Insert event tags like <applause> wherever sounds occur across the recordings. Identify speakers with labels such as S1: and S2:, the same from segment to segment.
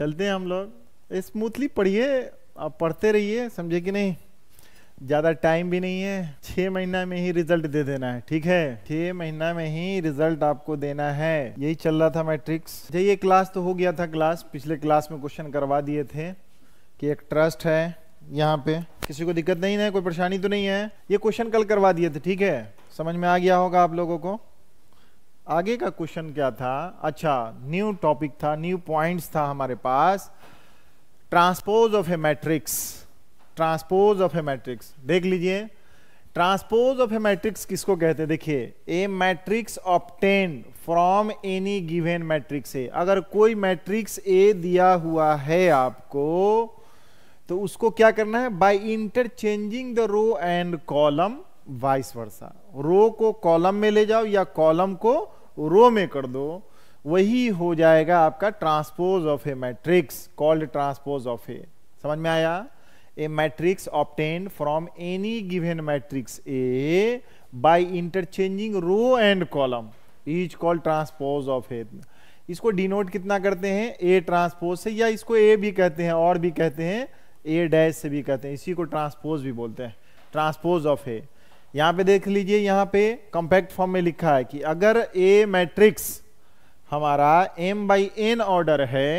S1: चलते हैं हम लोग स्मूथली पढ़िए आप पढ़ते रहिए समझे कि नहीं ज़्यादा टाइम भी नहीं है छः महीना में ही रिजल्ट दे देना है ठीक है छः महीना में ही रिजल्ट आपको देना है यही चल रहा था मैट्रिक्स अच्छा, जी ये क्लास तो हो गया था क्लास पिछले क्लास में क्वेश्चन करवा दिए थे कि एक ट्रस्ट है यहाँ पे किसी को दिक्कत नहीं है कोई परेशानी तो नहीं है ये क्वेश्चन कल करवा दिए थे ठीक है समझ में आ गया होगा आप लोगों को आगे का क्वेश्चन क्या था अच्छा न्यू टॉपिक था न्यू पॉइंट्स था हमारे पास transpose of A matrix transpose of A matrix देख लीजिए ट्रांसपोज ऑफ ए मैट्रिक्स किसको कहते हैं देखिए a matrix obtained from any given matrix A अगर कोई मैट्रिक्स ए दिया हुआ है आपको तो उसको क्या करना है by interchanging the row and column vice versa row को कॉलम में ले जाओ या कॉलम को रो में कर दो वही हो जाएगा आपका transpose of A matrix called transpose of ए समझ में आया a matrix obtained from any given matrix A by interchanging row and column is called transpose of A इसको डिनोट कितना करते हैं ए ट्रांसपोज से या इसको ए भी कहते हैं और भी कहते हैं ए डैश से भी कहते हैं इसी को ट्रांसपोज भी बोलते हैं ट्रांसपोज ऑफ ए यहां पे देख लीजिए यहाँ पे कॉम्पैक्ट फॉर्म में लिखा है कि अगर ए मैट्रिक्स हमारा एम बाई एन ऑर्डर है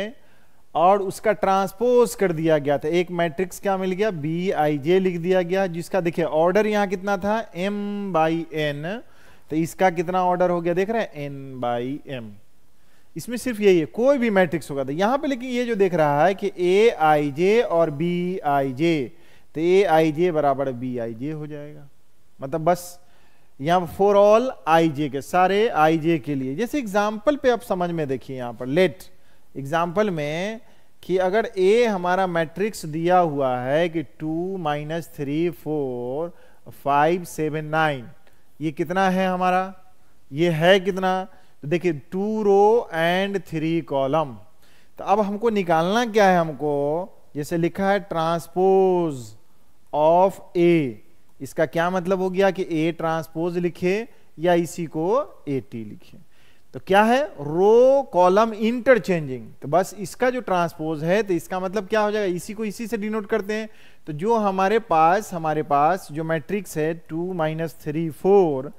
S1: और उसका ट्रांसपोज कर दिया गया था एक मैट्रिक्स क्या मिल गया बी आई जे लिख दिया गया जिसका देखिए ऑर्डर यहाँ कितना था एम बाई एन तो इसका कितना ऑर्डर हो गया देख रहे हैं एन बाई एम इसमें सिर्फ यही है कोई भी मैट्रिक्स होगा तो यहां पे लेकिन ये जो देख रहा है कि ए आई जे और बी आई जे तो ए आई जे बराबर बी आई जे हो जाएगा मतलब बस यहां फॉर ऑल आई जे के सारे आई जे के लिए जैसे एग्जाम्पल पे आप समझ में देखिए यहाँ पर लेट एग्जाम्पल में कि अगर ए हमारा मैट्रिक्स दिया हुआ है कि two minus three four five seven nine ये कितना है हमारा ये है कितना तो देखिए two row and three column तो अब हमको निकालना क्या है हमको जैसे लिखा है ट्रांसपोज ऑफ ए इसका क्या मतलब हो गया कि ए ट्रांसपोज लिखे या इसी को ए टी लिखे तो क्या है रो कॉलम इंटरचेंजिंग तो बस इसका जो ट्रांसपोज है तो इसका मतलब क्या हो जाएगा इसी को इसी से डिनोट करते हैं तो जो हमारे पास हमारे पास जो मैट्रिक्स है two minus three four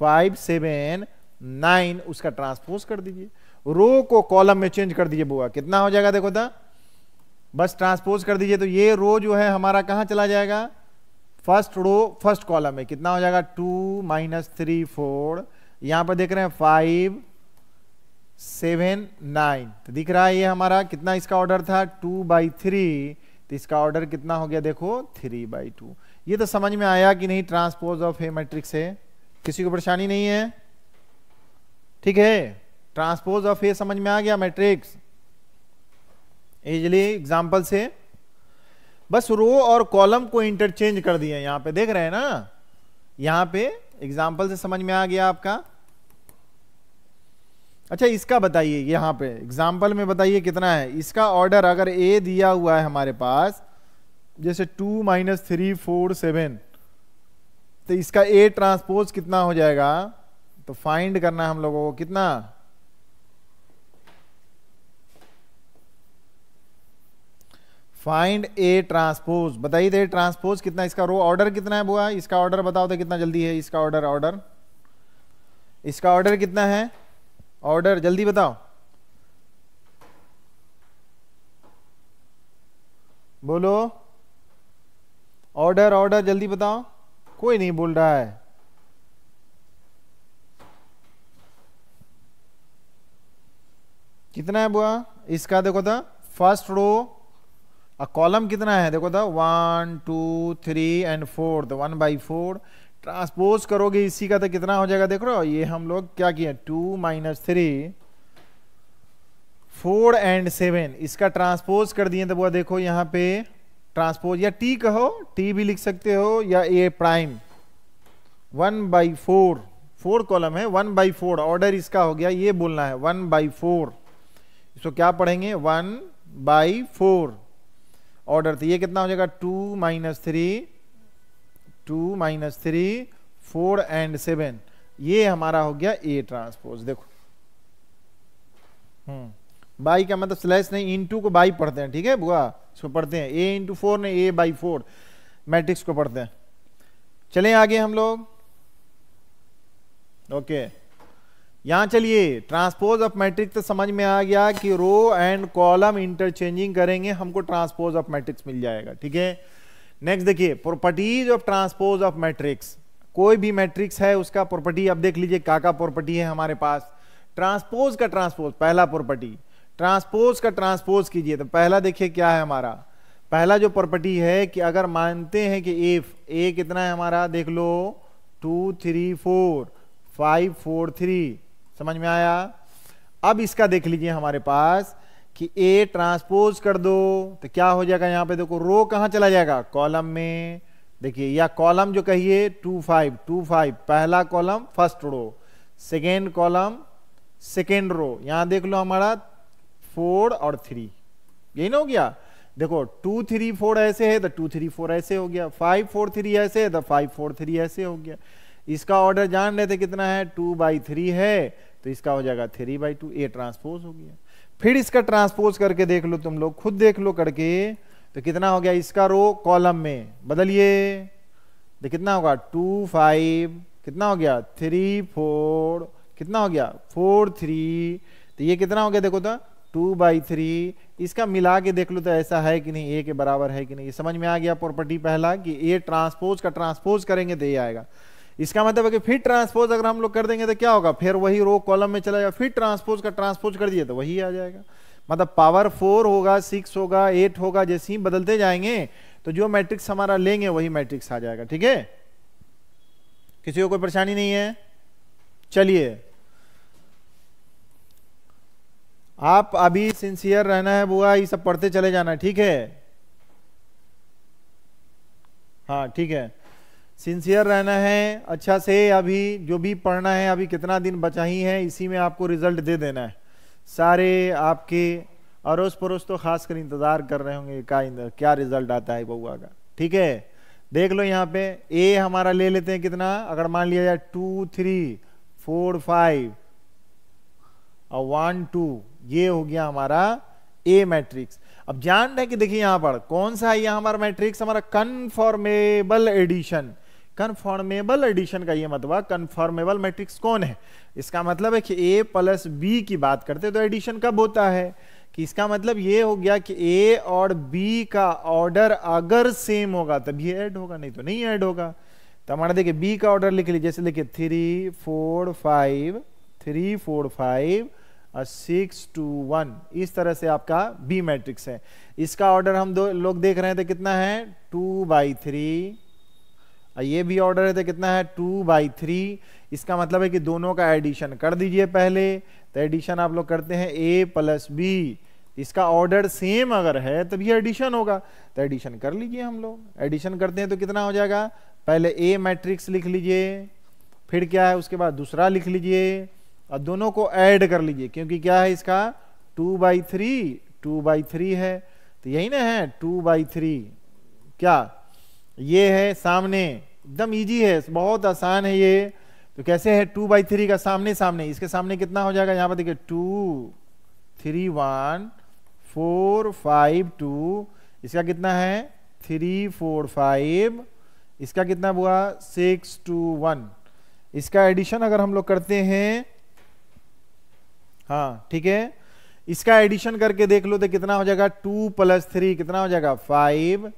S1: five seven nine उसका ट्रांसपोज कर दीजिए रो को कॉलम में चेंज कर दीजिए बुआ कितना हो जाएगा देखो था तो। बस ट्रांसपोज कर दीजिए तो ये रो जो है हमारा कहाँ चला जाएगा फर्स्ट रो फर्स्ट कॉलम में कितना हो जाएगा टू माइनस थ्री फोर यहां पर देख रहे हैं फाइव सेवन नाइन तो दिख रहा है ये हमारा कितना इसका ऑर्डर था टू बाई थ्री तो इसका ऑर्डर कितना हो गया देखो थ्री बाई टू ये तो समझ में आया कि नहीं ट्रांसपोज ऑफ ए मैट्रिक्स है किसी को परेशानी नहीं है ठीक है ट्रांसपोज ऑफ ए समझ में आ गया मैट्रिक्स इजली एग्जाम्पल से बस रो और कॉलम को इंटरचेंज कर दिया यहां पे देख रहे हैं ना यहां पे एग्जाम्पल से समझ में आ गया आपका अच्छा इसका बताइए यहां पे एग्जाम्पल में बताइए कितना है इसका ऑर्डर अगर ए दिया हुआ है हमारे पास जैसे two minus three four seven तो इसका ए ट्रांसपोज कितना हो जाएगा तो फाइंड करना है हम लोगों को कितना फाइंड ए ट्रांसपोज बताइए ट्रांसपोज कितना इसका रो ऑर्डर कितना है बुआ इसका ऑर्डर बताओ तो कितना जल्दी है इसका ऑर्डर ऑर्डर इसका ऑर्डर कितना है ऑर्डर जल्दी बताओ बोलो ऑर्डर ऑर्डर जल्दी बताओ कोई नहीं बोल रहा है कितना है बुआ इसका देखो था फर्स्ट रो अ कॉलम कितना है देखो था one two three and four तो वन बाई फोर ट्रांसपोज करोगे इसी का तो कितना हो जाएगा देख रहे हो ये हम लोग क्या किए two minus three four and seven इसका ट्रांसपोज कर दिए तो वो देखो यहाँ पे ट्रांसपोज या टी कहो टी भी लिख सकते हो या A prime one by four four column है वन बाई फोर ऑर्डर इसका हो गया ये बोलना है वन बाई फोर इसको क्या पढ़ेंगे वन बाई फोर ऑर्डर तो ये कितना हो जाएगा two minus three two minus three four and seven ये हमारा हो गया ए ट्रांसपोज देखो हम्म बाई का मतलब स्लैश नहीं इंटू को बाई पढ़ते हैं ठीक है बुआ इसको पढ़ते हैं ए इंटू फोर नहीं ए बाई फोर मैट्रिक्स को पढ़ते हैं चलें आगे हम लोग ओके okay. यहां चलिए ट्रांसपोज ऑफ मैट्रिक्स तो समझ में आ गया कि रो एंड कॉलम इंटरचेंजिंग करेंगे हमको ट्रांसपोज ऑफ मैट्रिक्स मिल जाएगा ठीक है नेक्स्ट देखिए properties of transpose of matrix कोई भी मैट्रिक्स है उसका प्रॉपर्टी अब देख लीजिए काका प्रॉपर्टी है हमारे पास ट्रांसपोज का ट्रांसपोज पहला प्रॉपर्टी ट्रांसपोज का ट्रांसपोज कीजिए तो पहला देखिए क्या है हमारा पहला जो प्रॉपर्टी है कि अगर मानते हैं कि एफ ए कितना है हमारा देख लो two three four five four three समझ में आया अब इसका देख लीजिए हमारे पास कि ए ट्रांसपोज कर दो तो क्या हो जाएगा यहां पे देखो रो कहां चला जाएगा कॉलम में देखिए या कॉलम जो कहिए टू फाइव टू फाइव पहला column first row second column second row यहां देख लो हमारा फोर और थ्री यही ना हो गया देखो टू थ्री फोर ऐसे है तो टू थ्री फोर ऐसे हो गया फाइव फोर थ्री ऐसे है तो फाइव फोर थ्री ऐसे हो गया इसका ऑर्डर जान रहे थे कितना है टू बाई थ्री है तो इसका हो जाएगा three by two A transpose हो गया फिर इसका ट्रांसपोज करके देख लो तुम लोग खुद देख लो करके तो कितना हो गया इसका रो कॉलम में बदलिए तो कितना होगा टू फाइव कितना हो गया थ्री फोर कितना हो गया फोर थ्री तो ये कितना हो गया देखो तो टू बाई थ्री इसका मिला के देख लो तो ऐसा है कि नहीं ए के बराबर है कि नहीं ये समझ में आ गया प्रॉपर्टी पहला कि ए ट्रांसपोज का ट्रांसपोज करेंगे तो ये आएगा इसका मतलब है कि फिर ट्रांसपोज अगर हम लोग कर देंगे तो क्या होगा फिर वही रो कॉलम में चला जाएगा फिर ट्रांसपोज का ट्रांसपोज कर दिए तो वही आ जाएगा मतलब पावर फोर होगा सिक्स होगा एट होगा जैसे ही बदलते जाएंगे तो जो मैट्रिक्स हमारा लेंगे वही मैट्रिक्स आ जाएगा ठीक है किसी को कोई परेशानी नहीं है चलिए आप अभी सिंसियर रहना है बुआ ये सब पढ़ते चले जाना ठीक है हाँ ठीक है सिंसियर रहना है अच्छा से अभी जो भी पढ़ना है अभी कितना दिन बचा ही है इसी में आपको रिजल्ट दे देना है सारे आपके अड़ोस पड़ोस तो खास कर इंतज़ार कर रहे होंगे का क्या रिजल्ट आता है बउआ का ठीक है देख लो यहाँ पे ए हमारा ले लेते हैं कितना अगर मान लिया जाए टू थ्री फोर फाइव और वन टू ये हो गया हमारा ए मैट्रिक्स अब जान रहे कि देखिए यहाँ पर कौन सा है यहाँ हमारा मैट्रिक्स हमारा कन्फॉर्मेबल एडिशन कन्फॉर्मेबल एडिशन का ये मतलब कन्फॉर्मेबल मैट्रिक्स कौन है इसका मतलब है कि ए प्लस बी की बात करते तो एडिशन कब होता है कि इसका मतलब ये हो गया कि ए और बी का ऑर्डर अगर सेम होगा तब ये ऐड होगा नहीं तो नहीं ऐड होगा तो हमारा देखिए बी का ऑर्डर लिख लीजिए जैसे लिखिए three four five three four five और सिक्स टू वन इस तरह से आपका बी मैट्रिक्स है इसका ऑर्डर हम दो लोग देख रहे थे तो कितना है टू बाई थ्री ये भी ऑर्डर है तो कितना है टू बाई थ्री इसका मतलब है कि दोनों का एडिशन कर दीजिए पहले तो एडिशन आप लोग करते हैं ए प्लस बी इसका ऑर्डर सेम अगर है तभी एडिशन होगा तो एडिशन कर लीजिए हम लोग एडिशन करते हैं तो कितना हो जाएगा पहले ए मैट्रिक्स लिख लीजिए फिर क्या है उसके बाद दूसरा लिख लीजिए और दोनों को ऐड कर लीजिए क्योंकि क्या है इसका two by three two by three है तो यही ना है टू बाई थ्री क्या ये है सामने एकदम ईजी है बहुत आसान है ये तो कैसे है टू बाई थ्री का सामने सामने इसके सामने कितना हो जाएगा यहाँ पर देखिए two three one four five two इसका कितना है थ्री फोर फाइव इसका कितना हुआ सिक्स टू वन इसका एडिशन अगर हम लोग करते हैं हाँ ठीक है इसका एडिशन करके देख लो तो कितना हो जाएगा टू प्लस थ्री कितना हो जाएगा फाइव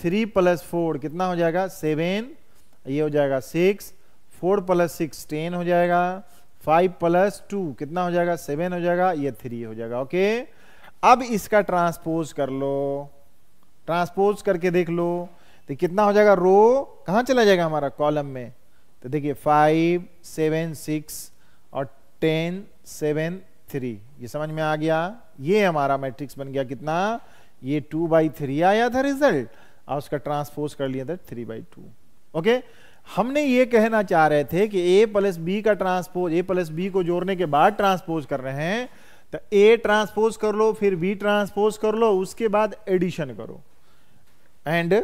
S1: थ्री प्लस फोर कितना हो जाएगा सेवन ये हो जाएगा six four plus six ten हो जाएगा फाइव प्लस टू कितना हो जाएगा सेवन हो जाएगा ये थ्री हो जाएगा ओके अब इसका ट्रांसपोज कर लो ट्रांसपोज करके देख लो तो कितना हो जाएगा रो कहाँ चला जाएगा हमारा कॉलम में तो देखिए फाइव सेवन सिक्स और टेन सेवन थ्री ये समझ में आ गया ये हमारा मैट्रिक्स बन गया कितना ये टू बाई थ्री आया था रिजल्ट और उसका ट्रांसपोज कर लिया था थ्री बाई टू ओके हमने ये कहना चाह रहे थे कि ए प्लस बी का ट्रांसपोज ए प्लस बी को जोड़ने के बाद ट्रांसपोज कर रहे हैं तो ए ट्रांसपोज कर लो फिर बी ट्रांसपोज कर लो उसके बाद एडिशन करो एंड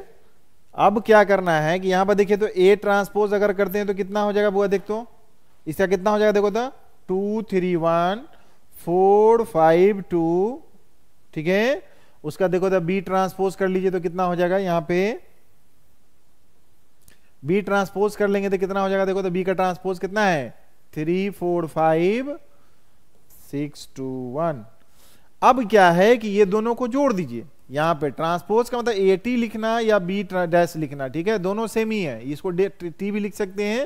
S1: अब क्या करना है कि यहां पर देखिए तो ए ट्रांसपोज अगर करते हैं तो कितना हो जाएगा बुआ देख तो इसका कितना हो जाएगा देखो तो two three one four five two ठीक है उसका देखो तो बी ट्रांसपोज कर लीजिए तो कितना हो जाएगा यहां पे बी ट्रांसपोज कर लेंगे तो कितना हो जाएगा देखो तो बी का ट्रांसपोज कितना है three four five six two one अब क्या है कि ये दोनों को जोड़ दीजिए यहां पे ट्रांसपोज का मतलब ए टी लिखना या बी डैश लिखना ठीक है दोनों सेम ही है इसको टी भी लिख सकते हैं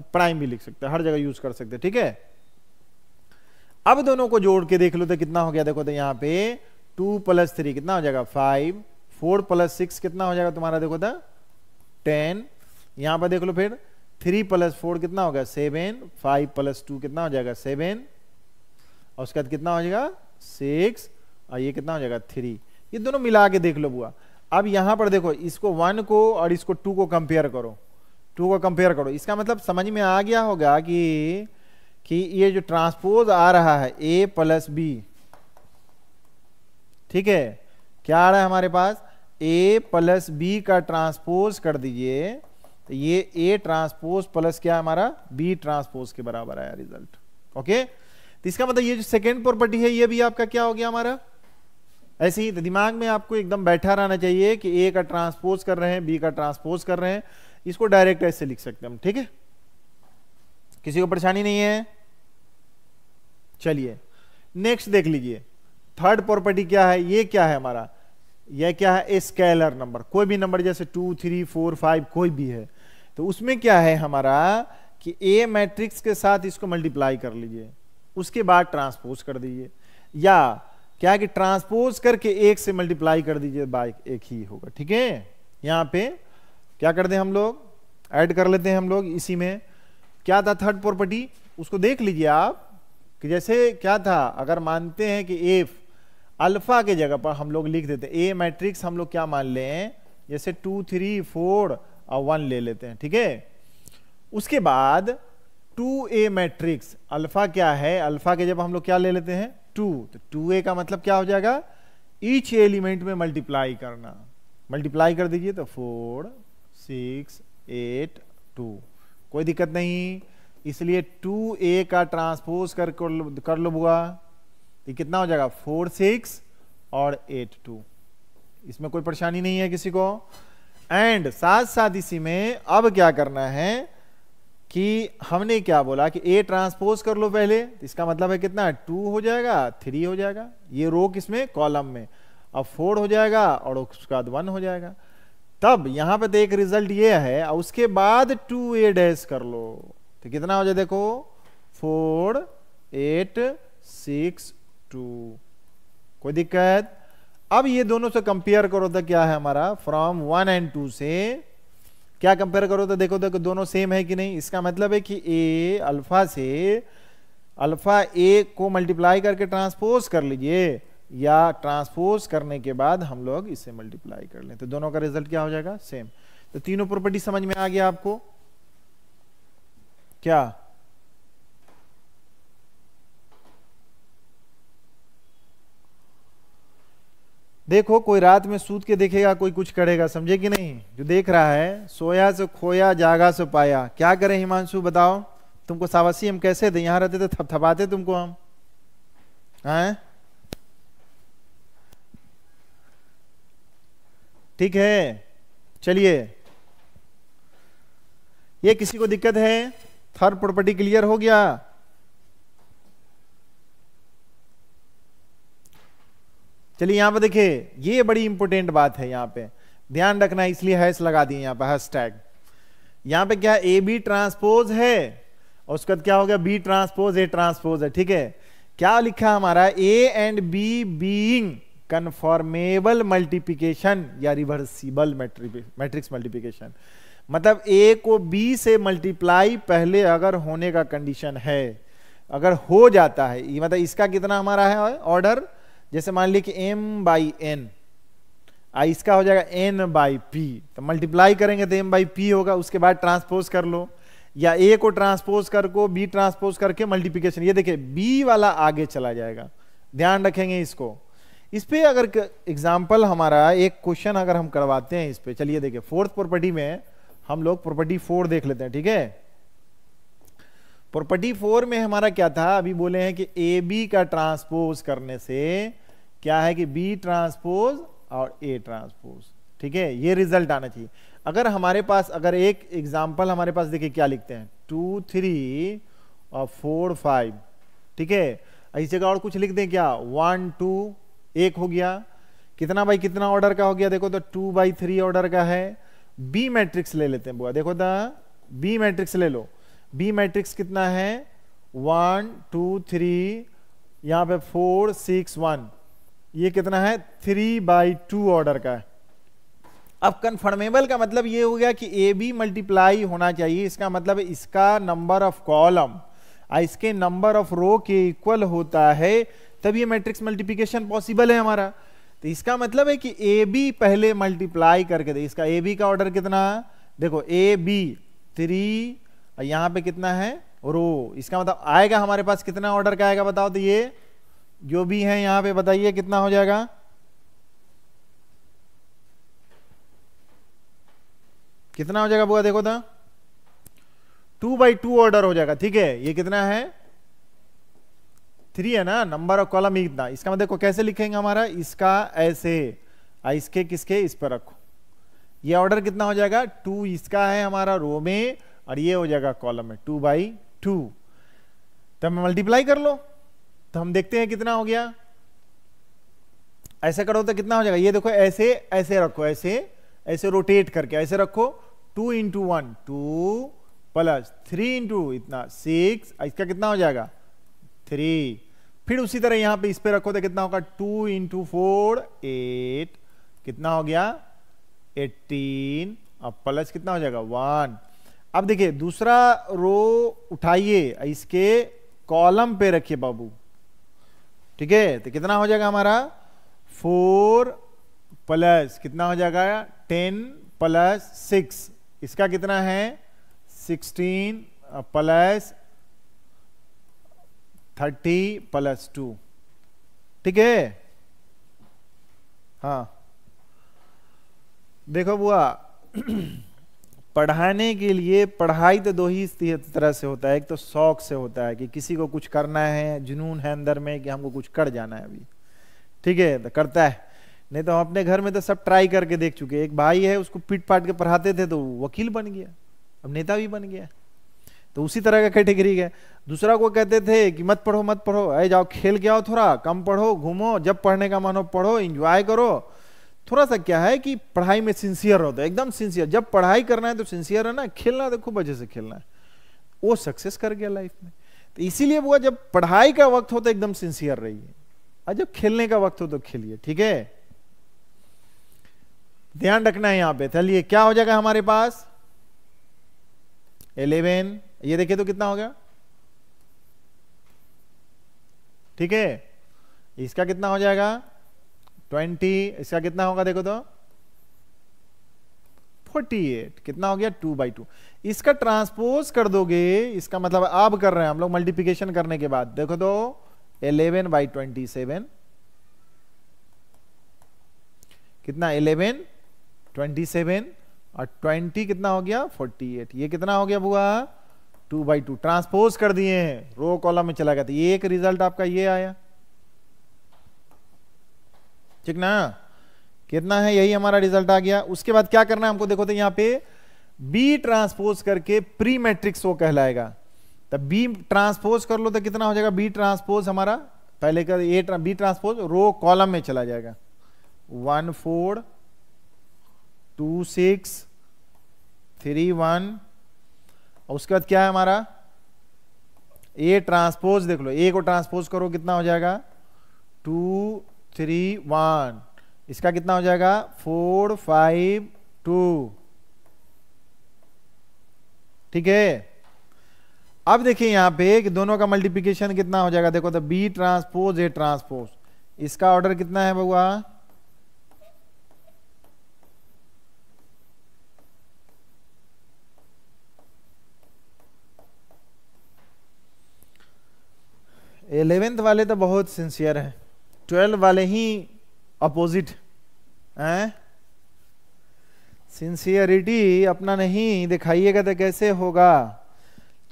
S1: अब प्राइम भी लिख सकते हैं हर जगह यूज कर सकते हैं ठीक है अब दोनों को जोड़ के देख लो तो कितना हो गया देखो तो यहां पे टू प्लस थ्री कितना हो जाएगा फाइव फोर प्लस सिक्स कितना हो जाएगा तुम्हारा देखो था टेन यहां पर देख लो फिर थ्री प्लस फोर कितना होगा सेवन फाइव प्लस टू कितना हो जाएगा सेवन और उसके बाद कितना हो जाएगा सिक्स और ये कितना हो जाएगा थ्री ये दोनों मिला के देख लो बुआ अब यहां पर देखो इसको वन को और इसको टू को कंपेयर करो टू को कंपेयर करो इसका मतलब समझ में आ गया होगा कि कि ये जो ट्रांसपोज आ रहा है ए प्लस बी ठीक है क्या आ रहा है हमारे पास ए प्लस बी का ट्रांसपोज कर दीजिए तो ये ए ट्रांसपोज प्लस क्या हमारा बी ट्रांसपोज के बराबर आया रिजल्ट ओके तो इसका मतलब ये जो सेकेंड प्रॉपर्टी है ये भी आपका क्या हो गया हमारा ऐसे ही तो दिमाग में आपको एकदम बैठा रहना चाहिए कि ए का ट्रांसपोज कर रहे हैं बी का ट्रांसपोज कर रहे हैं इसको डायरेक्ट ऐसे लिख सकते हम ठीक है किसी को परेशानी नहीं है चलिए नेक्स्ट देख लीजिए थर्ड प्रॉपर्टी क्या है ये क्या है हमारा यह क्या है ए स्केलर नंबर कोई भी नंबर जैसे टू थ्री फोर फाइव कोई भी है तो उसमें क्या है हमारा कि ए मैट्रिक्स के साथ इसको मल्टीप्लाई कर लीजिए उसके बाद ट्रांसपोज कर दीजिए या क्या कि ट्रांसपोज करके एक से मल्टीप्लाई कर दीजिए बाइक एक ही होगा ठीक है यहां पे क्या कर दे हम लोग ऐड कर लेते हैं हम लोग इसी में क्या था थर्ड प्रॉपर्टी उसको देख लीजिए आप कि जैसे क्या था अगर मानते हैं कि एफ अल्फा के जगह पर हम लोग लिख देते हैं ए मैट्रिक्स हम लोग क्या मान ले जैसे टू थ्री फोर और वन ले लेते हैं ठीक है उसके बाद टू ए मैट्रिक्स अल्फा क्या है अल्फा के जब हम लोग क्या ले लेते हैं टू तो टू ए का मतलब क्या हो जाएगा ईच एलिमेंट में मल्टीप्लाई करना मल्टीप्लाई कर दीजिए तो फोर सिक्स एट टू कोई दिक्कत नहीं इसलिए टू ए का ट्रांसपोज कर कर लो बुआ तो कितना हो जाएगा फोर सिक्स और एट टू इसमें कोई परेशानी नहीं है किसी को एंड साथ साथ इसी में अब क्या करना है कि हमने क्या बोला कि ए ट्रांसपोज कर लो पहले तो इसका मतलब है कितना टू हो जाएगा थ्री हो जाएगा ये रो किसमें कॉलम में अब फोर हो जाएगा और उसके बाद वन हो जाएगा तब यहां पे तो एक रिजल्ट ये है और उसके बाद टू ए डैश कर लो तो कितना हो जाए देखो फोर एट सिक्स टू कोई दिक्कत अब ये दोनों से कंपेयर करो तो क्या है हमारा फ्रॉम वन एंड टू से क्या कंपेयर करो तो देखो देखो तो दोनों सेम है कि नहीं इसका मतलब है कि ए अल्फा से अल्फा ए को मल्टीप्लाई करके ट्रांसपोज कर लीजिए या ट्रांसपोज करने के बाद हम लोग इसे मल्टीप्लाई कर लें तो दोनों का रिजल्ट क्या हो जाएगा सेम तो तीनों प्रॉपर्टी समझ में आ गया आपको क्या देखो कोई रात में सूत के देखेगा कोई कुछ करेगा समझे कि नहीं जो देख रहा है सोया से खोया जागा से पाया क्या करें हिमांशु बताओ तुमको सावासी हम कैसे दे यहां रहते थे तो थपथपाते तुमको हम हैं ठीक है चलिए ये किसी को दिक्कत है थर्ड प्रॉपर्टी क्लियर हो गया चलिए यहां पर देखिए ये बड़ी इंपॉर्टेंट बात है यहां पे ध्यान रखना इसलिए हैश लगा दिए यहां पर हैश टैग यहां पर क्या ए बी ट्रांसपोज है और उसके बाद क्या हो गया बी ट्रांसपोज ए ट्रांसपोज है ठीक है क्या लिखा हमारा A and B being conformable multiplication या रिवर्सिबल मैट्रिक्स मल्टीप्लिकेशन मतलब ए को बी से मल्टीप्लाई पहले अगर होने का कंडीशन है अगर हो जाता है मतलब इसका कितना हमारा है ऑर्डर जैसे मान ली कि एम बाई एन आ इसका हो जाएगा एन बाई पी तो मल्टीप्लाई करेंगे तो एम बाई पी होगा उसके बाद ट्रांसपोज कर लो या ए को ट्रांसपोज कर को बी ट्रांसपोज करके मल्टीप्लीकेशन ये देखिए बी वाला आगे चला जाएगा ध्यान रखेंगे इसको इस पर अगर एग्जाम्पल हमारा एक क्वेश्चन अगर हम करवाते हैं इस पर चलिए देखिए फोर्थ प्रॉपर्टी में हम लोग प्रॉपर्टी फोर देख लेते हैं ठीक है प्रॉपर्टी फोर में हमारा क्या था अभी बोले हैं कि ए बी का ट्रांसपोज करने से क्या है कि बी ट्रांसपोज और ए ट्रांसपोज ठीक है ये रिजल्ट आना चाहिए अगर हमारे पास अगर एक एग्जाम्पल हमारे पास देखिए क्या लिखते हैं टू थ्री और फोर फाइव ठीक है ऐसी जगह और कुछ लिख दें क्या वन टू एक हो गया कितना बाई कितना ऑर्डर का हो गया देखो तो टू बाई थ्री ऑर्डर का है बी मैट्रिक्स ले लेते हैं बुआ देखो तो बी मैट्रिक्स ले लो बी मैट्रिक्स कितना है वन टू थ्री यहाँ पे फोर सिक्स वन ये कितना है थ्री बाई टू ऑर्डर का है अब कन्फर्मेबल का मतलब ये हो गया कि ए बी मल्टीप्लाई होना चाहिए इसका मतलब इसका नंबर ऑफ कॉलम इसके नंबर ऑफ रो के इक्वल होता है तब ये मैट्रिक्स मल्टीप्लिकेशन पॉसिबल है हमारा तो इसका मतलब है कि ए बी पहले मल्टीप्लाई करके दे इसका ए बी का ऑर्डर कितना देखो ए बी थ्री यहां पे कितना है रो इसका मतलब आएगा हमारे पास कितना ऑर्डर का आएगा बताओ तो ये जो भी है यहां पे बताइए कितना हो जाएगा कितना हो जाएगा बुआ देखो था टू बाई टू ऑर्डर हो जाएगा ठीक है ये कितना है थ्री है ना नंबर ऑफ कॉलम इतना इसका मतलब देखो कैसे लिखेंगे हमारा इसका ऐसे इसके किसके इस पर रखो ये ऑर्डर कितना हो जाएगा टू इसका है हमारा रो में और ये हो जाएगा कॉलम में टू बाई टू तब मल्टीप्लाई कर लो तो हम देखते हैं कितना हो गया ऐसा करो तो कितना हो जाएगा ये देखो ऐसे ऐसे रखो ऐसे ऐसे रोटेट करके ऐसे रखो two into one two plus three into इतना सिक्स इसका कितना हो जाएगा थ्री फिर उसी तरह यहां पे इस पे रखो तो कितना होगा टू इंटू फोर एट कितना हो गया एटीन अब प्लस कितना हो जाएगा वन अब देखिए दूसरा रो उठाइए इसके कॉलम पे रखिए बाबू ठीक है तो कितना हो जाएगा हमारा फोर प्लस कितना हो जाएगा टेन प्लस सिक्स इसका कितना है sixteen plus thirty plus two ठीक है हाँ देखो बुआ <clears throat> पढ़ाने के लिए पढ़ाई तो दो ही तरह से होता है एक तो शौक से होता है कि किसी को कुछ करना है जुनून है अंदर में कि हमको कुछ कर जाना है अभी ठीक है तो करता है नहीं तो हम अपने घर में तो सब ट्राई करके देख चुके एक भाई है उसको पीट पाट के पढ़ाते थे तो वकील बन गया अब नेता भी बन गया तो उसी तरह का कैटेगरी है दूसरा को कहते थे कि मत पढ़ो मत पढ़ो अरे जाओ खेल के आओ थोड़ा कम पढ़ो घूमो जब पढ़ने का मन हो पढ़ो इंजॉय करो थोड़ा सा क्या है कि पढ़ाई में सिंसियर होता है एकदम सिंसियर जब पढ़ाई करना है तो सिंसियर है ना खेलना तो खूब अच्छे से खेलना है वो सक्सेस कर गया लाइफ में तो इसीलिए वो जब पढ़ाई का वक्त हो तो एकदम सिंसियर रहिए और जब खेलने का वक्त हो तो खेलिए ठीक है ध्यान रखना है यहां पे चलिए क्या हो जाएगा हमारे पास एलेवेन ये देखिए तो कितना हो गया ठीक है इसका कितना हो जाएगा ट्वेंटी इसका कितना होगा देखो तो 48 कितना हो गया 2 बाई टू इसका ट्रांसपोज कर दोगे इसका मतलब अब कर रहे हैं हम लोग मल्टीप्लीकेशन करने के बाद देखो तो 11 बाई ट्वेंटी सेवन कितना 11 27 और 20 कितना हो गया 48 ये कितना हो गया बुआ 2 बाई टू ट्रांसपोज कर दिए हैं रो कॉलम में चला गया था ये एक रिजल्ट आपका ये आया ठीक ना कितना है यही हमारा रिजल्ट आ गया उसके बाद क्या करना है हमको देखो तो यहां पे बी ट्रांसपोज करके प्री मैट्रिक्स वो कहलाएगा तब बी ट्रांसपोज कर लो तो कितना हो जाएगा बी ट्रांसपोज हमारा पहले का A B transpose row column में चला जाएगा one four two six three one और उसके बाद क्या है हमारा ए ट्रांसपोज देख लो ए को ट्रांसपोज करो कितना हो जाएगा टू थ्री वन इसका कितना हो जाएगा फोर फाइव टू ठीक है अब देखिए यहां पे कि दोनों का मल्टीप्लिकेशन कितना हो जाएगा देखो तो बी ट्रांसपोज ए ट्रांसपोज इसका ऑर्डर कितना है बउआ एलेवेंथ वाले तो बहुत सिंसियर हैं ट्वेल्व वाले ही अपोजिट हैं सिंसियरिटी अपना नहीं दिखाइएगा तो कैसे होगा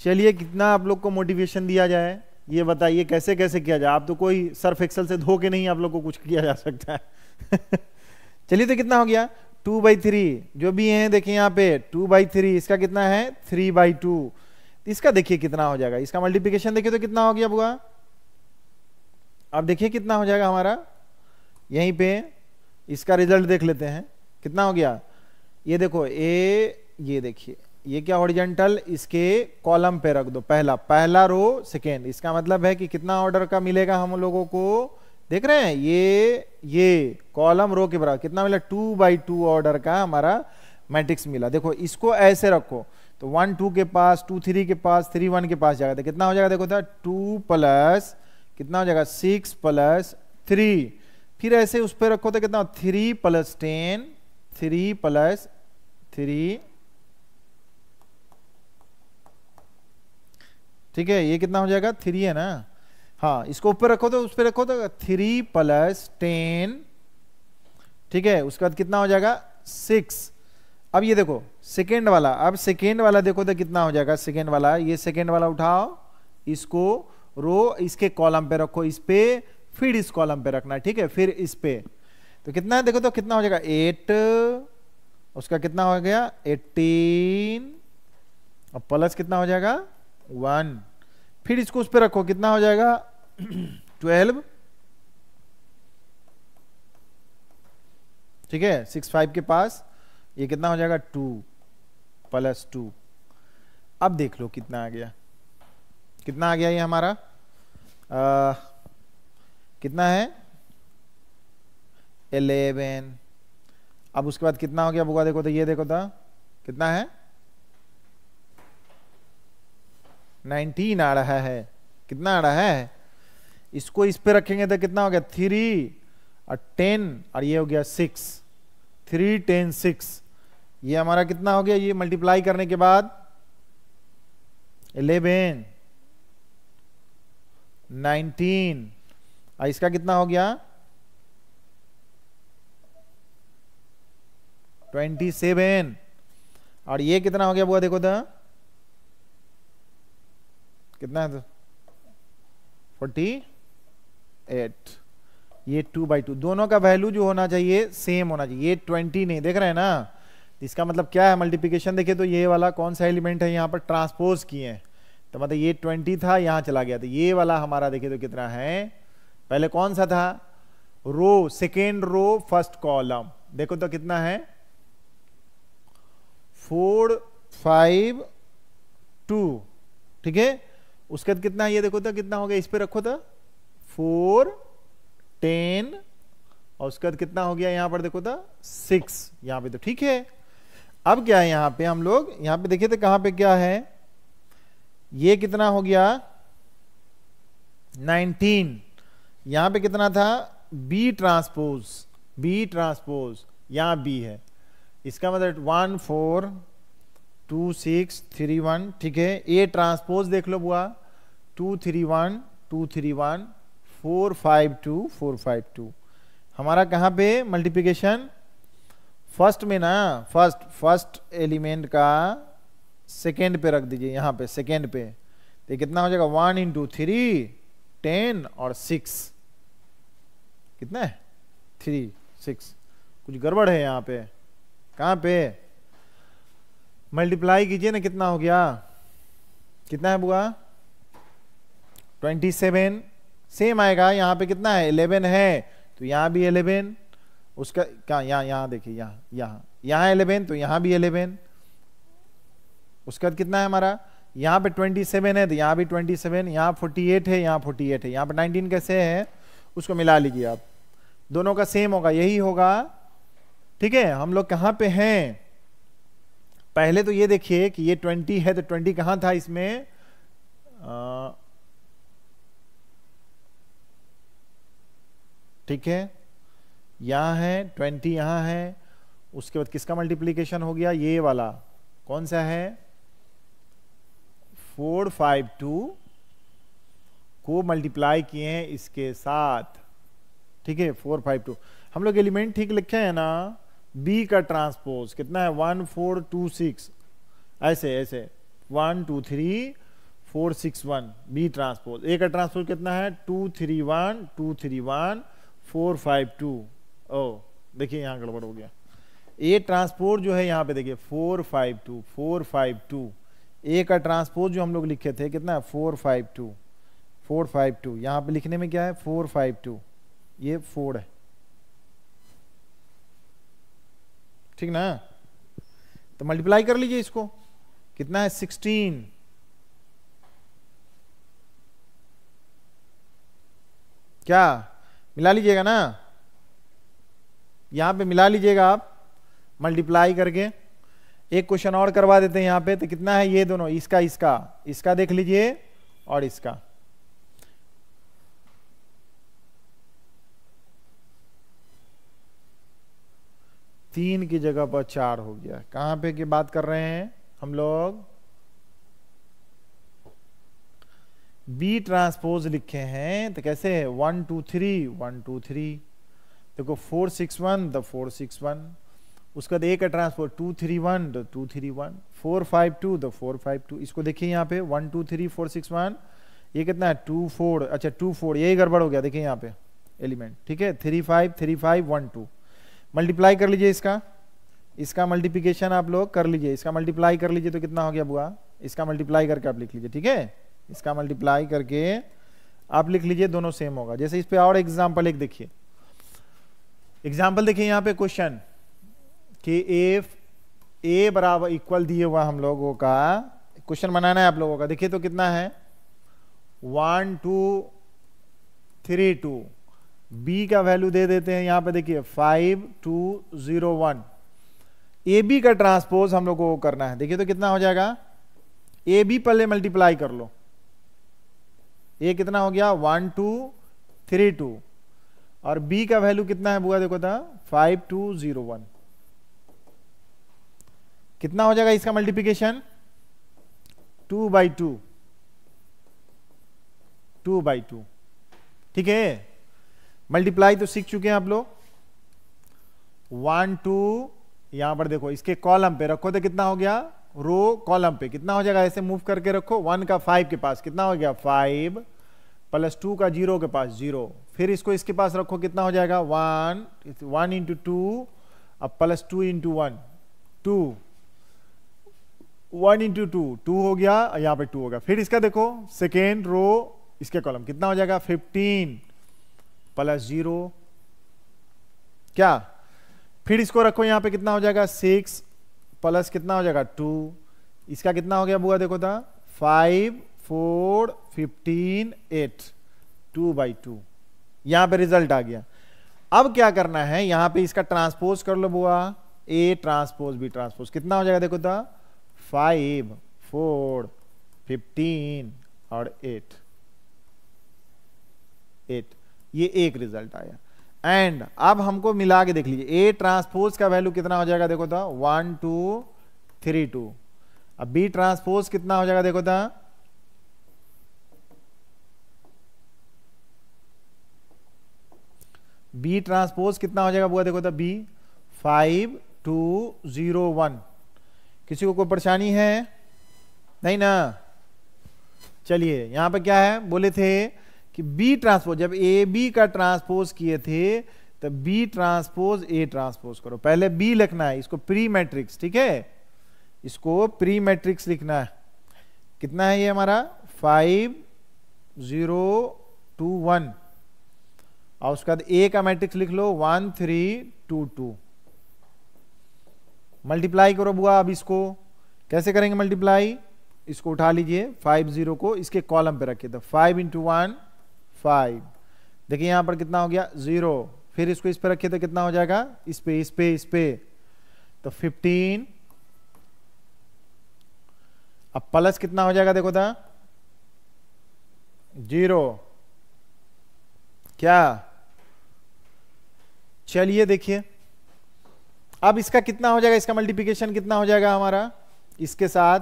S1: चलिए कितना आप लोग को मोटिवेशन दिया जाए ये बताइए कैसे कैसे किया जाए आप तो कोई सर्फ एक्सल से धो के नहीं आप लोग को कुछ किया जा सकता है <laughs> चलिए तो कितना हो गया टू बाई थ्री जो भी है देखिए यहाँ पे टू बाई थ्री इसका कितना है थ्री बाई टू इसका देखिए कितना हो जाएगा इसका मल्टीप्लीकेशन देखिए तो कितना हो गया बुआ अब देखिए कितना हो जाएगा हमारा यहीं पे इसका रिजल्ट देख लेते हैं कितना हो गया ये देखो ए ये देखिए ये क्या ओरिजेंटल इसके कॉलम पे रख दो पहला पहला रो सेकेंड इसका मतलब है कि कितना ऑर्डर का मिलेगा हम लोगों को देख रहे हैं ये ये कॉलम रो के बराबर कितना मिला टू बाई टू ऑर्डर का हमारा मैट्रिक्स मिला देखो इसको ऐसे रखो तो वन टू के पास टू थ्री के पास थ्री वन के पास जाएगा तो कितना हो जाएगा देखो था टू प्लस कितना हो जाएगा सिक्स प्लस थ्री फिर ऐसे उस पर रखो तो कितना three plus ten three plus three ठीक है ये कितना हो जाएगा थ्री है ना हाँ इसको ऊपर रखो तो उस पर रखो तो थ्री प्लस टेन ठीक है उसके बाद कितना हो जाएगा सिक्स अब ये देखो सेकेंड वाला अब सेकेंड वाला देखो तो कितना हो जाएगा सेकेंड वाला ये सेकेंड वाला उठाओ इसको रो इसके कॉलम पे रखो इस पे फिर इस कॉलम पे रखना ठीक है फिर इस पे तो कितना है देखो तो कितना हो जाएगा एट उसका कितना हो गया एटीन और प्लस कितना हो जाएगा वन फिर इसको उस पर रखो कितना हो जाएगा ट्वेल्व <clears throat> ठीक है सिक्स फाइव के पास ये कितना हो जाएगा टू प्लस टू अब देख लो कितना आ गया कितना आ गया ये हमारा आ, कितना है एलेवन अब उसके बाद कितना हो गया बुआ देखो तो ये देखो था तो। कितना है नाइनटीन आ रहा है कितना आ रहा है इसको इस पे रखेंगे तो कितना हो गया थ्री और टेन और ये हो गया सिक्स थ्री टेन सिक्स ये हमारा कितना हो गया ये मल्टीप्लाई करने के बाद एलेवेन नाइनटीन इसका कितना हो गया ट्वेंटी सेवन और ये कितना हो गया बुआ देखो था कितना है तो फोर्टी एट ये टू बाई टू दोनों का वैल्यू जो होना चाहिए सेम होना चाहिए ये ट्वेंटी नहीं देख रहे हैं ना इसका मतलब क्या है मल्टीप्लिकेशन देखिए तो ये वाला कौन सा एलिमेंट है यहां पर ट्रांसपोज किए हैं तो मतलब ये ट्वेंटी था यहाँ चला गया तो ये वाला हमारा देखिए तो कितना है पहले कौन सा था row second row first column देखो तो कितना है फोर फाइव टू ठीक है उसके बाद कितना है ये देखो तो कितना हो गया इस पे रखो तो फोर टेन और उसके बाद कितना हो गया यहां पर देखो तो सिक्स यहाँ पे तो ठीक है अब क्या है यहां पे हम लोग यहाँ पे देखिए तो कहां पे क्या है ये कितना हो गया 19 यहां पे कितना था बी ट्रांसपोज बी ट्रांसपोज यहां बी है इसका मतलब one four two six three one ठीक है ए ट्रांसपोज देख लो बुआ two three one two three one four five two four five two हमारा कहाँ पे मल्टीप्लीकेशन फर्स्ट में ना फर्स्ट फर्स्ट एलिमेंट का सेकेंड पे रख दीजिए यहाँ पे सेकेंड पे तो कितना हो जाएगा वन इंटू थ्री टेन और सिक्स कितना है थ्री सिक्स कुछ गड़बड़ है यहाँ पे कहाँ पे मल्टीप्लाई कीजिए ना कितना हो गया कितना है बुआ ट्वेंटी सेवन सेम आएगा यहाँ पे कितना है इलेवन है तो यहाँ भी इलेवन उसका क्या यहाँ यहाँ देखिए यहाँ यहाँ यहाँ इलेवन तो यहाँ भी इलेवन उसके बाद कितना है हमारा यहाँ पे 27 है तो यहाँ भी 27 यहाँ फोर्टी है यहाँ 48 है यहाँ पे 19 कैसे है उसको मिला लीजिए आप दोनों का सेम होगा यही होगा ठीक है हम लोग कहाँ पे हैं पहले तो ये देखिए कि ये 20 है तो 20 कहाँ था इसमें ठीक है यहाँ है 20 यहाँ है उसके बाद किसका मल्टीप्लीकेशन हो गया ये वाला कौन सा है फोर फाइव टू को मल्टीप्लाई किए हैं इसके साथ ठीक है फोर फाइव टू हम लोग एलिमेंट ठीक लिखे हैं ना बी का ट्रांसपोज कितना है वन फोर टू सिक्स ऐसे ऐसे one two three four six one B transpose A का ट्रांसपोज कितना है two three one two three one four five two ओ देखिए यहाँ गड़बड़ हो गया ए ट्रांसपोर्ट जो है यहाँ पे देखिए four five two four five two A का ट्रांसपोज जो हम लोग लिखे थे कितना है four five two four five two यहाँ पर लिखने में क्या है फोर फाइव टू ये फोर है ठीक ना तो मल्टीप्लाई कर लीजिए इसको कितना है सिक्सटीन क्या मिला लीजिएगा ना यहां पे मिला लीजिएगा आप मल्टीप्लाई करके एक क्वेश्चन और करवा देते हैं यहां पे तो कितना है ये दोनों इसका इसका इसका देख लीजिए और इसका तीन की जगह पर चार हो गया कहां पे की बात कर रहे हैं हम लोग बी ट्रांसपोज लिखे हैं तो कैसे है one two three one two three देखो four six one the four six one उसके बाद ए का transpose two three one the two three one four five two the four five two इसको देखिए यहाँ पे one two three four six one ये कितना है टू फोर अच्छा टू फोर यही गड़बड़ हो गया देखिए यहाँ पे एलिमेंट ठीक है three five three five one two multiply कर लीजिए इसका इसका मल्टीप्लीकेशन आप लोग कर लीजिए इसका मल्टीप्लाई कर लीजिए तो कितना हो गया बुआ इसका मल्टीप्लाई करके आप लिख लीजिए ठीक है इसका मल्टीप्लाई करके आप लिख लीजिए दोनों सेम होगा जैसे इस पर और एग्जाम्पल एक देखिए एग्जाम्पल देखिए यहाँ पे क्वेश्चन कि ए ए बराबर इक्वल दिए हुआ हम लोगों का क्वेश्चन बनाना है आप लोगों का देखिए तो कितना है one two three two B का वैल्यू दे देते हैं यहां पे देखिए five two zero one A B का ट्रांसपोज हम लोगों को करना है देखिए तो कितना हो जाएगा ए बी पहले मल्टीप्लाई कर लो ए कितना हो गया वन टू थ्री टू और बी का वैल्यू कितना है बुआ देखो था फाइव टू जीरो वन कितना हो जाएगा इसका multiplication two by two two by two ठीक है मल्टीप्लाई तो सीख चुके हैं आप लोग वन टू यहां पर देखो इसके कॉलम पे रखो तो कितना हो गया रो कॉलम पे कितना हो जाएगा ऐसे मूव करके रखो वन का फाइव के पास कितना हो गया फाइव प्लस टू का जीरो के पास जीरो फिर इसको इसके पास रखो कितना हो जाएगा वन वन इंटू टू अब plus two into one two one into two two हो गया यहां पे टू होगा फिर इसका देखो सेकेंड रो इसके कॉलम कितना हो जाएगा फिफ्टीन प्लस जीरो क्या फिर इसको रखो यहां पे कितना हो जाएगा सिक्स प्लस कितना हो जाएगा टू इसका कितना हो गया बुआ देखो था five four fifteen eight two by two यहां पे रिजल्ट आ गया अब क्या करना है यहां पे इसका ट्रांसपोज कर लो बुआ ए ट्रांसपोज बी ट्रांसपोज कितना हो जाएगा देखो था फाइव फोर फिफ्टीन और एट एट ये एक रिजल्ट आया एंड अब हमको मिला के देख लीजिए ए ट्रांसपोज का वैल्यू कितना हो जाएगा देखो था वन टू थ्री टू अब बी ट्रांसपोज कितना हो जाएगा देखो था बी ट्रांसपोज कितना हो जाएगा बुआ देखो था B five two zero one किसी को कोई परेशानी है नहीं ना चलिए यहां पर क्या है बोले थे कि बी ट्रांसपोज जब ए बी का ट्रांसपोज किए थे तो बी ट्रांसपोज ए ट्रांसपोज करो पहले बी लिखना है इसको प्री मैट्रिक्स ठीक है इसको प्री मैट्रिक्स लिखना है कितना है ये हमारा फाइव जीरो टू वन और उसके बाद ए का मैट्रिक्स लिख लो one three two two multiply करो बुआ अब इसको कैसे करेंगे मल्टीप्लाई इसको उठा लीजिए फाइव जीरो को इसके कॉलम पे रखिए तो फाइव इंटू वन फाइव देखिए यहां पर कितना हो गया जीरो फिर इसको इस पे रखिए तो कितना हो जाएगा इस पे इस पे इस पे तो फिफ्टीन अब प्लस कितना हो जाएगा देखो था जीरो क्या चलिए देखिए अब इसका कितना हो जाएगा इसका मल्टीप्लीकेशन कितना हो जाएगा हमारा इसके साथ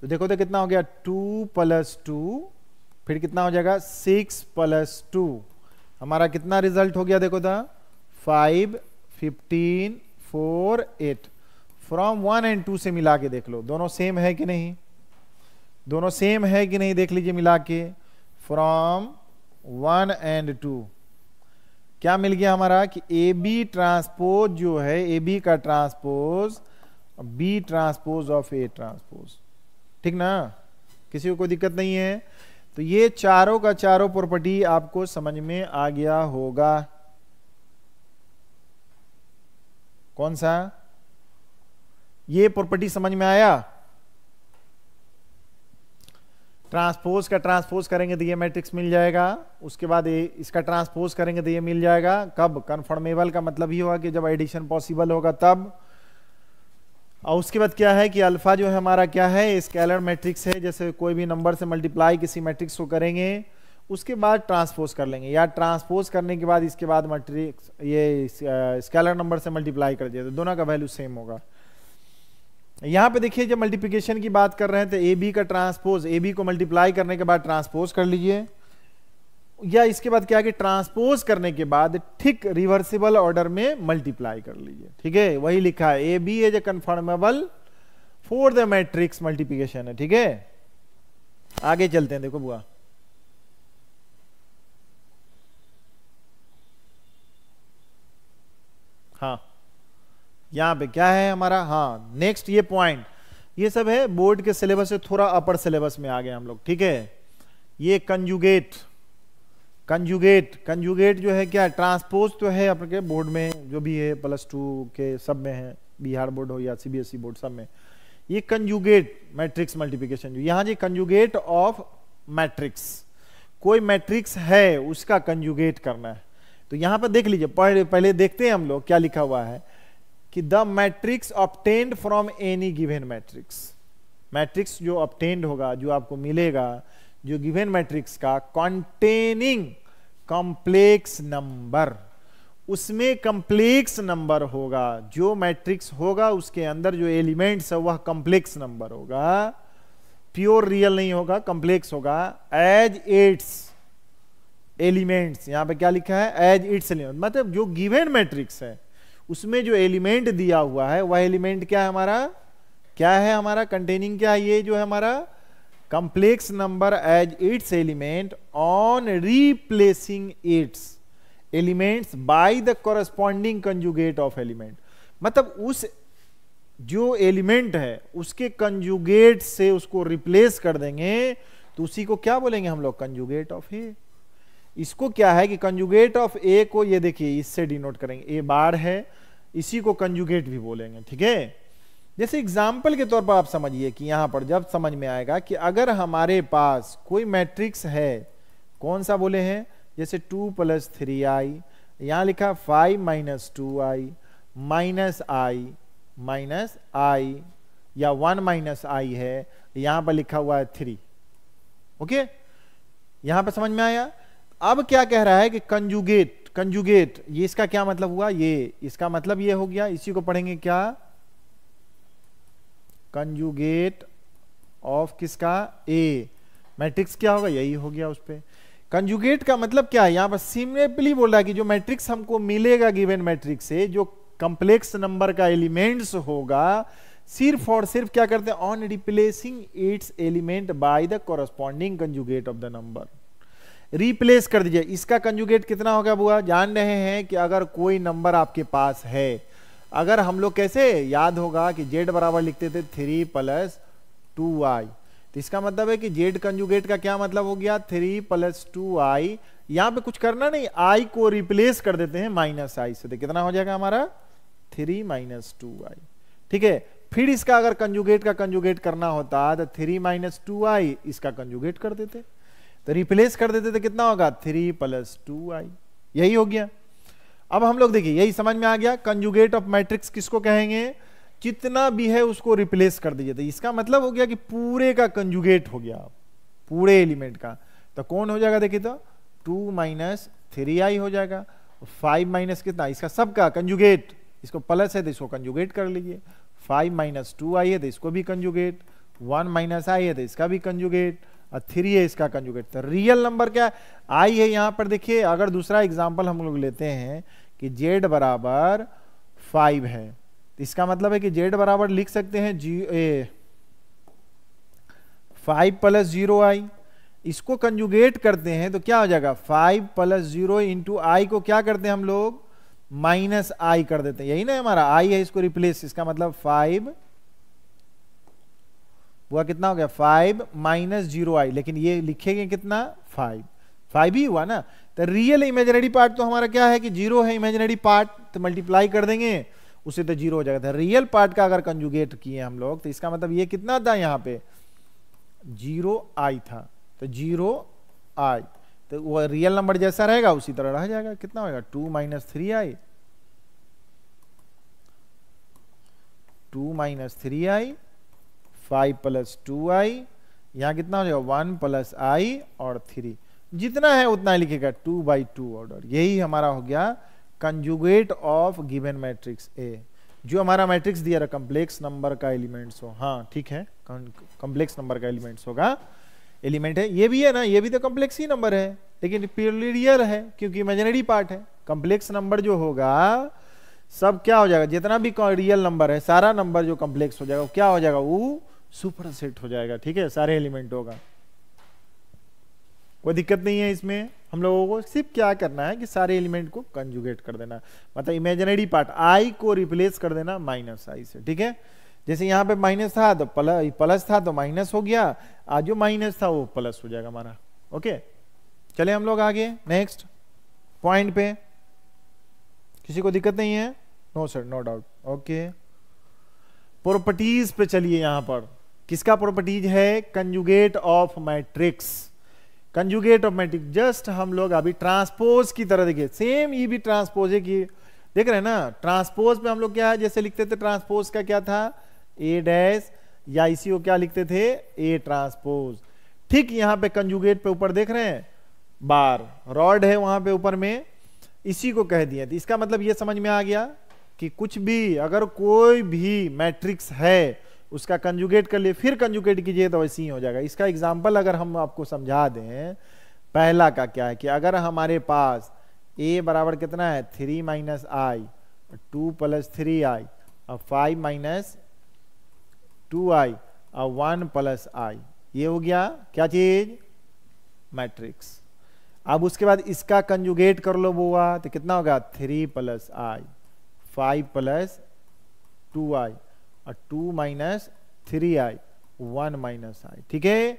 S1: तो देखो तो कितना हो गया टू प्लस टू फिर कितना हो जाएगा सिक्स प्लस टू हमारा कितना रिजल्ट हो गया देखो था five fifteen four eight from one and two से मिला के देख लो दोनों सेम है कि नहीं दोनों सेम है कि नहीं देख लीजिए मिला के फ्रॉम वन एंड टू क्या मिल गया हमारा कि ए बी ट्रांसपोज जो है ए बी का transpose B transpose of A transpose ठीक ना किसी को कोई दिक्कत नहीं है तो ये चारों का चारों प्रॉपर्टी आपको समझ में आ गया होगा कौन सा ये प्रॉपर्टी समझ में आया ट्रांसपोज का ट्रांसपोज करेंगे तो ये मैट्रिक्स मिल जाएगा उसके बाद ये इसका ट्रांसपोज करेंगे तो ये मिल जाएगा कब कन्फर्मेबल का मतलब ही होगा कि जब एडिशन पॉसिबल होगा तब और उसके बाद क्या है कि अल्फा जो है हमारा क्या है स्केलर मैट्रिक्स है जैसे कोई भी नंबर से मल्टीप्लाई किसी मैट्रिक्स को करेंगे उसके बाद ट्रांसपोज कर लेंगे या ट्रांसपोज करने के बाद इसके बाद मैट्रिक्स ये स्केलर uh, नंबर से मल्टीप्लाई कर दिया तो दोनों का वैल्यू सेम होगा यहां पे देखिए जब मल्टीप्लिकेशन की बात कर रहे हैं तो ए बी का ट्रांसपोज ए बी को मल्टीप्लाई करने के बाद ट्रांसपोज कर लीजिए या इसके बाद क्या कि ट्रांसपोज करने के बाद ठीक रिवर्सिबल ऑर्डर में मल्टीप्लाई कर लीजिए ठीक है वही लिखा है A B as a conformable for the matrix multiplication है ठीक है आगे चलते हैं देखो बुआ हाँ यहां पे क्या है हमारा हाँ नेक्स्ट ये पॉइंट ये सब है बोर्ड के सिलेबस से थोड़ा अपर सिलेबस में आ गए हम लोग ठीक है ये कंजुगेट कंजुगेट कंजुगेट जो है क्या ट्रांसपोज तो है अपने बोर्ड में जो भी है प्लस टू के सब में है बिहार बोर्ड हो या सीबीएसई बोर्ड e सब में ये कंजुगेट मैट्रिक्स मल्टीप्लीकेशन जो यहाँ जी कंजुगेट ऑफ मैट्रिक्स कोई मैट्रिक्स है उसका कंजुगेट करना है तो यहाँ पर देख लीजिए पहले देखते हैं हम लोग क्या लिखा हुआ है कि the matrix obtained from any given matrix matrix जो ऑप्टेंड होगा जो आपको मिलेगा जो गिवेन मैट्रिक्स का कॉन्टेनिंग कॉम्प्लेक्स नंबर उसमें कॉम्प्लेक्स नंबर होगा जो मैट्रिक्स होगा उसके अंदर जो एलिमेंट्स है वह कॉम्प्लेक्स नंबर होगा प्योर रियल नहीं होगा कॉम्प्लेक्स होगा एज इट्स एलिमेंट्स यहां पे क्या लिखा है एज इट्स एलिमेंट मतलब जो गिवेन मैट्रिक्स है उसमें जो एलिमेंट दिया हुआ है वह एलिमेंट क्या है हमारा क्या है हमारा कंटेनिंग क्या है ये जो है हमारा complex number as its element on replacing its elements by the corresponding conjugate of element मतलब उस जो एलिमेंट है उसके कंजुगेट से उसको रिप्लेस कर देंगे तो उसी को क्या बोलेंगे हम लोग कंजुगेट ऑफ ए इसको क्या है कि कंजुगेट ऑफ ए को ये देखिए इससे डिनोट करेंगे ए बार है इसी को कंजुगेट भी बोलेंगे ठीक है जैसे एग्जाम्पल के तौर पर आप समझिए कि यहां पर जब समझ में आएगा कि अगर हमारे पास कोई मैट्रिक्स है कौन सा बोले हैं जैसे टू प्लस थ्री आई यहां लिखा five minus two I minus I minus I या वन माइनस आई है यहां पर लिखा हुआ है थ्री ओके यहां पर समझ में आया अब क्या कह रहा है कि कंजुगेट कंजुगेट ये इसका क्या मतलब हुआ ये इसका मतलब ये हो गया इसी को पढ़ेंगे क्या कंजुगेट ऑफ किसका ए मैट्रिक्स क्या होगा यही हो गया उस पर कंजुगेट का मतलब क्या है यहां पर सिंपली बोल रहा है कि जो मैट्रिक्स हमको मिलेगा गिवन मैट्रिक्स से जो कंप्लेक्स नंबर का एलिमेंट्स होगा सिर्फ और सिर्फ क्या करते हैं on replacing its element by the corresponding conjugate of the number replace कर दीजिए इसका कंजुगेट कितना हो गया बुआ जान रहे हैं कि अगर कोई नंबर आपके पास है अगर हम लोग कैसे याद होगा कि जेड बराबर लिखते थे थ्री प्लस टू आई तो इसका मतलब है कि जेड कंजुगेट का क्या मतलब हो गया थ्री प्लस टू आई यहां पर कुछ करना नहीं आई को रिप्लेस कर देते हैं माइनस आई से तो कितना हो जाएगा हमारा थ्री माइनस टू आई ठीक है फिर इसका अगर कंजुगेट का कंजुगेट करना होता तो थ्री माइनस टू आई इसका कंजुगेट कर देते तो रिप्लेस कर देते तो कितना होगा थ्री प्लस टू आई यही हो गया अब हम लोग देखिए यही समझ में आ गया कंजुगेट ऑफ मैट्रिक्स किसको कहेंगे जितना भी है उसको रिप्लेस कर दीजिए तो इसका मतलब हो गया कि पूरे का कंजुगेट हो गया पूरे एलिमेंट का तो कौन हो जाएगा देखिए तो टू माइनस थ्री आई हो जाएगा फाइव माइनस कितना इसका सबका कंजुगेट इसको प्लस है तो इसको कंजुगेट कर लीजिए फाइव माइनस टू आई है तो इसको भी कंजुगेट वन माइनस आई है तो इसका भी कंजुगेट थ्री है इसका कंजुगेट तो रियल नंबर क्या है आई है यहां पर देखिए अगर दूसरा एग्जाम्पल हम लोग लेते हैं कि जेड बराबर फाइव है तो इसका मतलब है कि जेड बराबर लिख सकते हैं जी A five plus zero I इसको कंजुगेट करते हैं तो क्या हो जाएगा five plus zero into I को क्या करते हैं हम लोग माइनस आई कर देते हैं यही ना हमारा आई है इसको रिप्लेस इसका मतलब फाइव हुआ कितना हो गया फाइव माइनस जीरो आई लेकिन ये लिखेंगे कितना फाइव फाइव ही हुआ ना तो रियल इमेजिनरी पार्ट तो हमारा क्या है कि जीरो है इमेजिनरी पार्ट तो मल्टीप्लाई कर देंगे उसे तो जीरो हो जाएगा था रियल पार्ट का अगर कंजुगेट किए हम लोग तो इसका मतलब ये कितना था यहाँ पे जीरो आई था तो जीरो आई तो वो रियल नंबर जैसा रहेगा उसी तरह रह जाएगा कितना होगा two minus three I two minus three I five plus two I यहाँ कितना हो जाएगा वन प्लस आई और थ्री जितना है उतना लिखेगा टू बाई टू ऑर्डर यही हमारा हो गया conjugate of given matrix A जो हमारा मैट्रिक्स दिया रहा कम्प्लेक्स नंबर का एलिमेंट्स हो हाँ ठीक है कम्प्लेक्स नंबर का एलिमेंट्स होगा एलिमेंट है ये भी है ना ये भी तो कम्प्लेक्स ही नंबर है लेकिन प्योरियर है क्योंकि इमेजनरी पार्ट है कम्प्लेक्स नंबर जो होगा सब क्या हो जाएगा जितना भी रियल नंबर है सारा नंबर जो कम्प्लेक्स हो जाएगा क्या हो जाएगा वो सुपर सेट हो जाएगा ठीक है सारे एलिमेंट होगा कोई दिक्कत नहीं है इसमें हम लोगों को सिर्फ क्या करना है कि सारे एलिमेंट को कंजुगेट कर देना मतलब इमेजिनरी पार्ट आई को रिप्लेस कर देना माइनस आई से ठीक है जैसे यहां पे माइनस था तो प्लस प्लस था तो माइनस हो गया आज जो माइनस था वो प्लस हो जाएगा हमारा ओके चले हम लोग आगे नेक्स्ट पॉइंट पे किसी को दिक्कत नहीं है no sir no doubt okay properties पे चलिए यहां पर किसका प्रॉपर्टीज है conjugate of matrix conjugate of matrix just हम लोग अभी ट्रांसपोज की तरह देखिए सेम ये भी ट्रांसपोज है कि देख रहे हैं ना ट्रांसपोज पे हम लोग क्या है जैसे लिखते थे ट्रांसपोज का क्या था ए डैश या इसी को क्या लिखते थे ए ट्रांसपोज ठीक यहां पे कंजुगेट पे ऊपर देख रहे हैं बार रॉड है वहां पे ऊपर में इसी को कह दिया तो इसका मतलब ये समझ में आ गया कि कुछ भी अगर कोई भी मैट्रिक्स है उसका कंजुगेट कर लिए फिर कंजुगेट कीजिए तो वैसे ही हो जाएगा इसका एग्जाम्पल अगर हम आपको समझा दें पहला का क्या है कि अगर हमारे पास ए बराबर कितना है three minus I two plus three I और फाइव माइनस टू आई और वन प्लस आई ये हो गया क्या चीज मैट्रिक्स अब उसके बाद इसका कंजुगेट कर लो वो हुआ तो कितना होगा three plus I five plus two आई और two minus three I one minus I ठीक है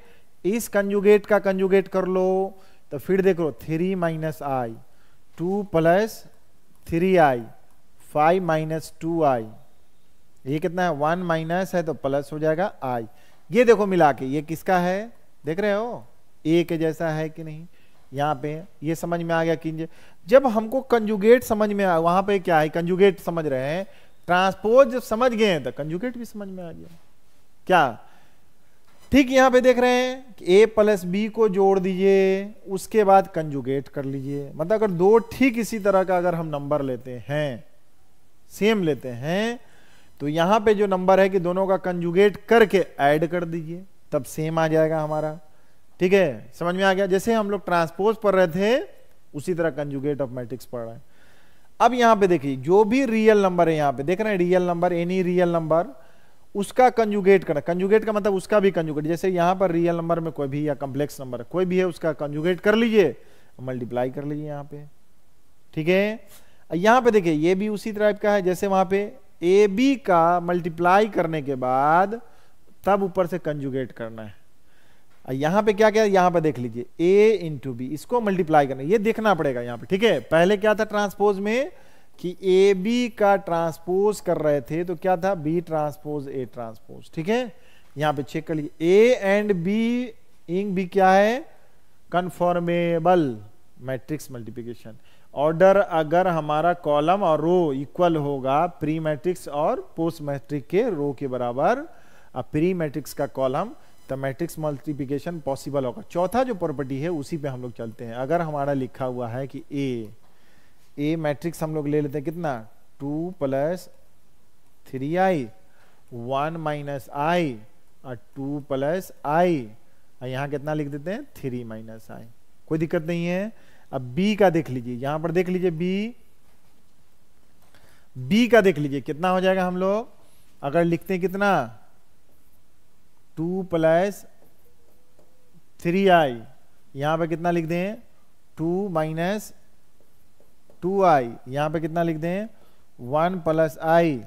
S1: इस कंजुगेट का कंजुगेट कर लो तो फिर देखो three minus I two plus three I five minus two आई ये कितना है वन माइनस है तो प्लस हो जाएगा आई ये देखो मिला के ये किसका है देख रहे हो ए के जैसा है कि नहीं यहाँ पे ये समझ में आ गया कि जब हमको कंजुगेट समझ में आ वहां पे क्या है कंजुगेट समझ रहे हैं ट्रांसपोज जब समझ गए तो कंजुगेट भी समझ में आ गया क्या ठीक यहां पे देख रहे हैं कि ए प्लस बी को जोड़ दीजिए उसके बाद कंजुगेट कर लीजिए मतलब अगर दो ठीक इसी तरह का अगर हम नंबर लेते हैं सेम लेते हैं तो यहां पे जो नंबर है कि दोनों का कंजुगेट करके ऐड कर दीजिए तब सेम आ जाएगा हमारा ठीक है समझ में आ गया जैसे हम लोग ट्रांसपोज पढ़ रहे थे उसी तरह कंजुगेट ऑफ मैट्रिक्स पढ़ रहे हैं अब यहां पे देखिए जो भी रियल नंबर है यहां पे देख रहे हैं real number any real number उसका कंजुगेट करना कंजुगेट का मतलब उसका भी कंजुगेट जैसे यहां पर रियल नंबर में कोई भी या कंप्लेक्स नंबर कोई भी है उसका कंजुगेट कर लीजिए मल्टीप्लाई कर लीजिए यहां पे ठीक है यहां पे देखिए ये भी उसी टाइप का है जैसे वहां पे ए बी का मल्टीप्लाई करने के बाद तब ऊपर से कंजुगेट करना है यहां पे क्या क्या यहां पे देख लीजिए ए इंटू बी इसको मल्टीप्लाई करना ये देखना पड़ेगा यहां पे ठीक है पहले क्या था ट्रांसपोज में कि ए बी का ट्रांसपोज कर रहे थे तो क्या था बी ट्रांसपोज ए ट्रांसपोज ठीक है यहां पे चेक कर लीजिए ए एंड बी इंग भी क्या है कन्फॉर्मेबल मैट्रिक्स मल्टीप्लिकेशन ऑर्डर अगर हमारा कॉलम और रो इक्वल होगा प्री मैट्रिक्स और पोस्ट मैट्रिक के रो के बराबर प्री मैट्रिक्स का column the matrix multiplication possible होगा चौथा जो प्रॉपर्टी है उसी पे हम लोग चलते हैं अगर हमारा लिखा हुआ है कि ए ए मैट्रिक्स हम लोग ले लेते हैं कितना two plus three I one minus I और टू प्लस आई और यहाँ कितना लिख देते हैं थ्री माइनस आई कोई दिक्कत नहीं है अब बी का देख लीजिए यहाँ पर देख लीजिए बी बी का देख लीजिए कितना हो जाएगा हम लोग अगर लिखते हैं कितना टू प्लस थ्री आई यहाँ पर कितना लिख दें टू माइनस टू आई यहाँ पर कितना लिख दें वन प्लस आई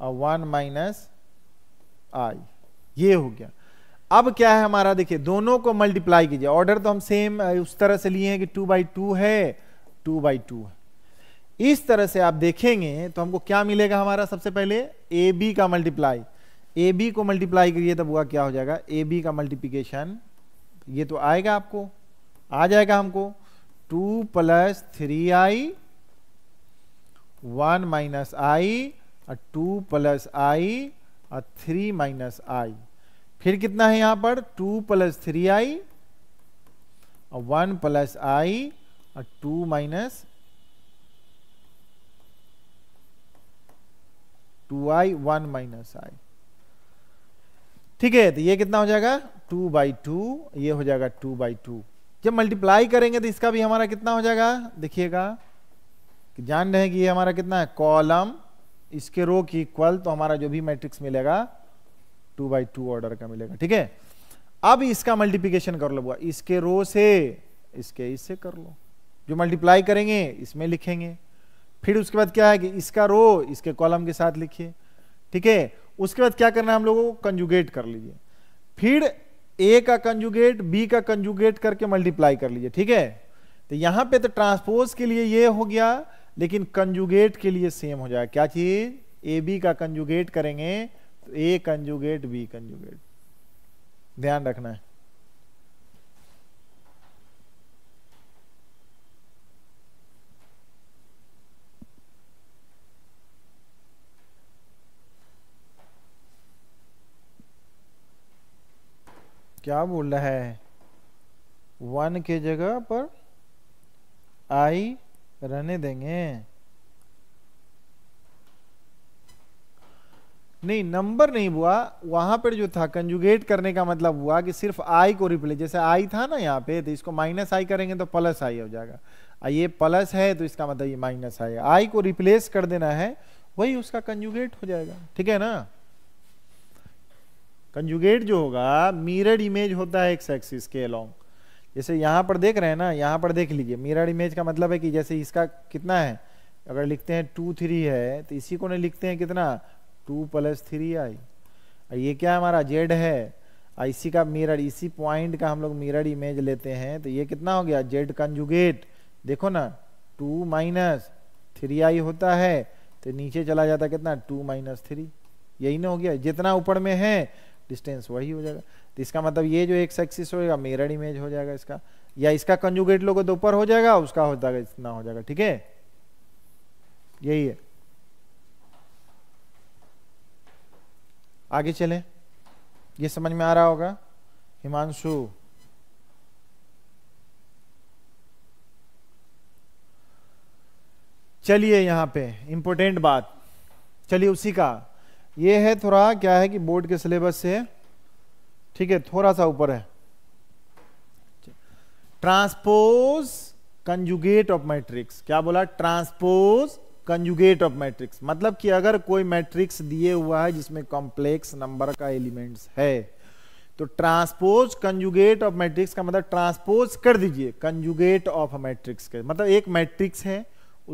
S1: और वन माइनस आई ये हो गया अब क्या है हमारा देखिए दोनों को मल्टीप्लाई कीजिए ऑर्डर तो हम सेम उस तरह से लिए हैं कि टू बाई टू है टू बाई टू है इस तरह से आप देखेंगे तो हमको क्या मिलेगा हमारा सबसे पहले ए बी का मल्टीप्लाई ए बी को मल्टीप्लाई करिए तब हुआ क्या हो जाएगा ए बी का मल्टीप्लिकेशन ये तो आएगा आपको आ जाएगा हमको two plus three I one minus I और टू प्लस आई और थ्री माइनस आई फिर कितना है यहां पर टू प्लस थ्री आई और वन प्लस आई और two minus two I one minus I ठीक है तो ये कितना हो जाएगा टू बाई टू ये हो जाएगा टू बाई टू जब मल्टीप्लाई करेंगे तो इसका भी हमारा कितना हो जाएगा देखिएगा जान रहे कि ये हमारा कितना है कॉलम इसके रो की इक्वल तो हमारा जो भी मैट्रिक्स मिलेगा टू बाई टू ऑर्डर का मिलेगा ठीक है अब इसका मल्टीप्लीकेशन कर लो बुआ इसके रो से इसके इससे कर लो जो मल्टीप्लाई करेंगे इसमें लिखेंगे फिर उसके बाद क्या है कि इसका रो इसके कॉलम के साथ लिखिए ठीक है उसके बाद क्या करना है हम लोगों को कंजुगेट कर लीजिए फिर ए का कंजुगेट बी का कंजुगेट करके मल्टीप्लाई कर लीजिए ठीक है तो यहां पे तो ट्रांसपोज के लिए ये हो गया लेकिन कंजुगेट के लिए सेम हो जाएगा क्या चीज ए बी का कंजुगेट करेंगे तो ए कंजुगेट बी कंजुगेट ध्यान रखना है क्या बोल रहा है वन के जगह पर आई रहने देंगे नहीं नंबर नहीं हुआ वहां पर जो था कंजुगेट करने का मतलब हुआ कि सिर्फ आई को रिप्लेस जैसे आई था ना यहाँ पे तो इसको माइनस आई करेंगे तो प्लस आई हो जाएगा ये प्लस है तो इसका मतलब ये माइनस आई आई को रिप्लेस कर देना है वही उसका कंजुगेट हो जाएगा ठीक है ना कंजुगेट जो होगा मिरर इमेज होता है एक्स एक्सिस के अलॉन्ग जैसे यहाँ पर देख रहे हैं ना यहाँ पर देख लीजिए मिरर इमेज का मतलब है कि जैसे इसका कितना है अगर लिखते हैं टू थ्री है तो इसी को ने लिखते हैं कितना टू प्लस थ्री आई और ये क्या हमारा जेड है और इसी का मिरर इसी पॉइंट का हम लोग मिरर इमेज लेते हैं तो ये कितना हो गया जेड कंजुगेट देखो ना टू माइनस थ्री आई होता है तो नीचे चला जाता कितना टू माइनस थ्री यही ना हो गया जितना ऊपर में है डिस्टेंस वही हो जाएगा तो इसका मतलब ये जो एक एक्सिस होगा मेरड इमेज हो जाएगा इसका या इसका कंजुगेट लोगो दो पर हो जाएगा उसका हो जाएगा इतना हो जाएगा ठीक है यही है आगे चले ये समझ में आ रहा होगा हिमांशु चलिए यहां पे इंपोर्टेंट बात चलिए उसी का ये है थोड़ा क्या है कि बोर्ड के सिलेबस से ठीक है थोड़ा सा ऊपर है ट्रांसपोज कंजुगेट ऑफ मैट्रिक्स क्या बोला ट्रांसपोज कंजुगेट ऑफ मैट्रिक्स मतलब कि अगर कोई मैट्रिक्स दिए हुआ है जिसमें कॉम्प्लेक्स नंबर का एलिमेंट्स है तो ट्रांसपोज कंजुगेट ऑफ मैट्रिक्स का मतलब ट्रांसपोज कर दीजिए कंजुगेट ऑफ मैट्रिक्स के मतलब एक मैट्रिक्स है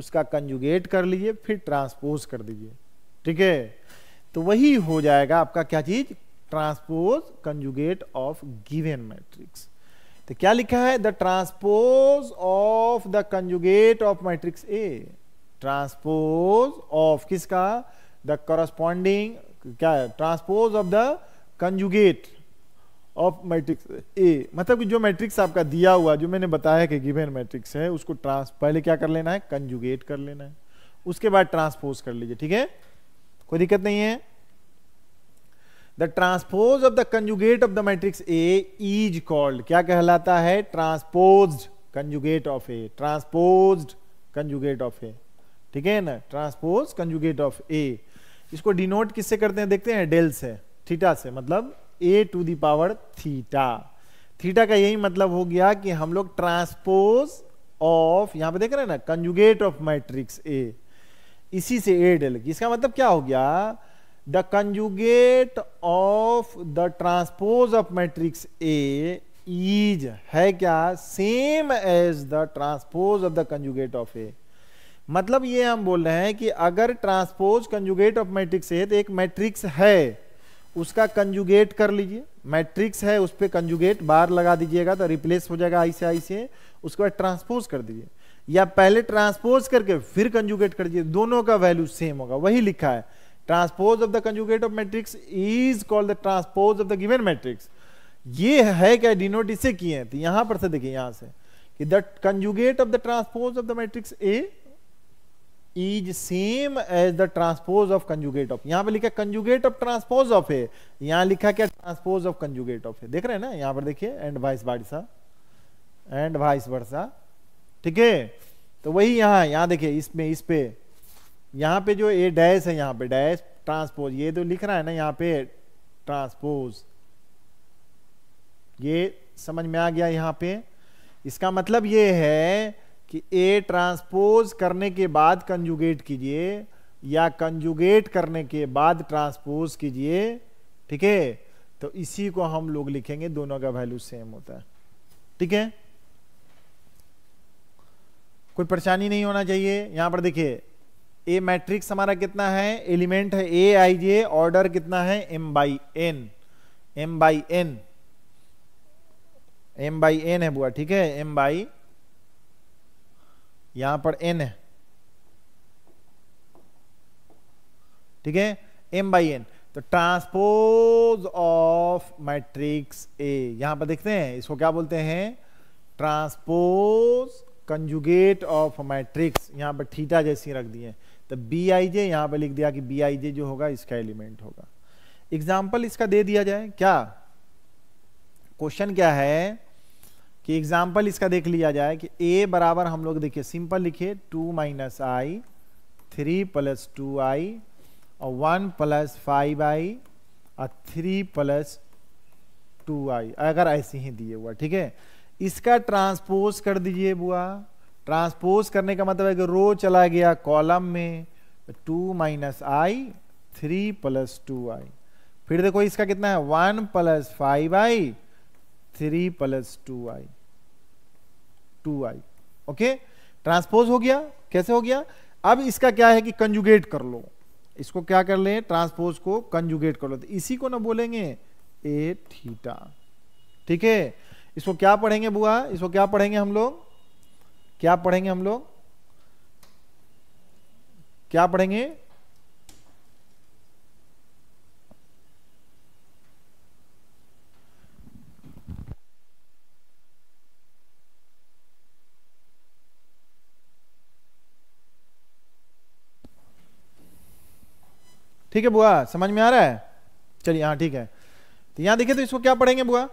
S1: उसका कंजुगेट कर लीजिए फिर ट्रांसपोज कर दीजिए ठीक है तो वही हो जाएगा आपका क्या चीज transpose conjugate of given matrix तो क्या लिखा है the transpose of the conjugate of matrix A transpose of किसका द करस्पॉन्डिंग क्या है transpose of the conjugate of matrix A मतलब कि जो मैट्रिक्स आपका दिया हुआ जो मैंने बताया कि गिवेन मैट्रिक्स है उसको ट्रांस पहले क्या कर लेना है कंजुगेट कर लेना है उसके बाद ट्रांसपोज कर लीजिए ठीक है कोई दिक्कत नहीं है the transpose of the conjugate of the matrix A is called क्या कहलाता है transpose conjugate of A transpose conjugate of A ठीक है ना ट्रांसपोज कंजुगेट ऑफ ए इसको डिनोट किससे करते हैं देखते हैं डेल से थीटा से मतलब ए टू दावर थीटा थीटा का यही मतलब हो गया कि हम लोग ट्रांसपोज ऑफ यहां पे देख रहे हैं ना कंजुगेट ऑफ मैट्रिक्स ए इसी से एड लगी इसका मतलब क्या हो गया the conjugate of the transpose of matrix A is है क्या same as the transpose of the conjugate of A मतलब ये हम बोल रहे हैं कि अगर transpose conjugate of matrix A तो एक मैट्रिक्स है उसका कंजुगेट कर लीजिए मैट्रिक्स है उस पर कंजुगेट बार लगा दीजिएगा तो रिप्लेस हो जाएगा आई से आई से उसके बाद ट्रांसपोज कर दीजिए या पहले ट्रांसपोज करके फिर कंजुगेट कर दिए दोनों का वैल्यू सेम होगा वही लिखा है transpose of the conjugate of matrix is called the transpose of the given matrix ये है क्या डिनोट इसे किए हैं तो यहां पर से देखिए यहां से कि the conjugate of the transpose of the matrix A is same as the transpose of conjugate of यहां पर लिखा conjugate of transpose of A यहां लिखा क्या transpose of conjugate of A देख रहे हैं ना यहां पर देखिए and vice versa and vice versa ठीक है तो वही यहाँ यहाँ देखिए इसमें इस पे यहाँ पे जो ए डैश है यहाँ पे डैश ट्रांसपोज ये तो लिख रहा है ना यहाँ पे ट्रांसपोज ये समझ में आ गया यहाँ पे इसका मतलब ये है कि ए ट्रांसपोज करने के बाद कंजुगेट कीजिए या कंजुगेट करने के बाद ट्रांसपोज कीजिए ठीक है तो इसी को हम लोग लिखेंगे दोनों का वैल्यू सेम होता है ठीक है कोई परेशानी नहीं होना चाहिए यहां पर देखिए ए मैट्रिक्स हमारा कितना है एलिमेंट है ए आई जे ऑर्डर कितना है M by N M by N M by N है बुआ ठीक है एम बाई यहां पर एन है ठीक है एम बाई एन तो ट्रांसपोज ऑफ मैट्रिक्स ए यहां पर देखते हैं इसको क्या बोलते हैं ट्रांसपोज कंजुगेट ऑफ मैट्रिक्स यहाँ पर थीटा जैसी रख दिए तो बी आई जे यहाँ पर लिख दिया कि बी आई जे जो होगा इसका एलिमेंट होगा एग्जाम्पल इसका दे दिया जाए क्या क्वेश्चन क्या है कि एग्जाम्पल इसका देख लिया जाए कि ए बराबर हम लोग देखिए सिंपल लिखिए टू माइनस आई थ्री प्लस टू आई और वन प्लस फाइव आई और थ्री प्लस टू आई अगर ऐसे ही दिए हुआ ठीक है इसका ट्रांसपोज कर दीजिए बुआ ट्रांसपोज करने का मतलब है कि रो चला गया कॉलम में two minus I three plus two I फिर देखो इसका कितना है one plus five I three plus two I two I okay transpose हो गया कैसे हो गया अब इसका क्या है कि कंजुगेट कर लो इसको क्या कर ले ट्रांसपोज को कंजुगेट कर लो तो इसी को ना बोलेंगे ए थीटा ठीक है इसको क्या पढ़ेंगे बुआ इसको क्या पढ़ेंगे हम लोग क्या पढ़ेंगे हम लोग क्या पढ़ेंगे ठीक है बुआ समझ में आ रहा है चलिए हाँ ठीक है तो यहां देखिए तो इसको क्या पढ़ेंगे बुआ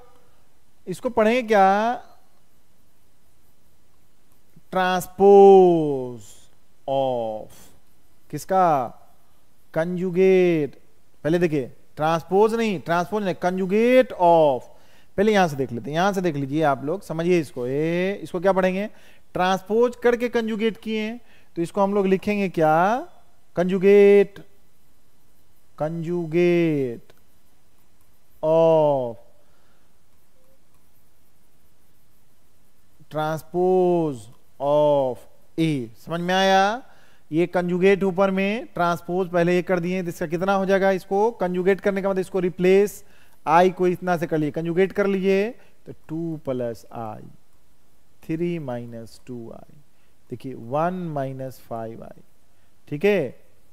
S1: इसको पढ़ेंगे क्या ट्रांसपोज ऑफ किसका कंजुगेट पहले देखिए ट्रांसपोज नहीं ट्रांसपोज नहीं कंजुगेट ऑफ पहले यहां से देख लेते हैं यहां से देख लीजिए आप लोग समझिए इसको ए इसको क्या पढ़ेंगे ट्रांसपोज करके कंजुगेट किए तो इसको हम लोग लिखेंगे क्या conjugate conjugate of transpose of ए समझ में आया ये कंजुगेट ऊपर में ट्रांसपोज पहले ये कर दिए इसका कितना हो जाएगा इसको कंजुगेट करने का मतलब इसको रिप्लेस आई को इतना से कर लिए कंजुगेट कर लिए तो two plus I three minus two I देखिए वन माइनस फाइव आई ठीक है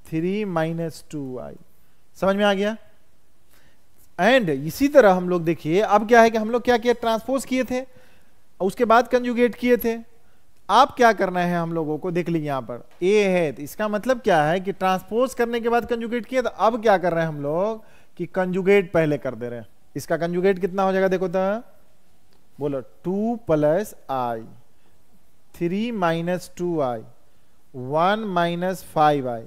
S1: थ्री माइनस टू आई समझ में आ गया एंड इसी तरह हम लोग देखिए अब क्या है कि हम लोग क्या किया ट्रांसपोज किए थे उसके बाद कंजुगेट किए थे आप क्या करना है हम लोगों को देख लीजिए यहां पर ए है तो इसका मतलब क्या है कि ट्रांसपोज करने के बाद कंजुगेट किए तो अब क्या कर रहे हैं हम लोग कि कंजुगेट पहले कर दे रहे हैं इसका कंजुगेट कितना हो जाएगा देखो तो बोलो two plus I three minus two I one minus five I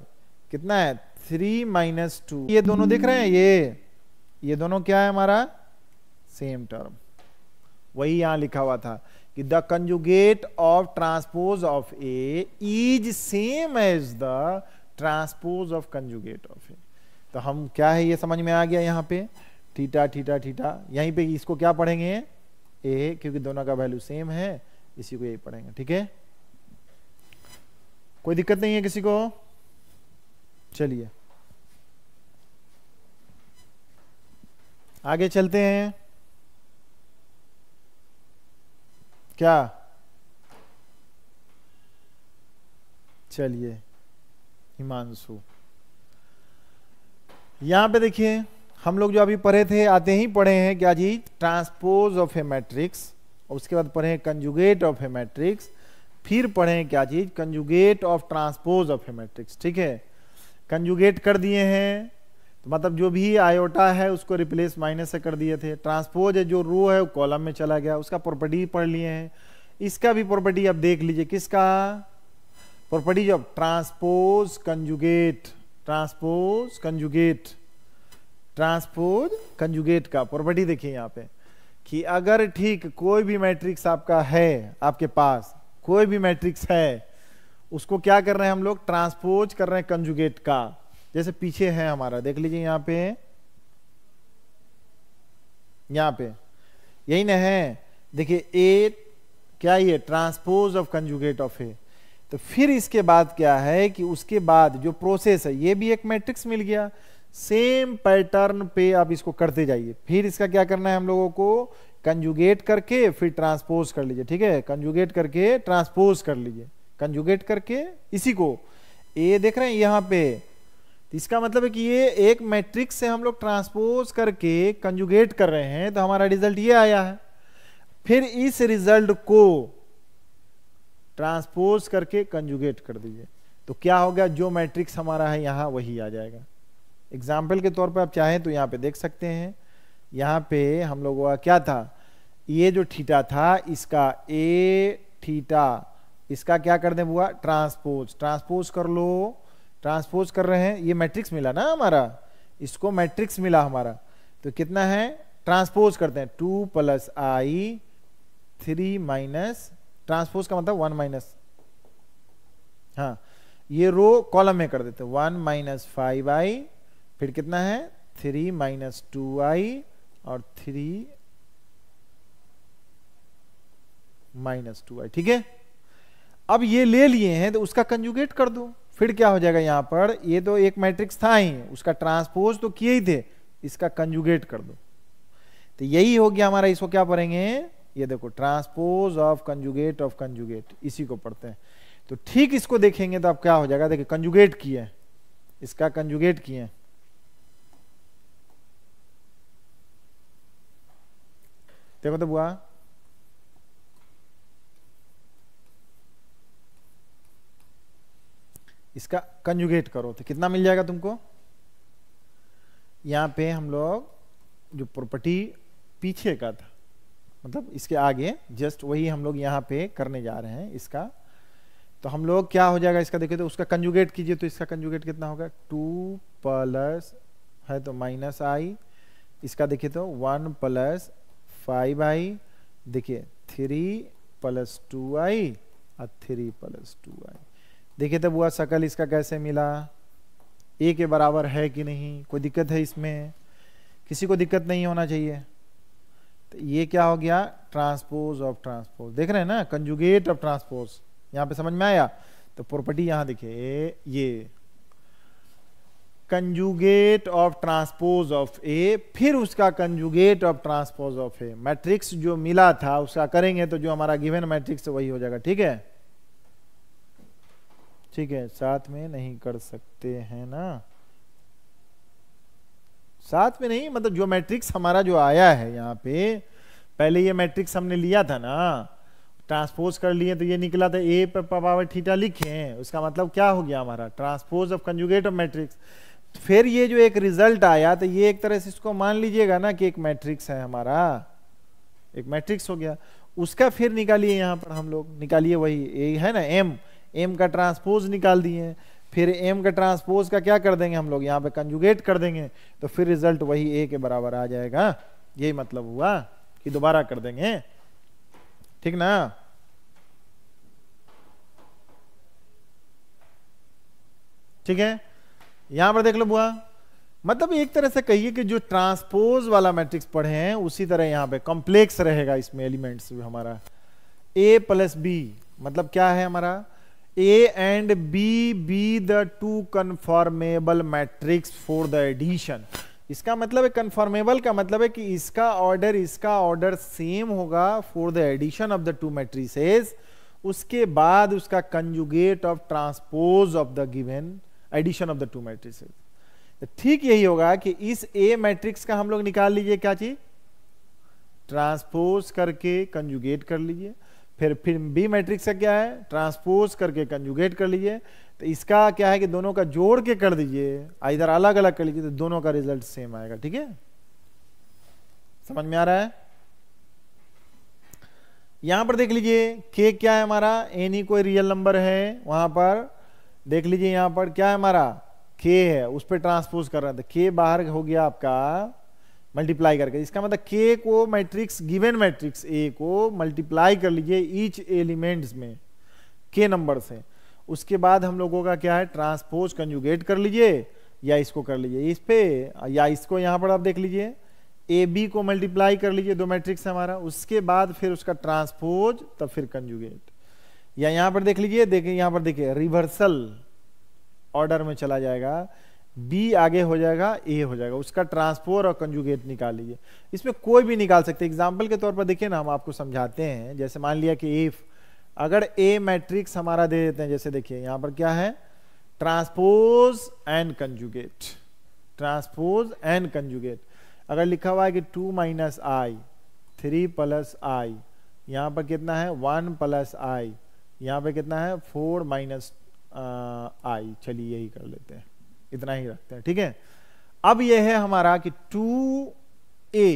S1: कितना है थ्री माइनस टू ये दोनों दिख रहे हैं ये ये दोनों क्या है हमारा सेम टर्म वही यहां लिखा हुआ था कि the conjugate of transpose of A is same as the transpose of conjugate of A तो हम क्या है ये समझ में आ गया यहाँ पे थीटा थीटा थीटा यहीं पे इसको क्या पढ़ेंगे ए क्योंकि दोनों का वैल्यू सेम है इसी को यही पढ़ेंगे ठीक है कोई दिक्कत नहीं है किसी को चलिए आगे चलते हैं क्या चलिए हिमांशु यहां पे देखिए हम लोग जो अभी पढ़े थे आते ही पढ़े हैं क्या जी ट्रांसपोज ऑफ ए मैट्रिक्स उसके बाद पढ़े हैं कंजुगेट ऑफ ए मैट्रिक्स फिर पढ़े हैं क्या चीज conjugate of transpose of A matrix ठीक है कंजुगेट कर दिए हैं मतलब जो भी आयोटा है उसको रिप्लेस माइनस से कर दिए थे ट्रांसपोज है जो रो है वो कॉलम में चला गया उसका प्रॉपर्टी पढ़ लिए हैं इसका भी प्रॉपर्टी आप देख लीजिए किसका property of transpose conjugate transpose conjugate transpose conjugate का प्रॉपर्टी देखिए यहाँ पे कि अगर ठीक कोई भी मैट्रिक्स आपका है आपके पास कोई भी मैट्रिक्स है उसको क्या कर रहे हैं हम लोग ट्रांसपोज कर रहे हैं कंजुगेट का जैसे पीछे है हमारा देख लीजिए यहाँ पे यहाँ पे यही ना है देखिए ए क्या ये transpose of conjugate of A तो फिर इसके बाद क्या है कि उसके बाद जो प्रोसेस है ये भी एक मैट्रिक्स मिल गया सेम पैटर्न पे आप इसको करते जाइए फिर इसका क्या करना है हम लोगों को कंजुगेट करके फिर ट्रांसपोज कर लीजिए ठीक है कंजुगेट करके ट्रांसपोज कर लीजिए कंजुगेट करके इसी को ए देख रहे हैं यहाँ पे तो इसका मतलब है कि ये एक मैट्रिक्स से हम लोग ट्रांसपोज करके कंजुगेट कर रहे हैं तो हमारा रिजल्ट ये आया है फिर इस रिजल्ट को ट्रांसपोज करके कंजुगेट कर दीजिए तो क्या हो गया जो मैट्रिक्स हमारा है यहाँ वही आ जाएगा एग्जाम्पल के तौर पर आप चाहें तो यहाँ पे देख सकते हैं यहाँ पे हम लोगों का क्या था ये जो ठीटा था इसका ए ठीटा इसका क्या कर दें बुआ ट्रांसपोज ट्रांसपोज कर लो ट्रांसपोज कर रहे हैं ये मैट्रिक्स मिला ना हमारा इसको मैट्रिक्स मिला हमारा तो कितना है ट्रांसपोज करते हैं two plus I three minus transpose का मतलब वन माइनस हाँ ये रो कॉलम में कर देते वन माइनस फाइव आई फिर कितना है थ्री माइनस टू आई और थ्री माइनस टू आई ठीक है अब ये ले लिए हैं तो उसका कंजुगेट कर दो फिर क्या हो जाएगा यहाँ पर ये तो एक मैट्रिक्स था ही उसका ट्रांसपोज तो किए ही थे इसका कंजुगेट कर दो तो यही हो गया हमारा इसको क्या पढ़ेंगे ये देखो transpose of conjugate of conjugate इसी को पढ़ते हैं तो ठीक इसको देखेंगे तो अब क्या हो जाएगा देखिए कंजुगेट किए इसका कंजुगेट किए देखो तो बुआ इसका कंजुगेट करो तो कितना मिल जाएगा तुमको यहाँ पे हम लोग जो प्रॉपर्टी पीछे का था मतलब इसके आगे जस्ट वही हम लोग यहाँ पे करने जा रहे हैं इसका तो हम लोग क्या हो जाएगा इसका देखिए तो उसका कंजुगेट कीजिए तो इसका कंजुगेट कितना होगा टू प्लस है तो माइनस आई इसका देखिए तो वन प्लस फाइव आई देखिए थ्री प्लस टू आई और थ्री प्लस टू आई देखिए तब हुआ सकल इसका कैसे मिला ए के बराबर है कि नहीं कोई दिक्कत है इसमें किसी को दिक्कत नहीं होना चाहिए तो ये क्या हो गया ट्रांसपोज ऑफ ट्रांसपोज देख रहे हैं ना कंजुगेट ऑफ ट्रांसपोज यहाँ पे समझ में आया तो प्रॉपर्टी यहाँ देखिए ये conjugate of transpose of A फिर उसका conjugate of transpose of A matrix जो मिला था उसका करेंगे तो जो हमारा गिवन मैट्रिक्स वही हो जाएगा ठीक है ठीक है साथ में नहीं कर सकते हैं ना साथ में नहीं मतलब जो मैट्रिक्स हमारा जो आया है यहाँ पे पहले ये मैट्रिक्स हमने लिया था ना ट्रांसपोज कर लिए तो ये निकला था ए पर पावर थीटा लिखे हैं उसका मतलब क्या हो गया हमारा transpose of conjugate of matrix फिर ये जो एक रिजल्ट आया तो ये एक तरह से इसको मान लीजिएगा ना कि एक मैट्रिक्स है हमारा एक मैट्रिक्स हो गया उसका फिर निकालिए यहाँ पर हम लोग निकालिए वही ए है ना एम एम का ट्रांसपोज निकाल दिए फिर एम का ट्रांसपोज का क्या कर देंगे हम लोग यहाँ पे कंजुगेट कर देंगे तो फिर रिजल्ट वही ए के बराबर आ जाएगा यही मतलब हुआ कि दोबारा कर देंगे ठीक ना ठीक है यहां पर देख लो बुआ मतलब एक तरह से कहिए कि जो ट्रांसपोज वाला मैट्रिक्स पढ़े हैं उसी तरह यहां पे कॉम्प्लेक्स रहेगा इसमें एलिमेंट्स हमारा ए प्लस बी मतलब क्या है हमारा A and B be the two conformable matrix for the addition इसका मतलब है कन्फर्मेबल का मतलब है कि इसका ऑर्डर इसका ऑर्डर सेम होगा for the addition of the two matrices उसके बाद उसका conjugate of transpose of the given addition of the two matrices ठीक यही होगा कि इस ए मैट्रिक्स का हम लोग निकाल लीजिए क्या चीज ट्रांसपोज करके कंजुगेट कर लीजिए फिर फिर बी मैट्रिक्स का क्या है ट्रांसपोज करके कंजुगेट कर लीजिए तो इसका क्या है कि दोनों का जोड़ के कर दीजिए इधर अलग अलग कर लीजिए तो दोनों का रिजल्ट सेम आएगा ठीक है समझ में आ रहा है यहां पर देख लीजिए के क्या है हमारा एन ही कोई रियल नंबर है वहां पर देख लीजिए यहां पर क्या है हमारा के है उस पर ट्रांसपोज कर रहे हैं तो के बाहर हो गया आपका मल्टीप्लाई करके इसका मतलब के को मैट्रिक्स गिवन मैट्रिक्स ए को मल्टीप्लाई कर लीजिए ईच एलिमेंट्स में के नंबर से उसके बाद हम लोगों का क्या है ट्रांसपोज कंजुगेट कर लीजिए या इसको कर लीजिए इस पे या इसको यहाँ पर आप देख लीजिए ए बी को मल्टीप्लाई कर लीजिए दो मैट्रिक्स हमारा उसके बाद फिर उसका ट्रांसपोज तब फिर कंजुगेट या यहाँ पर देख लीजिए देखिए यहाँ पर देखिए रिवर्सल ऑर्डर में चला जाएगा बी आगे हो जाएगा ए हो जाएगा उसका ट्रांसपोर और कंजुगेट निकाल लीजिए इसमें कोई भी निकाल सकते एग्जाम्पल के तौर पर देखिए ना हम आपको समझाते हैं जैसे मान लिया कि एफ अगर ए मैट्रिक्स हमारा दे देते हैं जैसे देखिए यहां पर क्या है transpose and conjugate transpose and conjugate अगर लिखा हुआ है कि two minus I three plus i यहाँ पर कितना है वन प्लस आई यहाँ पर कितना है फोर माइनस आई चलिए यही कर लेते हैं इतना ही रखते हैं ठीक है अब यह है हमारा कि टू ए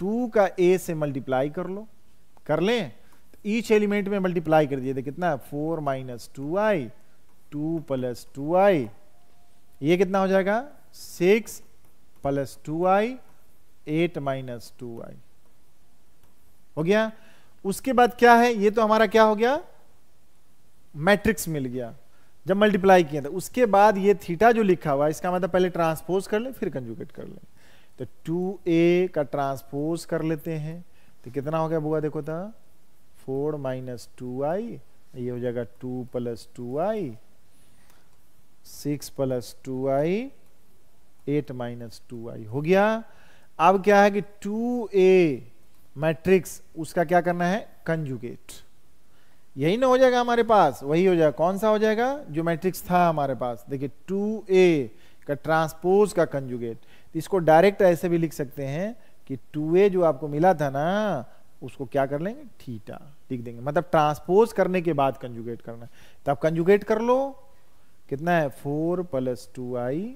S1: टू का ए से मल्टीप्लाई कर लो कर लें ईच तो एलिमेंट में मल्टीप्लाई कर दिए कितना फोर माइनस टू आई टू प्लस टू आई ये कितना हो जाएगा six plus two i eight minus two i हो गया उसके बाद क्या है ये तो हमारा क्या हो गया मैट्रिक्स मिल गया जब मल्टीप्लाई किया था उसके बाद ये थीटा जो लिखा हुआ है इसका मतलब पहले ट्रांसपोज कर ले फिर कंजुगेट कर लें तो टू ए का ट्रांसपोज कर लेते हैं तो कितना हो गया बुआ देखो था फोर माइनस टू आई ये हो जाएगा two plus two i six plus two i eight minus two i हो गया अब क्या है कि टू ए मैट्रिक्स उसका क्या करना है कंजुगेट यही ना हो जाएगा हमारे पास वही हो जाएगा कौन सा हो जाएगा जो मैट्रिक्स था हमारे पास देखिए टू ए का ट्रांसपोज का कंजुगेट तो इसको डायरेक्ट ऐसे भी लिख सकते हैं कि टू ए जो आपको मिला था ना उसको क्या कर लेंगे थीटा लिख देंगे मतलब ट्रांसपोज करने के बाद कंजुगेट करना तो आप कंजुगेट कर लो कितना है four plus two i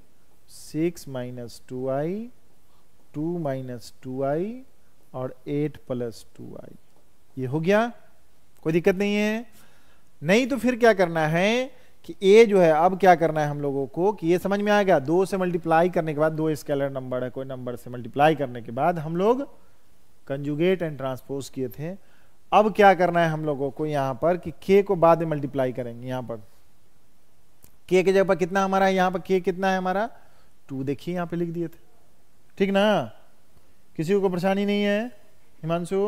S1: six minus two I two minus two आई और एट प्लस टू आई ये हो गया कोई दिक्कत नहीं है नहीं तो फिर क्या करना है कि ए जो है अब क्या करना है हम लोगों को कि ये समझ में आ गया दो से मल्टीप्लाई करने के बाद दो स्केलर नंबर है कोई नंबर से मल्टीप्लाई करने के बाद हम लोग कंजुगेट एंड ट्रांसपोज किए थे अब क्या करना है हम लोगों को यहां पर कि के को बाद में मल्टीप्लाई करेंगे यहां पर के के जगह पर कितना हमारा है यहां पर के कितना है हमारा टू देखिए यहां पे लिख दिए थे ठीक ना किसी को परेशानी नहीं है हिमांशु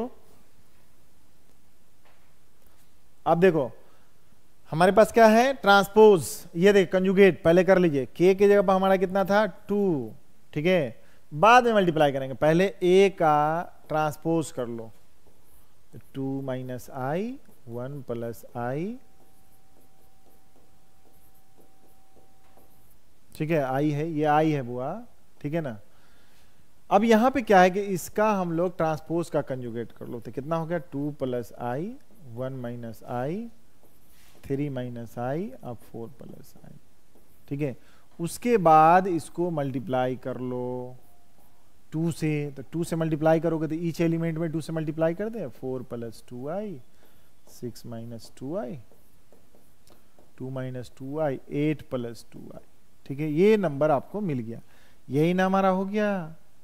S1: अब देखो हमारे पास क्या है ट्रांसपोज ये देख कंजुगेट पहले कर लीजिए के के जगह पर हमारा कितना था टू ठीक है बाद में मल्टीप्लाई करेंगे पहले ए का ट्रांसपोज कर लो two minus i one plus i ठीक है आई है ये आई है बुआ ठीक है ना अब यहां पे क्या है कि इसका हम लोग ट्रांसपोज का कंजुगेट कर लो तो कितना हो गया two plus i one minus I three minus i अब फोर प्लस आई ठीक है उसके बाद इसको मल्टीप्लाई कर लो टू से तो टू से मल्टीप्लाई करोगे तो ईच एलिमेंट में टू से मल्टीप्लाई कर दे four plus two i six minus two I two minus two i eight plus two i ठीक है ये नंबर आपको मिल गया यही ना हमारा हो गया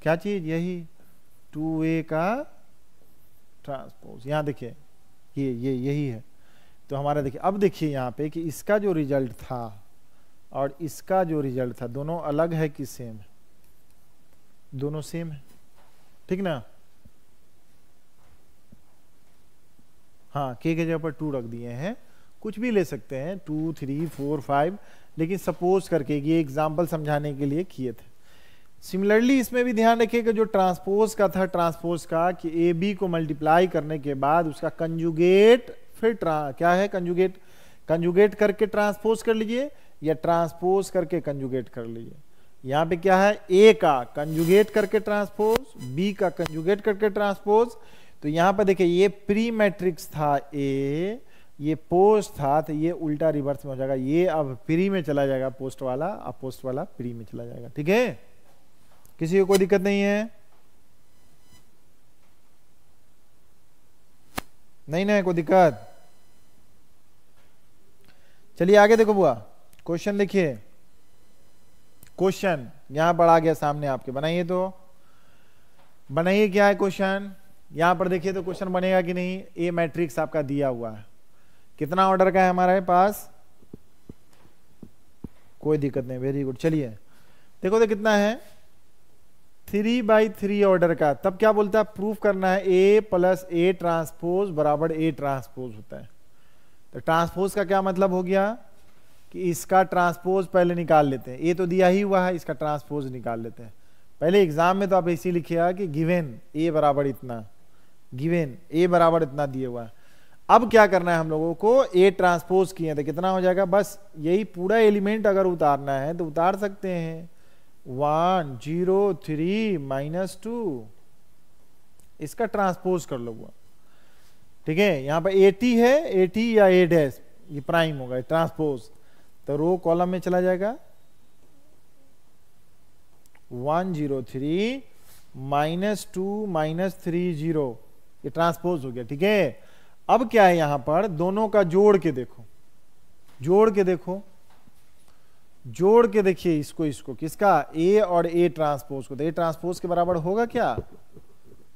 S1: क्या चीज यही टू ए का ट्रांसपोज यहां देखिए ये ये यही है तो हमारा देखिए अब देखिए यहाँ पे कि इसका जो रिजल्ट था और इसका जो रिजल्ट था दोनों अलग है कि सेम है दोनों सेम है ठीक ना हाँ के के जगह पर टू रख दिए हैं कुछ भी ले सकते हैं टू थ्री फोर फाइव लेकिन सपोज करके ये एग्जाम्पल समझाने के लिए किए थे सिमिलरली इसमें भी ध्यान रखिएगा जो ट्रांसपोज का था ट्रांसपोज का कि ए बी को मल्टीप्लाई करने के बाद उसका कंजुगेट फिर क्या है कंजुगेट कंजुगेट करके ट्रांसपोज कर लीजिए या ट्रांसपोज करके कंजुगेट कर लीजिए यहाँ पे क्या है ए का कंजुगेट करके ट्रांसपोज बी का कंजुगेट करके ट्रांसपोज तो यहाँ पर देखिए ये प्री मैट्रिक्स था ए ये पोस्ट था तो ये उल्टा रिवर्स में हो जाएगा ये अब प्री में चला जाएगा पोस्ट वाला अब पोस्ट वाला प्री में चला जाएगा ठीक है किसी को कोई दिक्कत नहीं है नहीं ना कोई दिक्कत चलिए आगे देखो बुआ क्वेश्चन लिखिए क्वेश्चन यहां पर आ गया सामने आपके बनाइए तो बनाइए क्या है क्वेश्चन यहां पर देखिए तो क्वेश्चन बनेगा कि नहीं ए मैट्रिक्स आपका दिया हुआ है कितना ऑर्डर का है हमारे पास कोई दिक्कत नहीं वेरी गुड चलिए देखो तो कितना है थ्री बाई थ्री ऑर्डर का तब क्या बोलता है प्रूफ करना है ए प्लस ए ट्रांसपोज बराबर ए ट्रांसपोज होता है तो ट्रांसपोज का क्या मतलब हो गया कि इसका ट्रांसपोज पहले निकाल लेते हैं ए तो दिया ही हुआ है इसका ट्रांसपोज निकाल लेते हैं पहले एग्जाम में तो आप इसी लिखिएगा कि गिवेन ए बराबर इतना गिवेन ए बराबर इतना दिया हुआ है अब क्या करना है हम लोगों को ए ट्रांसपोज किए तो कितना हो जाएगा बस यही पूरा एलिमेंट अगर उतारना है तो उतार सकते हैं one zero three minus two इसका ट्रांसपोज कर लो वो ठीक है यहां पर टी है टी या ए डैश ये प्राइम होगा ट्रांसपोज तो रो कॉलम में चला जाएगा one zero three minus two minus three zero ये ट्रांसपोज हो गया ठीक है अब क्या है यहां पर दोनों का जोड़ के देखो जोड़ के देखो जोड़ के देखिए इसको इसको किसका ए और ए ट्रांसपोज को तो ए ट्रांसपोज के बराबर होगा क्या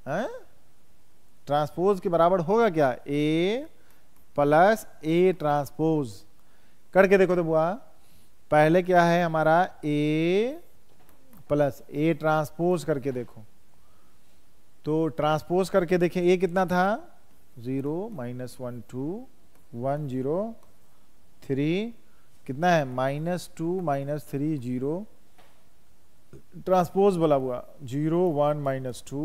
S1: है ट्रांसपोज के बराबर होगा क्या ए प्लस ए ट्रांसपोज करके देखो तो बुआ पहले क्या है हमारा ए प्लस ए ट्रांसपोज करके देखो तो ट्रांसपोज करके देखें ए कितना था zero minus one two one zero three कितना है minus two minus three zero transpose बोला हुआ zero one minus two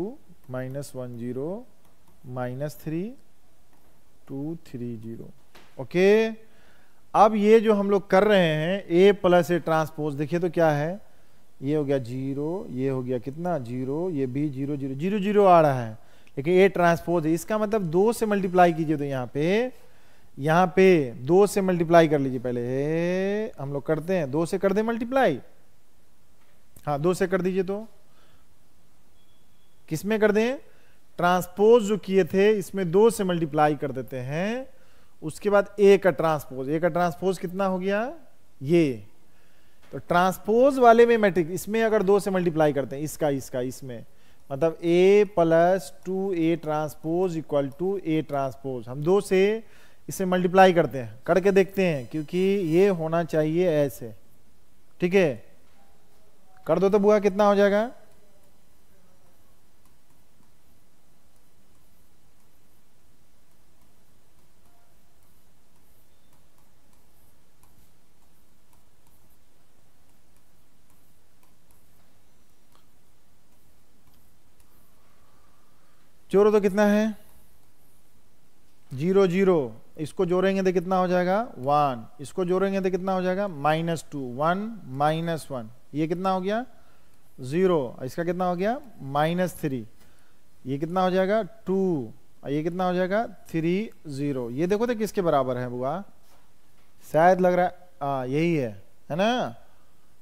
S1: minus one zero minus three two three zero okay अब ये जो हम लोग कर रहे हैं ए प्लस ए ट्रांसपोज देखिए तो क्या है ये हो गया जीरो ये हो गया कितना जीरो ये भी जीरो जीरो जीरो जीरो आ रहा है लेकिन ए ट्रांसपोज है इसका मतलब दो से मल्टीप्लाई कीजिए तो यहाँ पे यहां पे दो से मल्टीप्लाई कर लीजिए पहले हम लोग करते हैं दो से कर दे मल्टीप्लाई हाँ दो से कर दीजिए तो किसमें कर दें ट्रांसपोज जो किए थे इसमें दो से मल्टीप्लाई कर देते हैं उसके बाद ए का ट्रांसपोज ए का ट्रांसपोज कितना हो गया ये तो ट्रांसपोज वाले में मैट्रिक इसमें अगर दो से मल्टीप्लाई करते हैं इसका इसका इसमें मतलब A plus two A transpose equal to A transpose हम दो से इसे मल्टीप्लाई करते हैं करके देखते हैं क्योंकि ये होना चाहिए ऐसे ठीक है कर दो तो बुआ कितना हो जाएगा चोरों तो कितना है जीरो जीरो इसको जोड़ेंगे तो कितना हो जाएगा वन इसको जोड़ेंगे तो कितना हो जाएगा minus two one minus one ये कितना हो गया ज़ीरो इसका कितना हो गया माइनस थ्री ये कितना हो जाएगा टू ये कितना हो जाएगा थ्री ज़ीरो ये देखो तो किसके बराबर है बुआ शायद लग रहा है आ, यही है है ना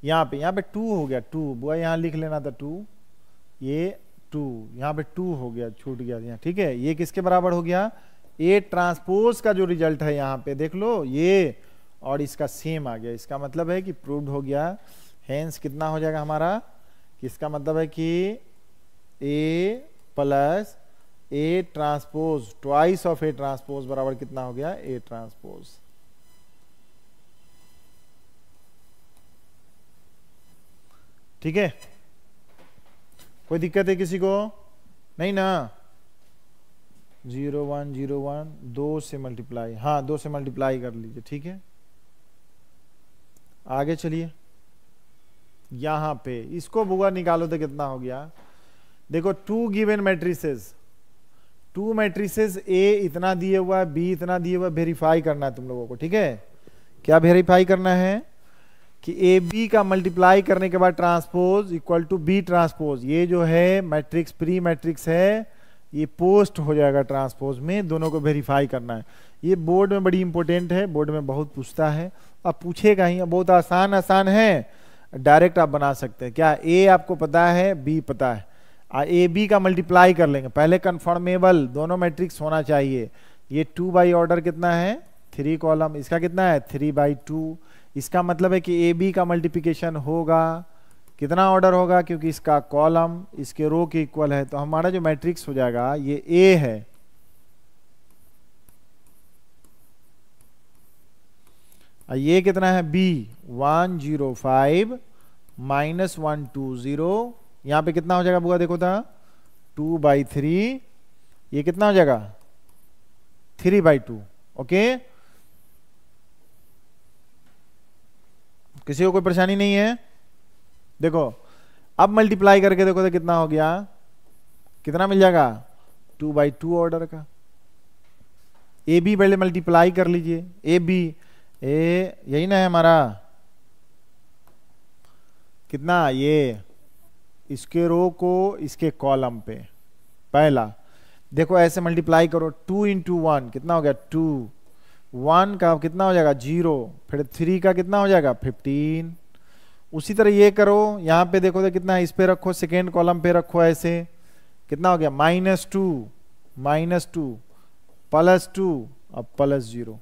S1: यहाँ पे यहाँ पे टू हो गया टू बुआ यहाँ लिख लेना था टू ये टू यहाँ पे टू हो गया छूट गया यहाँ ठीक है ये किसके बराबर हो गया ए ट्रांसपोज का जो रिजल्ट है यहाँ पे देख लो ये और इसका सेम आ गया इसका मतलब है कि प्रूव्ड हो गया हैंस कितना हो जाएगा हमारा इसका मतलब है कि A plus A transpose twice of A transpose बराबर कितना हो गया ए ट्रांसपोज ठीक है कोई दिक्कत है किसी को नहीं ना जीरो वन जीरो वन दो से मल्टीप्लाई हाँ दो से मल्टीप्लाई कर लीजिए ठीक है आगे चलिए यहाँ पे इसको बुआ निकालो तो कितना हो गया देखो two given matrices two matrices A इतना दिए हुआ है बी इतना दिए हुआ वेरीफाई करना है तुम लोगों को ठीक है क्या वेरीफाई करना है कि ए बी का मल्टीप्लाई करने के बाद transpose equal to B transpose ये जो है मैट्रिक्स प्री मैट्रिक्स है ये पोस्ट हो जाएगा ट्रांसपोज में दोनों को वेरीफाई करना है ये बोर्ड में बड़ी इंपॉर्टेंट है बोर्ड में बहुत पूछता है अब पूछेगा ही बहुत आसान आसान है डायरेक्ट आप बना सकते हैं क्या ए आपको पता है बी पता है ए बी का मल्टीप्लाई कर लेंगे पहले कन्फर्मेबल दोनों मैट्रिक्स होना चाहिए ये टू बाई ऑर्डर कितना है थ्री कॉलम इसका कितना है थ्री बाई टू इसका मतलब है कि ए बी का मल्टीप्लिकेशन होगा कितना ऑर्डर होगा क्योंकि इसका कॉलम इसके रो के इक्वल है तो हमारा जो मैट्रिक्स हो जाएगा ये ए है ये कितना है B one zero five minus one two zero यहां पे कितना हो जाएगा बुआ देखो था टू बाई थ्री ये कितना हो जाएगा थ्री बाई टू ओके किसी को कोई परेशानी नहीं है देखो अब मल्टीप्लाई करके देखो तो कितना हो गया कितना मिल जाएगा टू बाई टू ऑर्डर का ए बी पहले मल्टीप्लाई कर लीजिए ए बी ए यही ना है हमारा कितना ये इसके रो को इसके कॉलम पे पहला देखो ऐसे मल्टीप्लाई करो टू इंटू वन कितना हो गया टू वन का कितना हो जाएगा जीरो फिर थ्री का कितना हो जाएगा फिफ्टीन उसी तरह ये करो यहाँ पे देखो तो कितना इस पे रखो सेकेंड कॉलम पे रखो ऐसे कितना हो गया minus two minus two plus two अब प्लस जीरो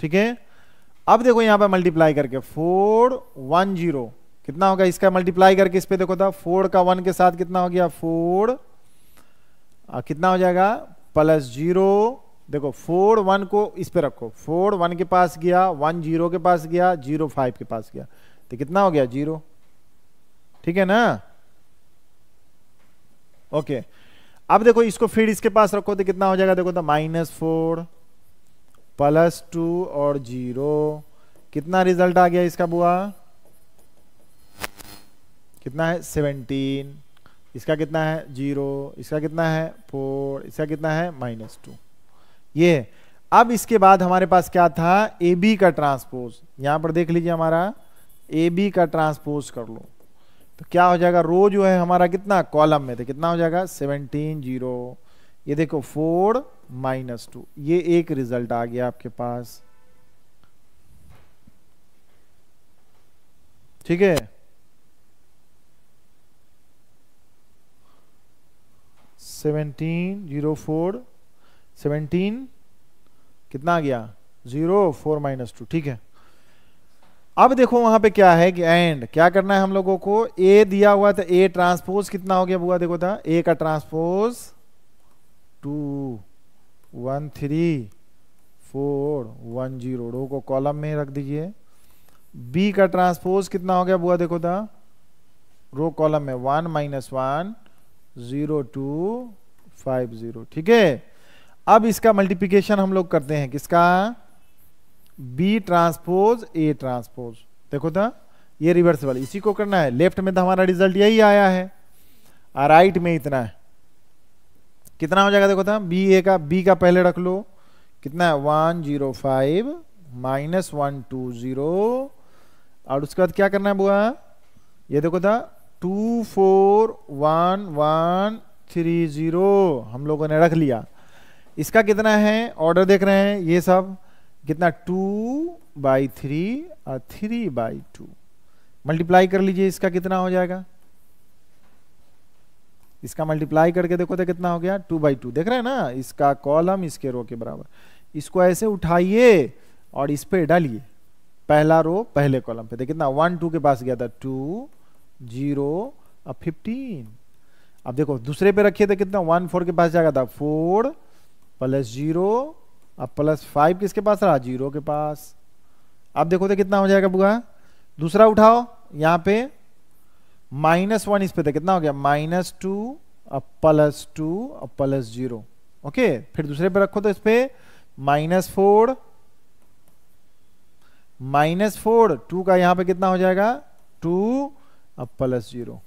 S1: ठीक है अब देखो यहां पे मल्टीप्लाई करके फोर वन जीरो कितना होगा इसका मल्टीप्लाई करके इस पे देखो था तो, फोर का वन के साथ कितना हो गया फोर कितना हो जाएगा प्लस जीरो देखो फोर वन को इस पे रखो फोर वन के पास गया वन जीरो के पास गया जीरो फाइव के पास गया तो कितना हो गया जीरो ठीक है ना ओके अब देखो इसको फिर इसके पास रखो तो कितना हो जाएगा देखो तो माइनस फोर प्लस टू और जीरो कितना रिजल्ट आ गया इसका बुआ कितना है सेवनटीन इसका कितना है जीरो इसका कितना है फोर इसका कितना है माइनस टू ये अब इसके बाद हमारे पास क्या था ए बी का ट्रांसपोज यहां पर देख लीजिए हमारा ए बी का ट्रांसपोज कर लो तो क्या हो जाएगा रो जो है हमारा कितना कॉलम में थे कितना हो जाएगा सेवनटीन जीरो ये देखो फोर माइनस टू ये एक रिजल्ट आ गया आपके पास ठीक है सेवनटीन जीरो फोर सेवनटीन कितना आ गया जीरो फोर माइनस टू ठीक है अब देखो वहां पे क्या है कि एंड क्या करना है हम लोगों को ए दिया हुआ था ए ट्रांसपोज कितना हो गया बुआ देखो था ए का transpose two one three four one zero row को कॉलम में रख दीजिए बी का ट्रांसपोज कितना हो गया बुआ देखो था रो कॉलम में one minus one zero two five zero ठीक है अब इसका मल्टीप्लिकेशन हम लोग करते हैं किसका बी ट्रांसपोज ए ट्रांसपोज देखो था तो, ये रिवर्सिबल इसी को करना है लेफ्ट में तो हमारा रिजल्ट यही आया है और राइट में इतना है कितना हो जाएगा देखो था बी ए का बी का पहले रख लो कितना है one zero five minus one two zero और उसके बाद क्या करना है बुआ ये देखो था तो, two four one one three zero हम लोगों ने रख लिया इसका कितना है ऑर्डर देख रहे हैं ये सब कितना टू बाई थ्री और थ्री बाई टू मल्टीप्लाई कर लीजिए इसका कितना हो जाएगा इसका मल्टीप्लाई करके देखो तो कितना हो गया टू बाई टू देख रहे हैं ना इसका कॉलम इसके रो के बराबर इसको ऐसे उठाइए और इस पर डालिए पहला रो पहले कॉलम पे देखिए कितना वन टू के पास गया था टू जीरो और फिफ्टीन अब देखो दूसरे पे रखिए तो कितना वन फोर के पास जाएगा था फोर प्लस जीरो अब प्लस फाइव किसके पास रहा जीरो के पास अब देखो तो कितना हो जाएगा बुआ दूसरा उठाओ यहाँ पे माइनस वन इस पे था कितना हो गया माइनस टू अब प्लस टू अब प्लस जीरो ओके फिर दूसरे पे रखो तो इस पे minus four minus four two का यहां पे कितना हो जाएगा टू अब प्लस जीरो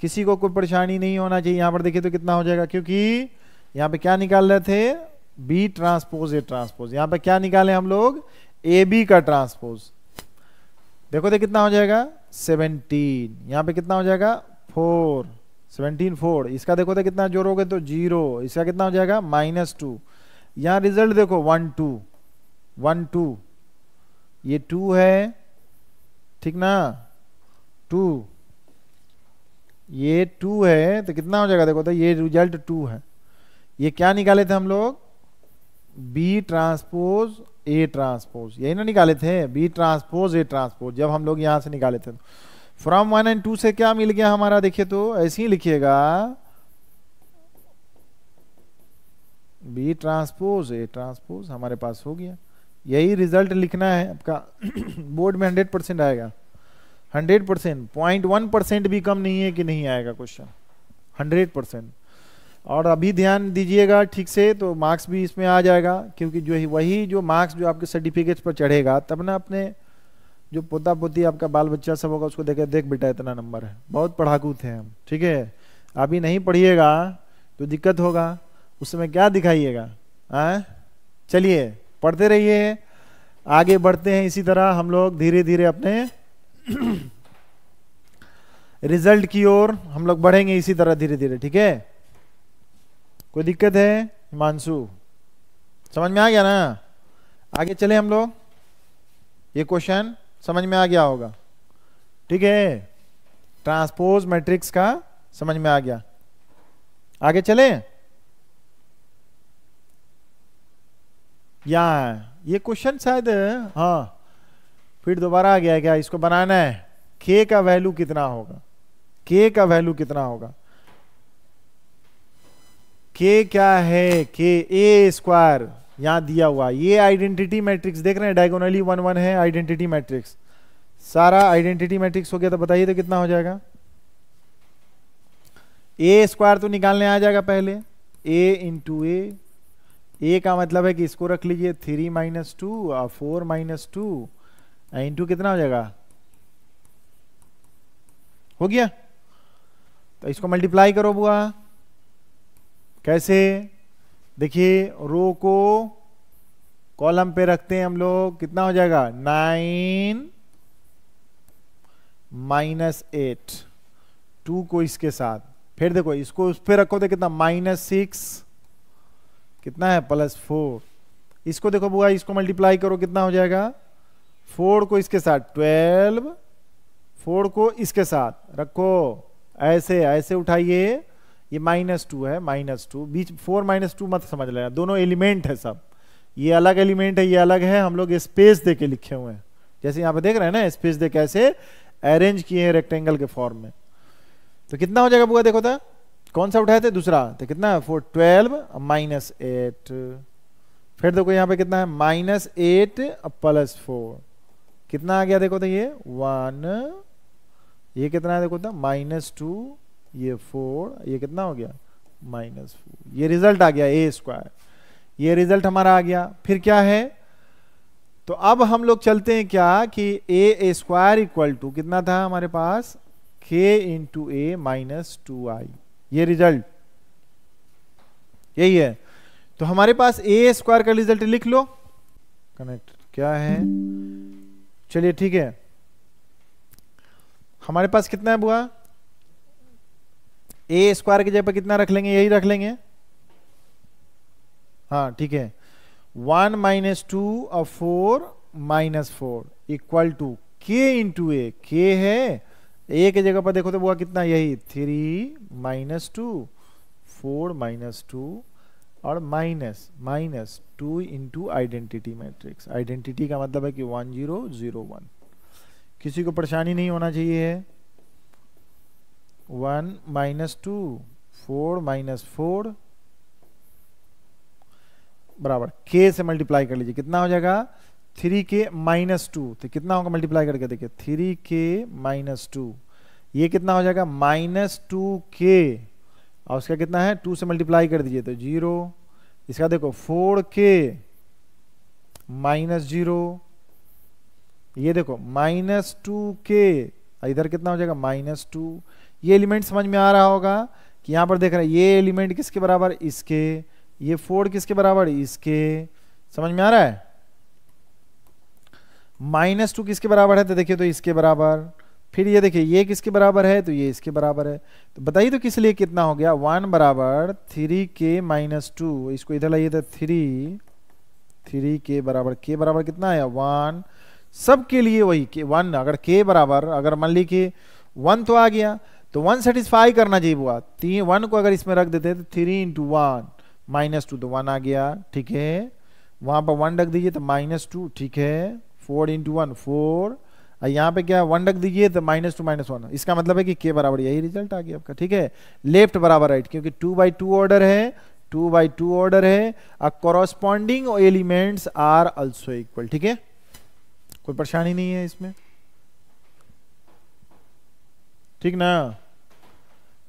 S1: किसी को कोई परेशानी नहीं होना चाहिए यहां पर देखिए तो कितना हो जाएगा क्योंकि यहाँ पे क्या निकाल रहे थे बी ट्रांसपोज ए ट्रांसपोज यहाँ पे क्या निकाले हम लोग ए बी का ट्रांसपोज देखो देख तो कितना हो जाएगा सेवनटीन यहाँ पे कितना हो जाएगा फोर सेवनटीन फोर इसका देखो देख तो कितना जोड़ोगे तो जीरो इसका कितना हो जाएगा माइनस टू यहाँ रिजल्ट देखो वन टू वन टू ये टू है ठीक ना टू ये टू है तो कितना हो जाएगा देखो तो ये रिजल्ट टू है ये क्या निकाले थे हम लोग बी ट्रांसपोज ए ट्रांसपोज यही ना निकाले थे बी ट्रांसपोज ए ट्रांसपोज जब हम लोग यहां से निकाले थे फ्रॉम वन एंड टू से क्या मिल गया हमारा देखिए तो ऐसे ही लिखिएगा बी ट्रांसपोज ए ट्रांसपोज हमारे पास हो गया यही रिजल्ट लिखना है आपका बोर्ड <coughs> में हंड्रेड परसेंट आएगा hundred percent point one percent भी कम नहीं है कि नहीं आएगा क्वेश्चन हंड्रेड परसेंट और अभी ध्यान दीजिएगा ठीक से तो मार्क्स भी इसमें आ जाएगा क्योंकि जो ही वही जो मार्क्स जो आपके सर्टिफिकेट्स पर चढ़ेगा तब ना अपने जो पोता पोती आपका बाल बच्चा सब होगा उसको देखे देख बेटा इतना नंबर है बहुत पढ़ाकू थे हम ठीक है अभी नहीं पढ़िएगा तो दिक्कत होगा उस समय क्या दिखाइएगा चलिए पढ़ते रहिए आगे बढ़ते हैं इसी तरह हम लोग धीरे धीरे अपने रिजल्ट <clears throat> की ओर हम लोग बढ़ेंगे इसी तरह धीरे धीरे ठीक है कोई दिक्कत है हिमांशु समझ में आ गया ना आगे चले हम लोग ये क्वेश्चन समझ में आ गया होगा ठीक है ट्रांसपोज मैट्रिक्स का समझ में आ गया आगे चले या ये क्वेश्चन शायद हाँ फिर दोबारा आ गया क्या इसको बनाना है के का वैल्यू कितना होगा के का वैल्यू कितना होगा के क्या है के ए स्क्वायर यहां दिया हुआ ये आइडेंटिटी मैट्रिक्स देख रहे हैं डायगोनली वन वन है आइडेंटिटी मैट्रिक्स सारा आइडेंटिटी मैट्रिक्स हो गया तो बताइए तो कितना हो जाएगा ए स्क्वायर तो निकालने आ जाएगा पहले ए इंटू ए ए का मतलब है कि इसको रख लीजिए थ्री माइनस टू और फोर माइनस टू इंटू कितना हो जाएगा हो गया तो इसको मल्टीप्लाई करो बुआ कैसे देखिए रो को कॉलम पे रखते हैं हम लोग कितना हो जाएगा नाइन माइनस एट टू को इसके साथ फिर देखो इसको उस पर रखो तो कितना माइनस सिक्स कितना है प्लस फोर इसको देखो बुआ इसको मल्टीप्लाई करो कितना हो जाएगा फोर को इसके साथ ट्वेल्व फोर को इसके साथ रखो ऐसे ऐसे उठाइए ये माइनस टू है माइनस टू बीच फोर माइनस टू मत समझ लेना दोनों एलिमेंट है सब ये अलग एलिमेंट है ये अलग है हम लोग स्पेस दे के लिखे हुए हैं जैसे यहाँ पे देख रहे हैं ना स्पेस दे कैसे अरेंज किए हैं रेक्टेंगल के फॉर्म में तो कितना हो जाएगा बुआ देखो था तो। कौन सा उठाए थे दूसरा तो कितना है फोर ट्वेल्व माइनस एट फिर देखो यहाँ पे कितना है माइनस एट प्लस फोर कितना आ गया देखो था तो ये वन ये कितना है देखो था माइनस टू ये फोर ये कितना हो गया माइनस फोर ये रिजल्ट आ गया ए स्क्वायर ये रिजल्ट हमारा आ गया फिर क्या है तो अब हम लोग चलते हैं क्या कि A A square equal to कितना था हमारे पास k into A minus two आई ये रिजल्ट यही है तो हमारे पास ए स्क्वायर का रिजल्ट लिख लो कनेक्ट क्या है चलिए ठीक है हमारे पास कितना है बुआ ए स्क्वायर की जगह पर कितना रख लेंगे यही रख लेंगे हाँ ठीक है वन माइनस टू और four minus four equal to k into A k है ए के जगह पर देखो तो हुआ कितना यही three minus two four minus two और minus minus two into identity matrix identity का मतलब है कि वन जीरो जीरो वन किसी को परेशानी नहीं होना चाहिए है one minus two four minus four बराबर के से मल्टीप्लाई कर लीजिए कितना हो जाएगा थ्री के माइनस टू तो कितना होगा मल्टीप्लाई करके देखिए थ्री के माइनस टू ये कितना हो जाएगा माइनस टू के और उसका कितना है टू से मल्टीप्लाई कर दीजिए तो जीरो इसका देखो फोर के माइनस जीरो ये देखो माइनस टू के इधर कितना हो जाएगा माइनस टू ये एलिमेंट समझ में आ रहा होगा कि यहाँ पर देख रहे हैं ये एलिमेंट किसके बराबर इसके ये फोर किसके बराबर इसके समझ में आ रहा है माइनस टू किसके बराबर है तो देखिए तो इसके बराबर फिर ये देखिए ये किसके बराबर है तो ये इसके बराबर है तो बताइए तो किस लिए कितना हो गया वन बराबर थ्री के माइनस टू इसको इधर लाइए तो थ्री थ्री के बराबर के बराबर कितना है वन सबके लिए वही के वन अगर के बराबर अगर मान ली कि वन तो आ गया तो वन सेटिस्फाई करना चाहिए हुआ तीन वन को अगर इसमें रख देते तो three into one minus two तो वन आ गया ठीक है वहां पर वन रख दीजिए तो माइनस टू ठीक है फोर इंटू वन फोर और यहाँ पे क्या वन रख दीजिए तो माइनस टू माइनस वन इसका मतलब है कि के बराबर यही रिजल्ट आ गया आपका ठीक है लेफ्ट बराबर राइट क्योंकि टू बाई टू ऑर्डर है टू बाई टू ऑर्डर है और corresponding elements are also equal ठीक है कोई परेशानी नहीं है इसमें ठीक ना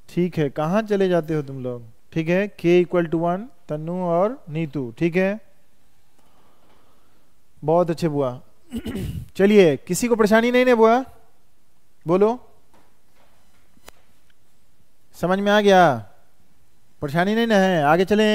S1: ठीक है कहाँ चले जाते हो तुम लोग ठीक है के इक्वल टू वन तनु और नीतू ठीक है बहुत अच्छे बुआ <clears throat> चलिए किसी को परेशानी नहीं ना बुआ बोलो समझ में आ गया परेशानी नहीं ना है आगे चले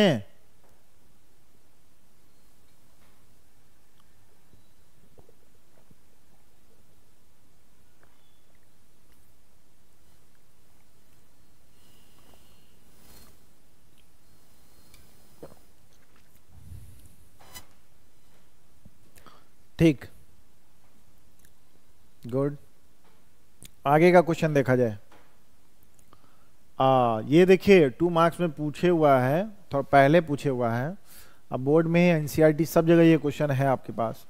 S1: ठीक गुड आगे का क्वेश्चन देखा जाए आ, ये देखिए टू मार्क्स में पूछे हुआ है थोड़ा पहले पूछे हुआ है अब बोर्ड में एनसीईआरटी e सब जगह ये क्वेश्चन है आपके पास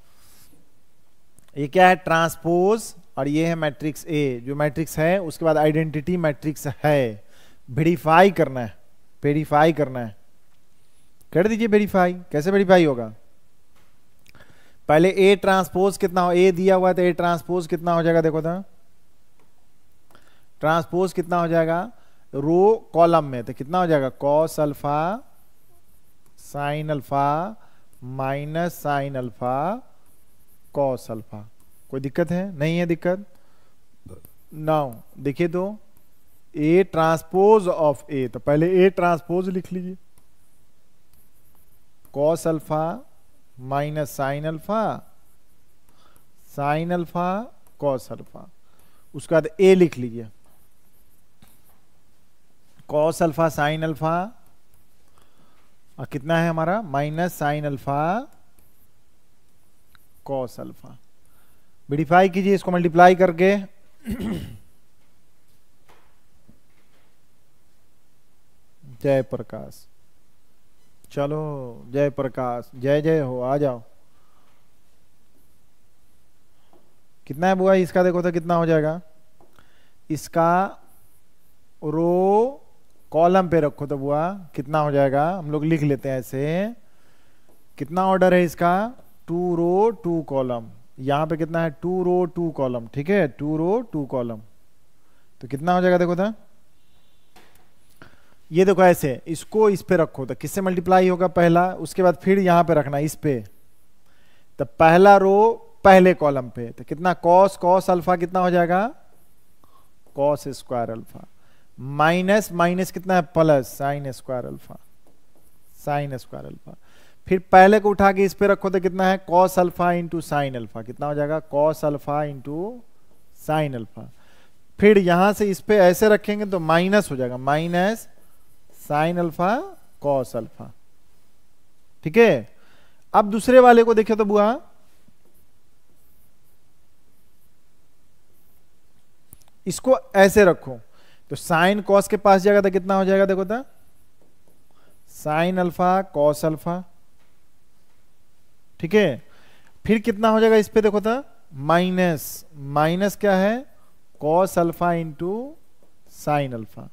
S1: ये क्या है ट्रांसपोज और ये है मैट्रिक्स ए जो मैट्रिक्स है उसके बाद आइडेंटिटी मैट्रिक्स है वेरीफाई करना है वेरीफाई करना है कर दीजिए वेरीफाई कैसे वेरीफाई होगा पहले ए ट्रांसपोज कितना हो ए दिया हुआ है तो ए ट्रांसपोज कितना हो जाएगा देखो तो ट्रांसपोज कितना हो जाएगा रो कॉलम में तो कितना हो जाएगा cos alpha sine alpha minus sine alpha cos alpha कोई दिक्कत है नहीं है दिक्कत नाउ देखिए तो ए ट्रांसपोज ऑफ ए तो पहले ए ट्रांसपोज लिख लीजिए cos alpha minus sine alpha sine alpha cos alpha उसके बाद ए लिख लीजिए कॉस अल्फा साइन अल्फा और कितना है हमारा minus sine alpha cos alpha verify कीजिए इसको मल्टीप्लाई करके <clears throat> जय प्रकाश चलो जय प्रकाश जय जय हो आ जाओ कितना है बुआ इसका देखो तो कितना हो जाएगा इसका रो कॉलम पे रखो तो बुआ कितना हो जाएगा हम लोग लिख लेते हैं ऐसे कितना ऑर्डर है इसका टू रो टू कॉलम यहाँ पे कितना है टू रो टू कॉलम ठीक है टू रो टू कॉलम तो कितना हो जाएगा देखो था तो? ये देखो ऐसे इसको इस पे रखो तो किससे मल्टीप्लाई होगा पहला उसके बाद फिर यहां पे रखना इस पे तो पहला रो पहले कॉलम पे तो कितना कॉस कॉस अल्फा कितना हो जाएगा cos square alpha minus minus कितना है plus sine square alpha sine square alpha फिर पहले को उठा के इस पे रखो तो कितना है cos alpha into sine alpha कितना हो जाएगा cos alpha into sine alpha फिर यहां से इस पे ऐसे रखेंगे तो माइनस हो जाएगा minus sine alpha cos alpha ठीक है अब दूसरे वाले को देखे तो बुआ इसको ऐसे रखो तो साइन कॉस के पास जाएगा तो कितना हो जाएगा देखो था साइन अल्फा कॉस अल्फा ठीक है फिर कितना हो जाएगा इस पे देखो था माइनस माइनस क्या है cos alpha into sine alpha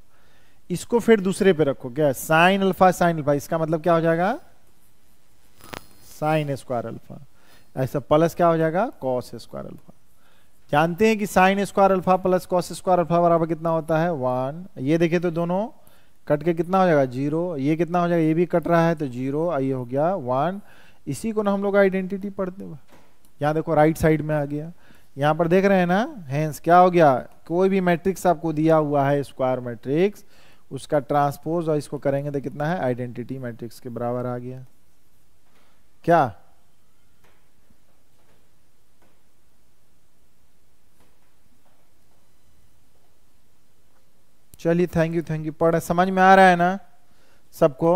S1: इसको फिर दूसरे पे रखो क्या साइन अल्फा साइन अल्फा इसका मतलब क्या हो जाएगा साइन स्क्वायर अल्फा ऐसा प्लस क्या हो जाएगा कॉस स्क्वायर अल्फा जानते हैं कि sine square alpha plus cos square alpha बराबर कितना होता है वन ये देखे तो दोनों कट के कितना हो जाएगा जीरो ये कितना हो जाएगा ये भी कट रहा है तो जीरो ये हो गया वन इसी को ना हम लोग आइडेंटिटी पढ़ते हुए यहाँ देखो राइट साइड में आ गया यहाँ पर देख रहे हैं ना हैंस क्या हो गया कोई भी मैट्रिक्स आपको दिया हुआ है स्क्वायर मैट्रिक्स उसका ट्रांसपोज और इसको करेंगे तो कितना है आइडेंटिटी मैट्रिक्स के बराबर आ गया क्या चलिए थैंक यू थैंक यू पढ़ समझ में आ रहा है ना सबको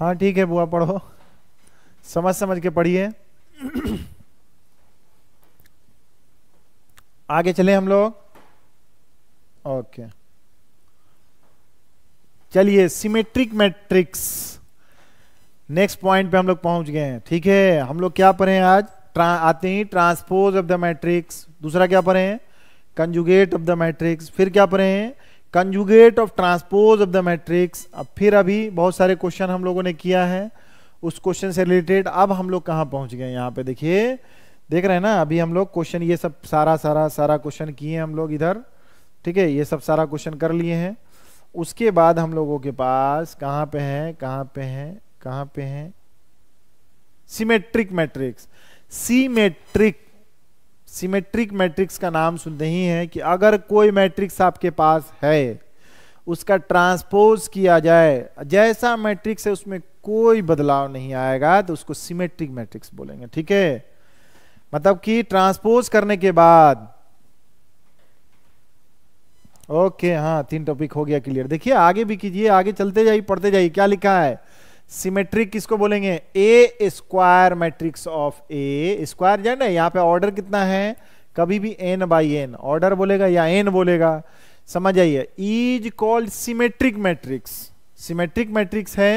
S1: हाँ ठीक है बुआ पढ़ो समझ समझ के पढ़िए आगे चले हम लोग ओके चलिए सिमेट्रिक मैट्रिक्स नेक्स्ट पॉइंट पे हम लोग पहुंच गए हैं ठीक है हम लोग क्या पढ़े हैं आज ट्रा, आते ही ट्रांसपोज ऑफ द मैट्रिक्स दूसरा क्या पढ़े हैं कंजुगेट ऑफ द मैट्रिक्स फिर क्या पढ़े हैं conjugate of transpose of the matrix अब फिर अभी बहुत सारे क्वेश्चन हम लोगों ने किया है उस क्वेश्चन से रिलेटेड अब हम लोग कहाँ पहुंच गए यहाँ पे देखिए देख रहे हैं ना अभी हम लोग क्वेश्चन ये सब सारा सारा सारा क्वेश्चन किए हम लोग इधर ठीक है ये सब सारा क्वेश्चन कर लिए हैं उसके बाद हम लोगों के पास कहां पे हैं कहां पे हैं कहां पे हैं symmetric matrix symmetric symmetric matrix का नाम सुनते ही है कि अगर कोई मैट्रिक्स आपके पास है उसका ट्रांसपोज किया जाए जैसा मैट्रिक्स है उसमें कोई बदलाव नहीं आएगा तो उसको सिमेट्रिक मैट्रिक्स बोलेंगे ठीक है मतलब कि ट्रांसपोज करने के बाद ओके हाँ तीन टॉपिक हो गया क्लियर देखिए आगे भी कीजिए आगे चलते जाइए पढ़ते जाइए क्या लिखा है सिमेट्रिक किसको बोलेंगे A square matrix of A square ना यहाँ पे ऑर्डर कितना है कभी भी एन बाई एन ऑर्डर बोलेगा या एन बोलेगा समझ आइए is called symmetric matrix symmetric matrix है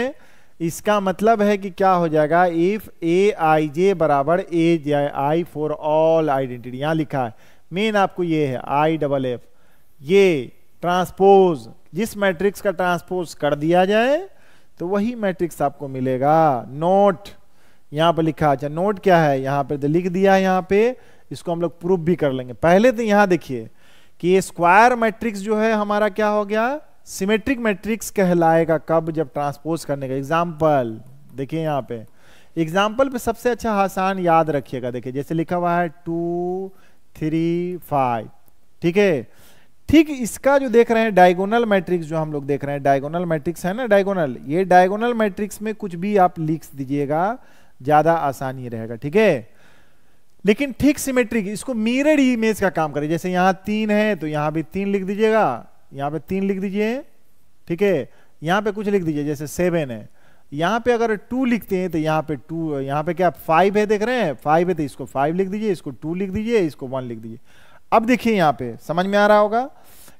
S1: इसका मतलब है कि क्या हो जाएगा इफ ए आई जे बराबर A J i for all identity यहां लिखा है मेन आपको ये है आई डबल एफ ये ट्रांसपोज जिस मैट्रिक्स का ट्रांसपोज कर दिया जाए तो वही मैट्रिक्स आपको मिलेगा नोट यहां पर लिखा अच्छा नोट क्या है यहां पर तो लिख दिया यहां पे इसको हम लोग प्रूफ भी कर लेंगे पहले तो यहां देखिए कि ये स्क्वायर मैट्रिक्स जो है हमारा क्या हो गया सिमेट्रिक मैट्रिक्स कहलाएगा कब जब ट्रांसपोज करने का एग्जाम्पल देखिए यहां पे एग्जाम्पल पे सबसे अच्छा आसान याद रखिएगा देखिए जैसे लिखा हुआ है टू थ्री फाइव ठीक है ठीक इसका जो देख रहे हैं डायगोनल मैट्रिक्स जो हम लोग देख रहे हैं डायगोनल मैट्रिक्स है ना डायगोनल ये डायगोनल मैट्रिक्स में कुछ भी आप लिख दीजिएगा ज्यादा आसानी रहेगा ठीक है लेकिन ठीक सिमेट्रिक इसको मिरर इमेज का काम करे जैसे यहां तीन है तो यहां भी तीन लिख दीजिएगा यहां पे तीन लिख दीजिए ठीक है यहां पे कुछ लिख दीजिए जैसे सेवन है यहां पे अगर टू लिखते हैं तो यहाँ पे टू यहाँ पे क्या फाइव है देख रहे हैं फाइव है तो इसको फाइव लिख दीजिए इसको टू लिख दीजिए इसको वन लिख दीजिए अब देखिए यहां पे समझ में आ रहा होगा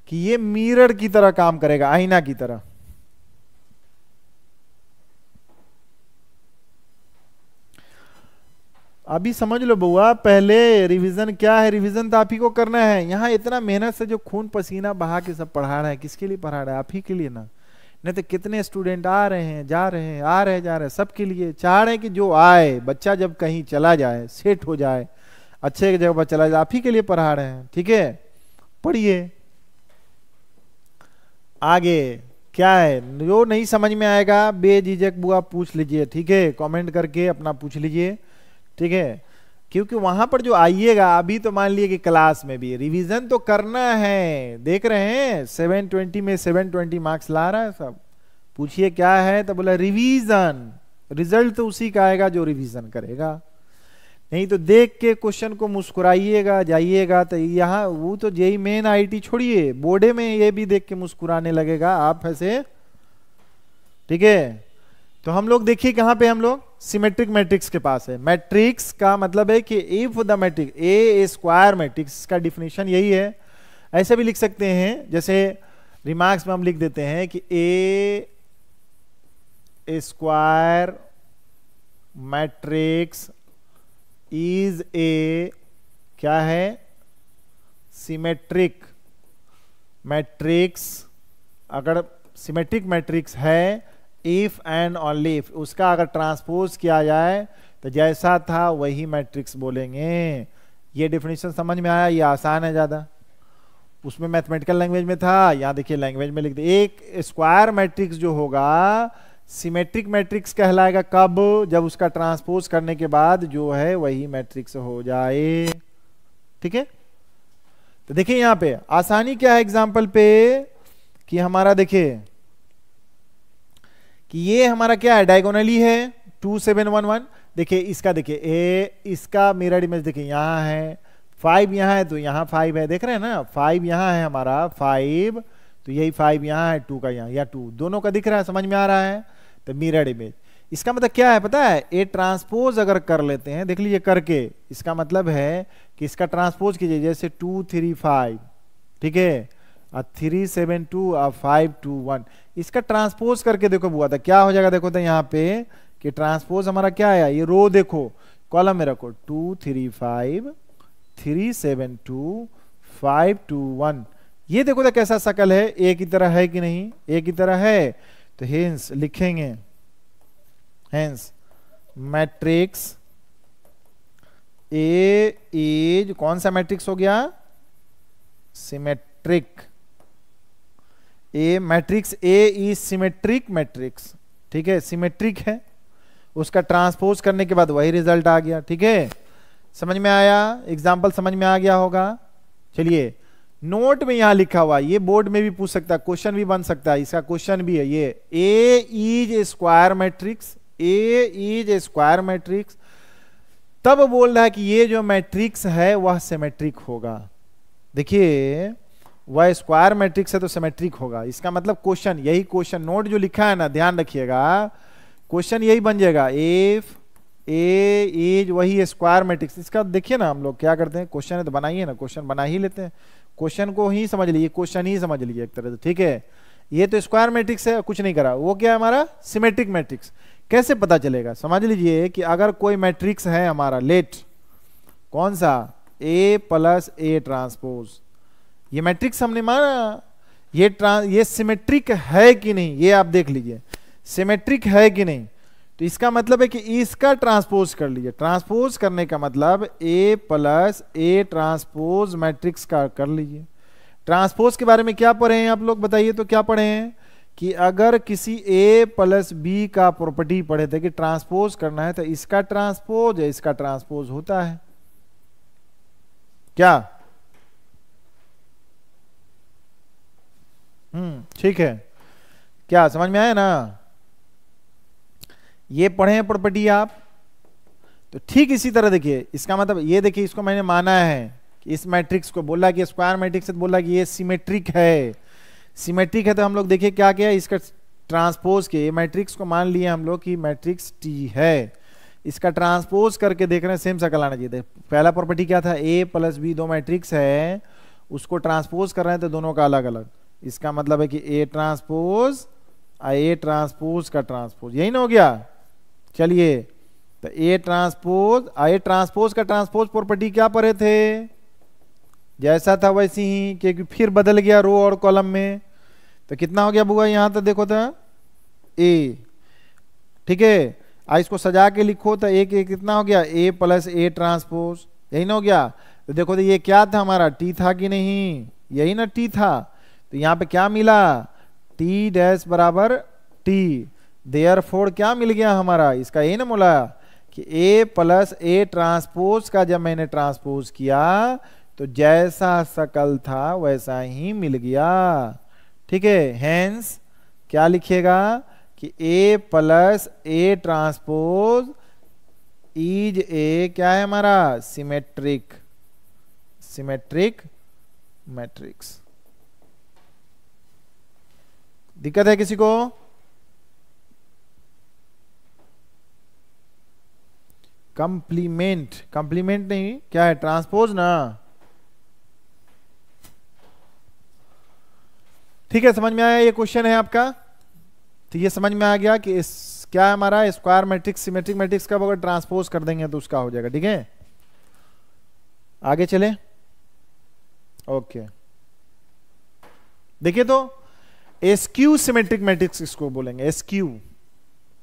S1: कि ये मिरर की तरह काम करेगा आईना की तरह अभी समझ लो बुआ पहले रिवीजन क्या है रिवीजन तो आप ही को करना है यहां इतना मेहनत से जो खून पसीना बहा के सब पढ़ा रहा है किसके लिए पढ़ा रहा है आप ही के लिए ना नहीं तो कितने स्टूडेंट आ रहे हैं जा रहे हैं आ रहे जा रहे हैं सबके लिए चाह रहे हैं कि जो आए बच्चा जब कहीं चला जाए सेट हो जाए अच्छे जगह पर चला जाए आप ही के लिए पढ़ा रहे हैं ठीक है पढ़िए आगे क्या है जो नहीं समझ में आएगा बेझिझक बुआ पूछ लीजिए ठीक है कमेंट करके अपना पूछ लीजिए ठीक है क्योंकि वहां पर जो आइएगा अभी तो मान लिए कि क्लास में भी रिवीजन तो करना है देख रहे हैं 720 में 720 मार्क्स ला रहा है सब पूछिए क्या है तो बोला रिवीजन रिजल्ट तो उसी का आएगा जो रिवीजन करेगा नहीं तो देख के क्वेश्चन को मुस्कुराइएगा जाइएगा तो यहाँ वो तो यही मेन आईटी छोड़िए बोर्डे में ये भी देख के मुस्कुराने लगेगा आप ऐसे ठीक है तो हम लोग देखिए कहाँ पे हम लोग सिमेट्रिक मैट्रिक्स के पास है मैट्रिक्स का मतलब है कि if the matrix A square matrix का डिफिनेशन यही है ऐसे भी लिख सकते हैं जैसे रिमार्क्स में हम लिख देते हैं कि A square matrix is A क्या है सिमेट्रिक मैट्रिक्स अगर सिमेट्रिक मैट्रिक्स है इफ एंड ऑनली इफ उसका अगर ट्रांसपोज किया जाए तो जैसा था वही मैट्रिक्स बोलेंगे ये डिफिनेशन समझ में आया ये आसान है ज़्यादा उसमें मैथमेटिकल लैंग्वेज में था यहां देखिए लैंग्वेज में लिख दे एक स्क्वायर मैट्रिक्स जो होगा सिमेट्रिक मैट्रिक्स कहलाएगा कब जब उसका ट्रांसपोज करने के बाद जो है वही मैट्रिक्स हो जाए ठीक है तो देखिए यहां पे आसानी क्या है एग्जाम्पल पे कि हमारा देखिए कि ये हमारा क्या है डायगोनली है टू सेवन वन वन देखिए इसका देखिए ए इसका मिरर इमेज देखिए यहां है फाइव यहां है तो यहां फाइव है देख रहे हैं ना फाइव यहां है हमारा फाइव तो यही फाइव यहां है टू का यहां या टू दोनों का दिख रहा है समझ में आ रहा है द मिरर इमेज इसका मतलब क्या है पता है ए ट्रांसपोज अगर कर लेते हैं देख लीजिए करके इसका मतलब है कि इसका ट्रांसपोज कीजिए जैसे टू थ्री फाइव ठीक है थ्री सेवन टू और फाइव टू वन इसका ट्रांसपोज करके देखो बुआ था तो क्या हो जाएगा देखो तो यहाँ पे कि ट्रांसपोज हमारा क्या आया ये रो देखो कॉलम में रखो two three five three seven two five two one ये देखो तो कैसा शकल है ए की तरह है कि नहीं ए की तरह है तो हेंस लिखेंगे हेंस मैट्रिक्स ए इज कौन सा मैट्रिक्स हो गया symmetric A matrix A is symmetric matrix ठीक है सिमेट्रिक है उसका ट्रांसपोज करने के बाद वही रिजल्ट आ गया ठीक है समझ में आया एग्जाम्पल समझ में आ गया होगा चलिए नोट में यहां लिखा हुआ ये बोर्ड में भी पूछ सकता है क्वेश्चन भी बन सकता है इसका क्वेश्चन भी है ये A is square matrix A is square matrix तब बोल रहा है कि ये जो मैट्रिक्स है वह सेमेट्रिक होगा देखिए वह स्क्वायर मैट्रिक्स है तो सेमेट्रिक होगा इसका मतलब क्वेश्चन यही क्वेश्चन नोट जो लिखा है ना ध्यान रखिएगा क्वेश्चन यही बन जाएगा एफ ए इज वही स्क्वायर मैट्रिक्स इसका देखिए ना हम लोग क्या करते हैं क्वेश्चन है तो बनाइए ना क्वेश्चन बना ही लेते हैं क्वेश्चन को ही समझ लीजिए क्वेश्चन ही समझ लीजिए एक तरह से ठीक है ये तो स्क्वायर मैट्रिक्स है कुछ नहीं करा वो क्या है हमारा सिमेट्रिक मैट्रिक्स कैसे पता चलेगा समझ लीजिए कि अगर कोई मैट्रिक्स है हमारा लेट कौन सा ए प्लस ए ट्रांसपोज ये मैट्रिक्स हमने माना ये ट्रांस ये सिमेट्रिक है कि नहीं ये आप देख लीजिए सिमेट्रिक है कि नहीं तो इसका मतलब है कि इसका ट्रांसपोज कर लीजिए ट्रांसपोज करने का मतलब A plus A transpose matrix का कर लीजिए ट्रांसपोज के बारे में क्या पढ़े हैं आप लोग बताइए तो क्या पढ़े हैं कि अगर किसी ए प्लस बी का प्रॉपर्टी पढ़े थे कि ट्रांसपोज करना है तो इसका ट्रांसपोज या इसका ट्रांसपोज होता है क्या हम्म ठीक है क्या समझ में आया ना ये पढ़े हैं प्रॉपर्टी आप तो ठीक इसी तरह देखिए इसका मतलब ये देखिए इसको मैंने माना है कि इस मैट्रिक्स को बोला कि स्क्वायर मैट्रिक्स से बोला कि ये सिमेट्रिक है सिमेट्रिक है तो हम लोग देखिए क्या क्या इसका ट्रांसपोज के मैट्रिक्स को मान लिए हम लोग कि मैट्रिक्स टी है इसका ट्रांसपोज करके देख रहे हैं सेम सकल आना चाहिए पहला प्रॉपर्टी क्या था ए प्लस बी दो मैट्रिक्स है उसको ट्रांसपोज कर रहे हैं तो दोनों का अलग अलग इसका मतलब है कि ए ट्रांसपोज ए ट्रांसपोज का ट्रांसपोज यही ना हो गया चलिए तो ए ट्रांसपोज ए ट्रांसपोज का ट्रांसपोज प्रॉपर्टी क्या पढ़े थे जैसा था वैसे ही क्योंकि फिर बदल गया रो और कॉलम में तो कितना हो गया बुआ यहाँ तो देखो था ए ठीक है आ इसको सजा के लिखो तो ए के कितना हो गया ए प्लस ए ट्रांसपोज यही ना हो गया तो देखो तो ये क्या था हमारा टी था कि नहीं यही ना टी था तो यहाँ पे क्या मिला टी डैश बराबर टी देयर फोर क्या मिल गया हमारा इसका यही ना मुला कि ए प्लस ए ट्रांसपोज का जब मैंने ट्रांसपोज किया तो जैसा सकल था वैसा ही मिल गया ठीक है हैंस क्या लिखेगा कि A plus A transpose is A क्या है हमारा सिमेट्रिक सिमेट्रिक मैट्रिक्स दिक्कत है किसी को कंप्लीमेंट कंप्लीमेंट नहीं क्या है ट्रांसपोज ना ठीक है समझ में आया ये क्वेश्चन है आपका तो ये समझ में आ गया कि इस क्या है हमारा स्क्वायर मैट्रिक्स सिमेट्रिक मैट्रिक्स का अगर ट्रांसपोज कर देंगे तो उसका हो जाएगा ठीक है आगे चले ओके देखिए तो एसक्यू सिमेट्रिक मैट्रिक्स इसको बोलेंगे एसक्यू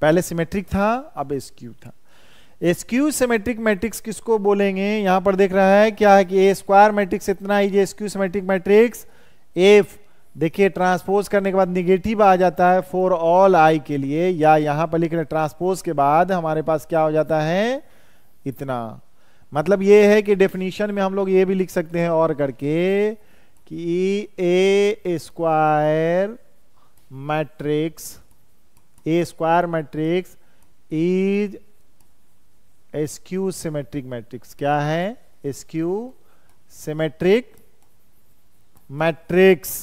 S1: पहले सिमेट्रिक था अब एसक्यू था स्क्यू सिमेट्रिक मैट्रिक्स किसको बोलेंगे यहां पर देख रहा है क्या है कि ए स्क्वायर मैट्रिक्स इतना ही स्क्यू सिमेट्रिक मैट्रिक्स एफ देखिए ट्रांसपोज करने के बाद निगेटिव आ जाता है फॉर ऑल आई के लिए या यहां पर लिख रहे ट्रांसपोज के बाद हमारे पास क्या हो जाता है इतना मतलब ये है कि डेफिनेशन में हम लोग ये भी लिख सकते हैं और करके कि A square matrix A square matrix is skew symmetric matrix क्या है skew symmetric matrix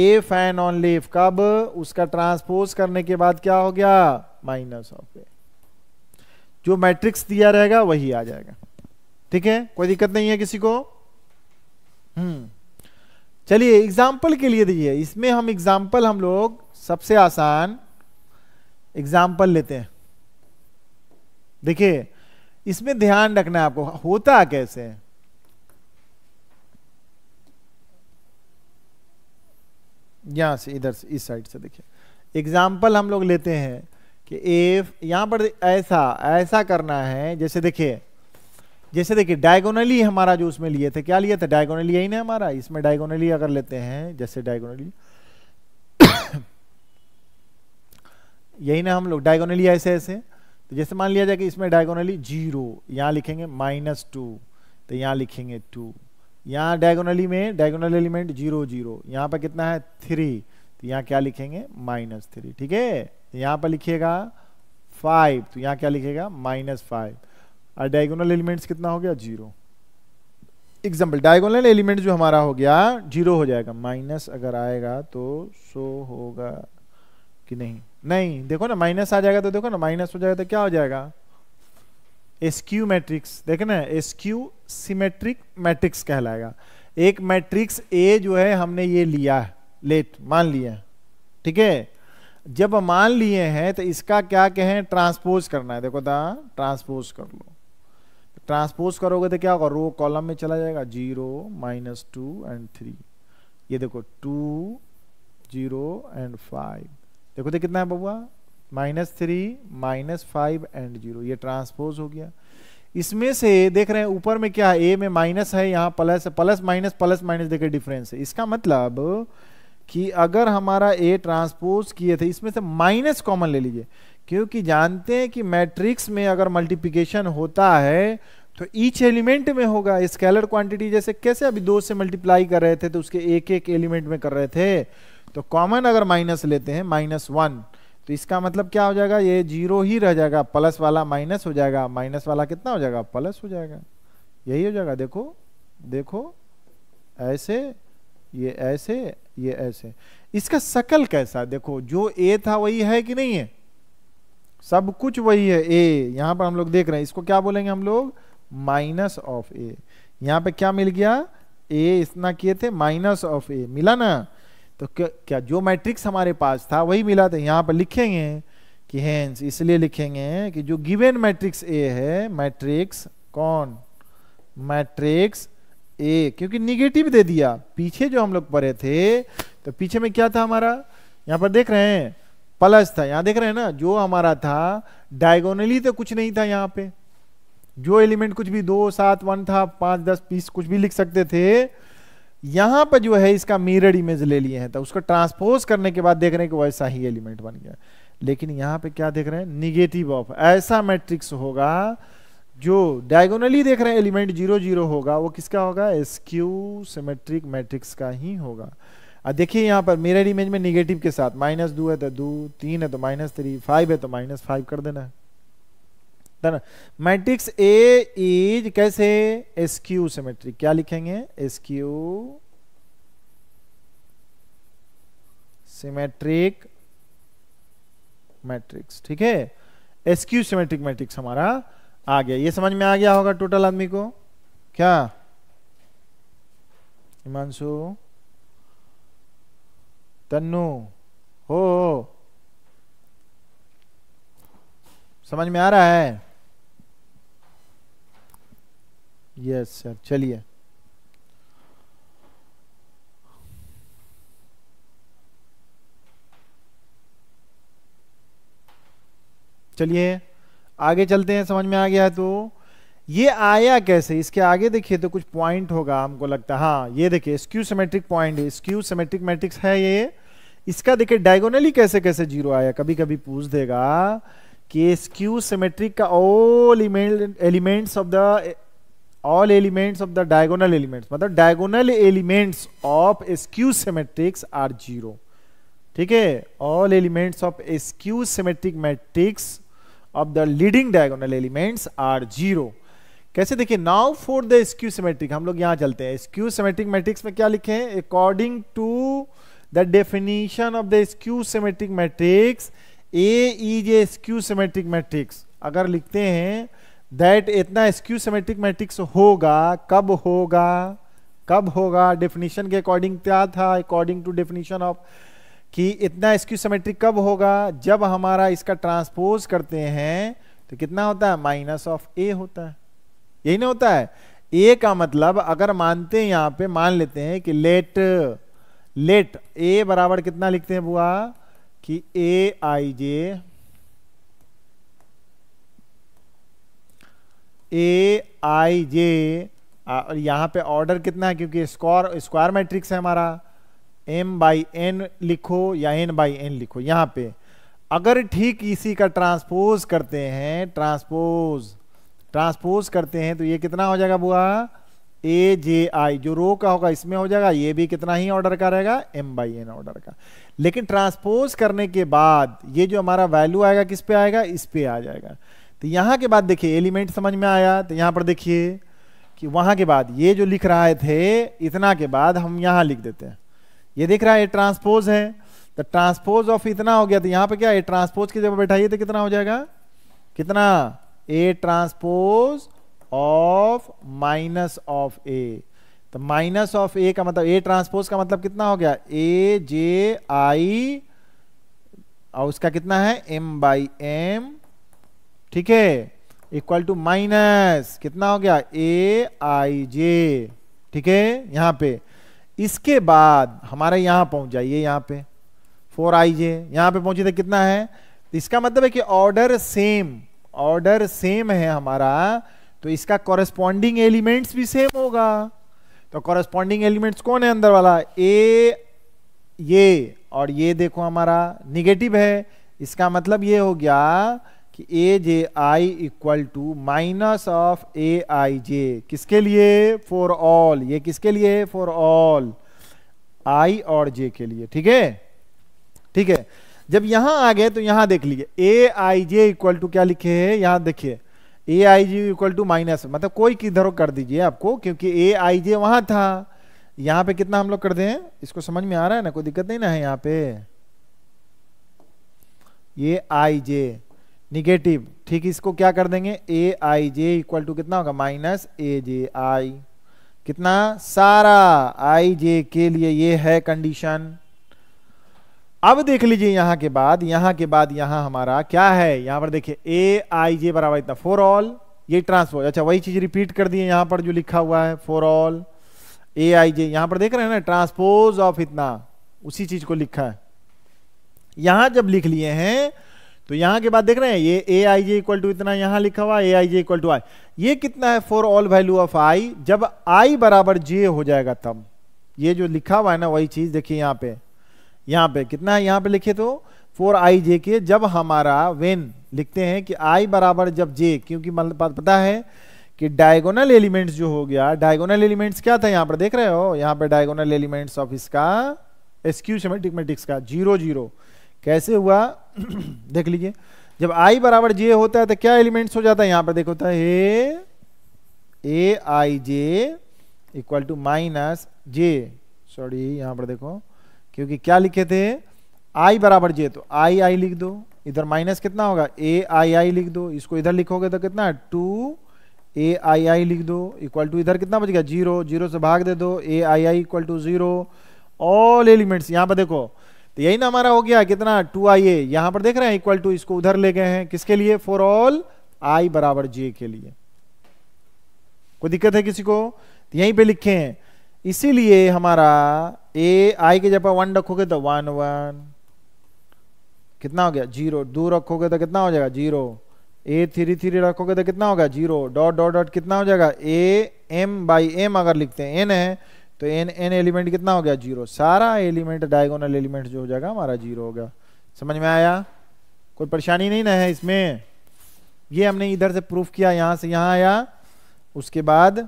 S1: if and only if कब उसका ट्रांसपोज करने के बाद क्या हो गया माइनस ऑफ ए जो मैट्रिक्स दिया रहेगा वही आ जाएगा ठीक है कोई दिक्कत नहीं है किसी को हम्म चलिए एग्जाम्पल के लिए दीजिए इसमें हम एग्जाम्पल हम लोग सबसे आसान एग्जाम्पल लेते हैं देखिए इसमें ध्यान रखना है आपको होता कैसे यहां से इधर से इस साइड से देखिए एग्जाम्पल हम लोग लेते हैं कि एफ यहां पर ऐसा ऐसा करना है जैसे देखिए जैसे देखिए डायगोनली हमारा जो उसमें लिए थे क्या लिया था डायगोनली यही ना हमारा इसमें डायगोनली अगर लेते हैं जैसे डायगोनली <coughs> यही ना हम लोग डायगोनली ऐसे ऐसे तो जैसे मान लिया जाए कि इसमें डायगोनली जीरो यहाँ लिखेंगे माइनस टू तो यहाँ लिखेंगे टू यहाँ डायगोनली में डायगोनल एलिमेंट जीरो जीरो यहाँ पर कितना है थ्री तो यहाँ क्या लिखेंगे माइनस थ्री ठीक है तो यहाँ पर लिखिएगा फाइव तो यहाँ क्या लिखेगा माइनस फाइव और डायगोनल एलिमेंट्स कितना हो गया जीरो एग्जाम्पल डायगोनल एलिमेंट जो हमारा हो गया जीरो हो जाएगा माइनस अगर आएगा तो सो होगा कि नहीं नहीं देखो ना माइनस आ जाएगा तो देखो ना माइनस हो जाएगा तो क्या हो जाएगा एसक्यू मैट्रिक्स देखे ना एसक्यू सिमेट्रिक मैट्रिक्स कहलाएगा एक मैट्रिक्स ए जो है हमने ये लिया है लेट मान लिया ठीक है जब मान लिए हैं तो इसका क्या कहें ट्रांसपोज करना है देखो दा ट्रांसपोज कर लो ट्रांसपोज करोगे तो क्या होगा रो कॉलम में चला जाएगा zero minus two and three ये देखो टू जीरो एंड फाइव देखो तो कितना है बबुआ minus three minus five and zero ये ट्रांसपोज हो गया इसमें से देख रहे हैं ऊपर में क्या है ए में माइनस है यहाँ plus plus minus plus minus देखे डिफरेंस है इसका मतलब कि अगर हमारा ए ट्रांसपोज किए थे इसमें से माइनस कॉमन ले लीजिए क्योंकि जानते हैं कि मैट्रिक्स में अगर मल्टीप्लिकेशन होता है तो ईच एलिमेंट में होगा स्केलर क्वांटिटी जैसे कैसे अभी दो से मल्टीप्लाई कर रहे थे तो उसके एक एक एलिमेंट में कर रहे थे तो कॉमन अगर माइनस लेते हैं माइनस वन तो इसका मतलब क्या हो जाएगा ये जीरो ही रह जाएगा प्लस वाला माइनस हो जाएगा माइनस वाला कितना हो जाएगा प्लस हो जाएगा यही हो जाएगा देखो देखो ऐसे ये ऐसे ये ऐसे इसका सकल कैसा देखो जो ए था वही है कि नहीं है सब कुछ वही है ए यहां पर हम लोग देख रहे हैं इसको क्या बोलेंगे हम लोग माइनस ऑफ ए यहाँ पे क्या मिल गया ए इतना किए थे माइनस ऑफ ए मिला ना तो क्या, क्या जो मैट्रिक्स हमारे पास था वही मिला था यहाँ पर लिखेंगे कि हैंस इसलिए लिखेंगे कि जो गिवेन मैट्रिक्स ए है मैट्रिक्स कौन मैट्रिक्स ए क्योंकि निगेटिव दे दिया पीछे जो हम लोग पढ़े थे तो पीछे में क्या था हमारा यहाँ पर देख रहे हैं प्लस था यहाँ देख रहे हैं ना जो हमारा था डायगोनली तो कुछ नहीं था यहाँ पे जो एलिमेंट कुछ भी दो सात वन था पांच दस पीस कुछ भी लिख सकते थे यहां पर जो है इसका मिरर इमेज ले लिए हैं तो उसको ट्रांसपोज करने के बाद देख रहे हैं कि वैसा ही एलिमेंट बन गया लेकिन यहां पे क्या देख रहे हैं निगेटिव ऑफ ऐसा मैट्रिक्स होगा जो डायगोनली देख रहे हैं एलिमेंट जीरो जीरो होगा वो किसका होगा एसक्यू सिमेट्रिक मैट्रिक्स का ही होगा अब देखिए यहां पर मिरर इमेज में निगेटिव के साथ माइनस दो है तो दो तीन है तो माइनस थ्री फाइव है तो माइनस फाइव कर देना है मैट्रिक्स ए इज कैसे एसक्यू सिमेट्रिक क्या लिखेंगे एसक्यू सिमेट्रिक मैट्रिक्स ठीक है एसक्यू सिमेट्रिक मैट्रिक्स हमारा आ गया ये समझ में आ गया होगा टोटल आदमी को क्या हिमांशु तन्नु हो समझ में आ रहा है यस सर चलिए चलिए आगे चलते हैं समझ में आ गया तो ये आया कैसे इसके आगे देखिए तो कुछ पॉइंट होगा हमको लगता है हाँ ये देखिए स्क्यू सिमेट्रिक पॉइंट है स्क्यू सिमेट्रिक मैट्रिक्स है ये इसका देखिए डायगोनली कैसे कैसे जीरो आया कभी कभी पूछ देगा कि स्क्यू सिमेट्रिक का all elements of the all elements of the diagonal elements मतलब diagonal elements of skew symmetrics are zero ठीक है all elements of skew symmetric matrix of the leading diagonal elements are zero कैसे देखिए now for the skew symmetric हम लोग यहां चलते हैं एस्क्यू सिमेट्रिक मैट्रिक्स में क्या लिखे according to the definition of the skew symmetric matrix A is skew symmetric matrix अगर लिखते हैं दैट इतना स्क्यू सेमेट्रिक मैट्रिक्स होगा कब होगा कब होगा डेफिनेशन के अकॉर्डिंग क्या था अकॉर्डिंग टू डेफिनेशन ऑफ कि इतना स्क्यू सेमेट्रिक कब होगा जब हमारा इसका ट्रांसपोज करते हैं तो कितना होता है माइनस ऑफ ए होता है यही ना होता है ए का मतलब अगर मानते हैं यहाँ पे मान लेते हैं कि लेट लेट ए बराबर कितना लिखते हैं बुआ कि ए आई जे ए आई जे और यहाँ पे ऑर्डर कितना है क्योंकि स्क्वायर स्क्वायर मैट्रिक्स है हमारा एम बाई एन लिखो या एन बाई एन लिखो यहाँ पे अगर ठीक इसी का ट्रांसपोज करते हैं ट्रांसपोज ट्रांसपोज करते हैं तो ये कितना हो जाएगा बुआ ए जे आई जो रो का होगा इसमें हो जाएगा ये भी कितना ही ऑर्डर का रहेगा एम बाई एन ऑर्डर का लेकिन ट्रांसपोज करने के बाद ये जो हमारा वैल्यू आएगा किस पे आएगा इस पे आ जाएगा तो यहाँ के बाद देखिए एलिमेंट समझ में आया तो यहाँ पर देखिए कि वहाँ के बाद ये जो लिख रहा थे इतना के बाद हम यहाँ लिख देते हैं ये देख रहा है ट्रांसपोज है तो ट्रांसपोज ऑफ इतना हो गया तो यहाँ पर क्या है ट्रांसपोज की जगह बैठाइए तो कितना हो जाएगा कितना A transpose of minus of A तो माइनस ऑफ ए का मतलब ए ट्रांसपोज का मतलब कितना हो गया ए जे आई और उसका कितना है एम बाई एम ठीक है इक्वल टू माइनस कितना हो गया ए आई जे ठीक है यहां पे इसके बाद हमारे यहां पहुंच जाइए यहां पे फोर आई जे यहां पे पहुंचे थे कितना है इसका मतलब है कि ऑर्डर सेम ऑर्डर सेम है हमारा तो इसका कॉरेस्पॉन्डिंग एलिमेंट्स भी सेम होगा तो कॉरेस्पॉन्डिंग एलिमेंट्स कौन है अंदर वाला ए ये और ये देखो हमारा निगेटिव है इसका मतलब ये हो गया कि A J I equal to minus of A I J किसके लिए फॉर ऑल ये किसके लिए है फॉर ऑल आई और जे के लिए ठीक है ठीक है जब यहां आ गए तो यहां देख लीजिए ए आई जे इक्वल टू क्या लिखे है यहां देखिए A I J equal to minus मतलब कोई किधर कर दीजिए आपको क्योंकि ए आई जे वहां था यहां पे कितना हम लोग कर दें इसको समझ में आ रहा है ना कोई दिक्कत नहीं ना है यहां पे ये आई जे निगेटिव ठीक इसको क्या कर देंगे ए आई जे इक्वल टू कितना होगा माइनस ए जे आई कितना सारा आई जे के लिए ये है कंडीशन अब देख लीजिए यहां के बाद यहां के बाद यहां हमारा क्या है यहां पर देखिए ए आई जे बराबर इतना फोर ऑल ये ट्रांसपोज अच्छा वही चीज रिपीट कर दी है यहां पर जो लिखा हुआ है फॉर ऑल ए आई जे यहां पर देख रहे हैं ना ट्रांसपोज ऑफ इतना उसी चीज को लिखा है यहां जब लिख लिए हैं तो यहां के बाद देख रहे हैं ये ए आई जे इक्वल टू इतना यहां लिखा हुआ ए आई जे इक्वल टू आई ये कितना है for all value of I जब आई बराबर जे हो जाएगा तब ये जो लिखा हुआ है ना वही चीज देखिए यहां पे यहां पे कितना है यहां पे लिखे तो फॉर आई जे के जब हमारा वेन लिखते हैं कि आई बराबर जब जे क्योंकि मतलब पता है कि डायगोनल एलिमेंट्स जो हो गया डायगोनल एलिमेंट्स क्या था यहां पर देख रहे हो यहां पर डायगोनल एलिमेंट्स ऑफ इसका एसक्यू सेमेटिक मेटिक्स का जीरो जीरो कैसे हुआ <clears throat> देख लीजिए जब आई बराबर जे होता है तो क्या एलिमेंट्स हो जाता है यहां पर देखो होता तो है A I J equal to minus J sorry यहां पर देखो क्योंकि क्या लिखे थे आई बराबर जे तो आई आई लिख दो इधर माइनस कितना होगा ए आई आई लिख दो इसको इधर लिखोगे तो कितना है टू ए आई आई लिख दो इक्वल टू इधर कितना बच गया जीरो जीरो से भाग दे दो A I I equal to zero all elements यहां पर देखो तो यही ना हमारा हो गया कितना टू आई ए यहां पर देख रहे हैं इक्वल टू इसको उधर ले गए हैं किसके लिए फॉर ऑल आई बराबर जे के लिए कोई दिक्कत है किसी को तो यहीं पे लिखे हैं इसीलिए हमारा ए आई के जब वन रखोगे तो वन वन कितना हो गया जीरो दो रखोगे तो कितना हो जाएगा जीरो ए थ्री थ्री रखोगे तो कितना होगा जीरो डॉट डॉट डॉट कितना हो जाएगा ए एम बाई एम अगर लिखते हैं एन है तो एन एन एलिमेंट कितना हो गया जीरो सारा एलिमेंट डायगोनल एलिमेंट जो हो जाएगा हमारा जीरो हो गया समझ में आया कोई परेशानी नहीं ना है इसमें ये हमने इधर से प्रूफ किया यहां से यहां आया उसके बाद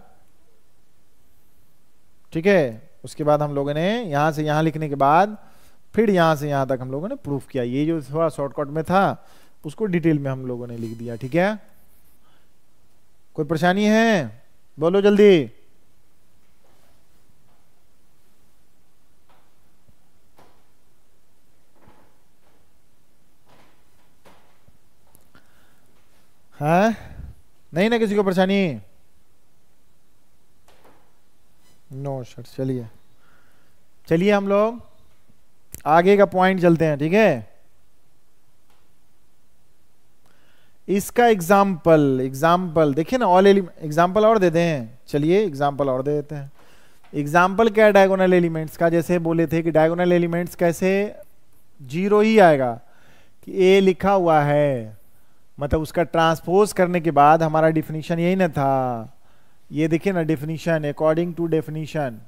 S1: ठीक है उसके बाद हम लोगों ने यहां से यहां लिखने के बाद फिर यहां से यहां तक हम लोगों ने प्रूफ किया ये जो थोड़ा शॉर्टकट में था उसको डिटेल में हम लोगों ने लिख दिया ठीक है कोई परेशानी है बोलो जल्दी हाँ नहीं ना किसी को परेशानी नो शर्ट चलिए चलिए हम लोग आगे का पॉइंट चलते हैं ठीक है इसका एग्जाम्पल एग्जाम्पल देखिए ना ऑल एलिमेंट एग्जाम्पल और देते हैं चलिए एग्जाम्पल और दे देते हैं एग्जाम्पल क्या है डायगोनल एलिमेंट्स का जैसे बोले थे कि डायगोनल एलिमेंट्स कैसे जीरो ही आएगा कि ए लिखा हुआ है मतलब उसका ट्रांसपोज करने के बाद हमारा डिफिनीशन यही ना था ये देखिए ना definition according to definition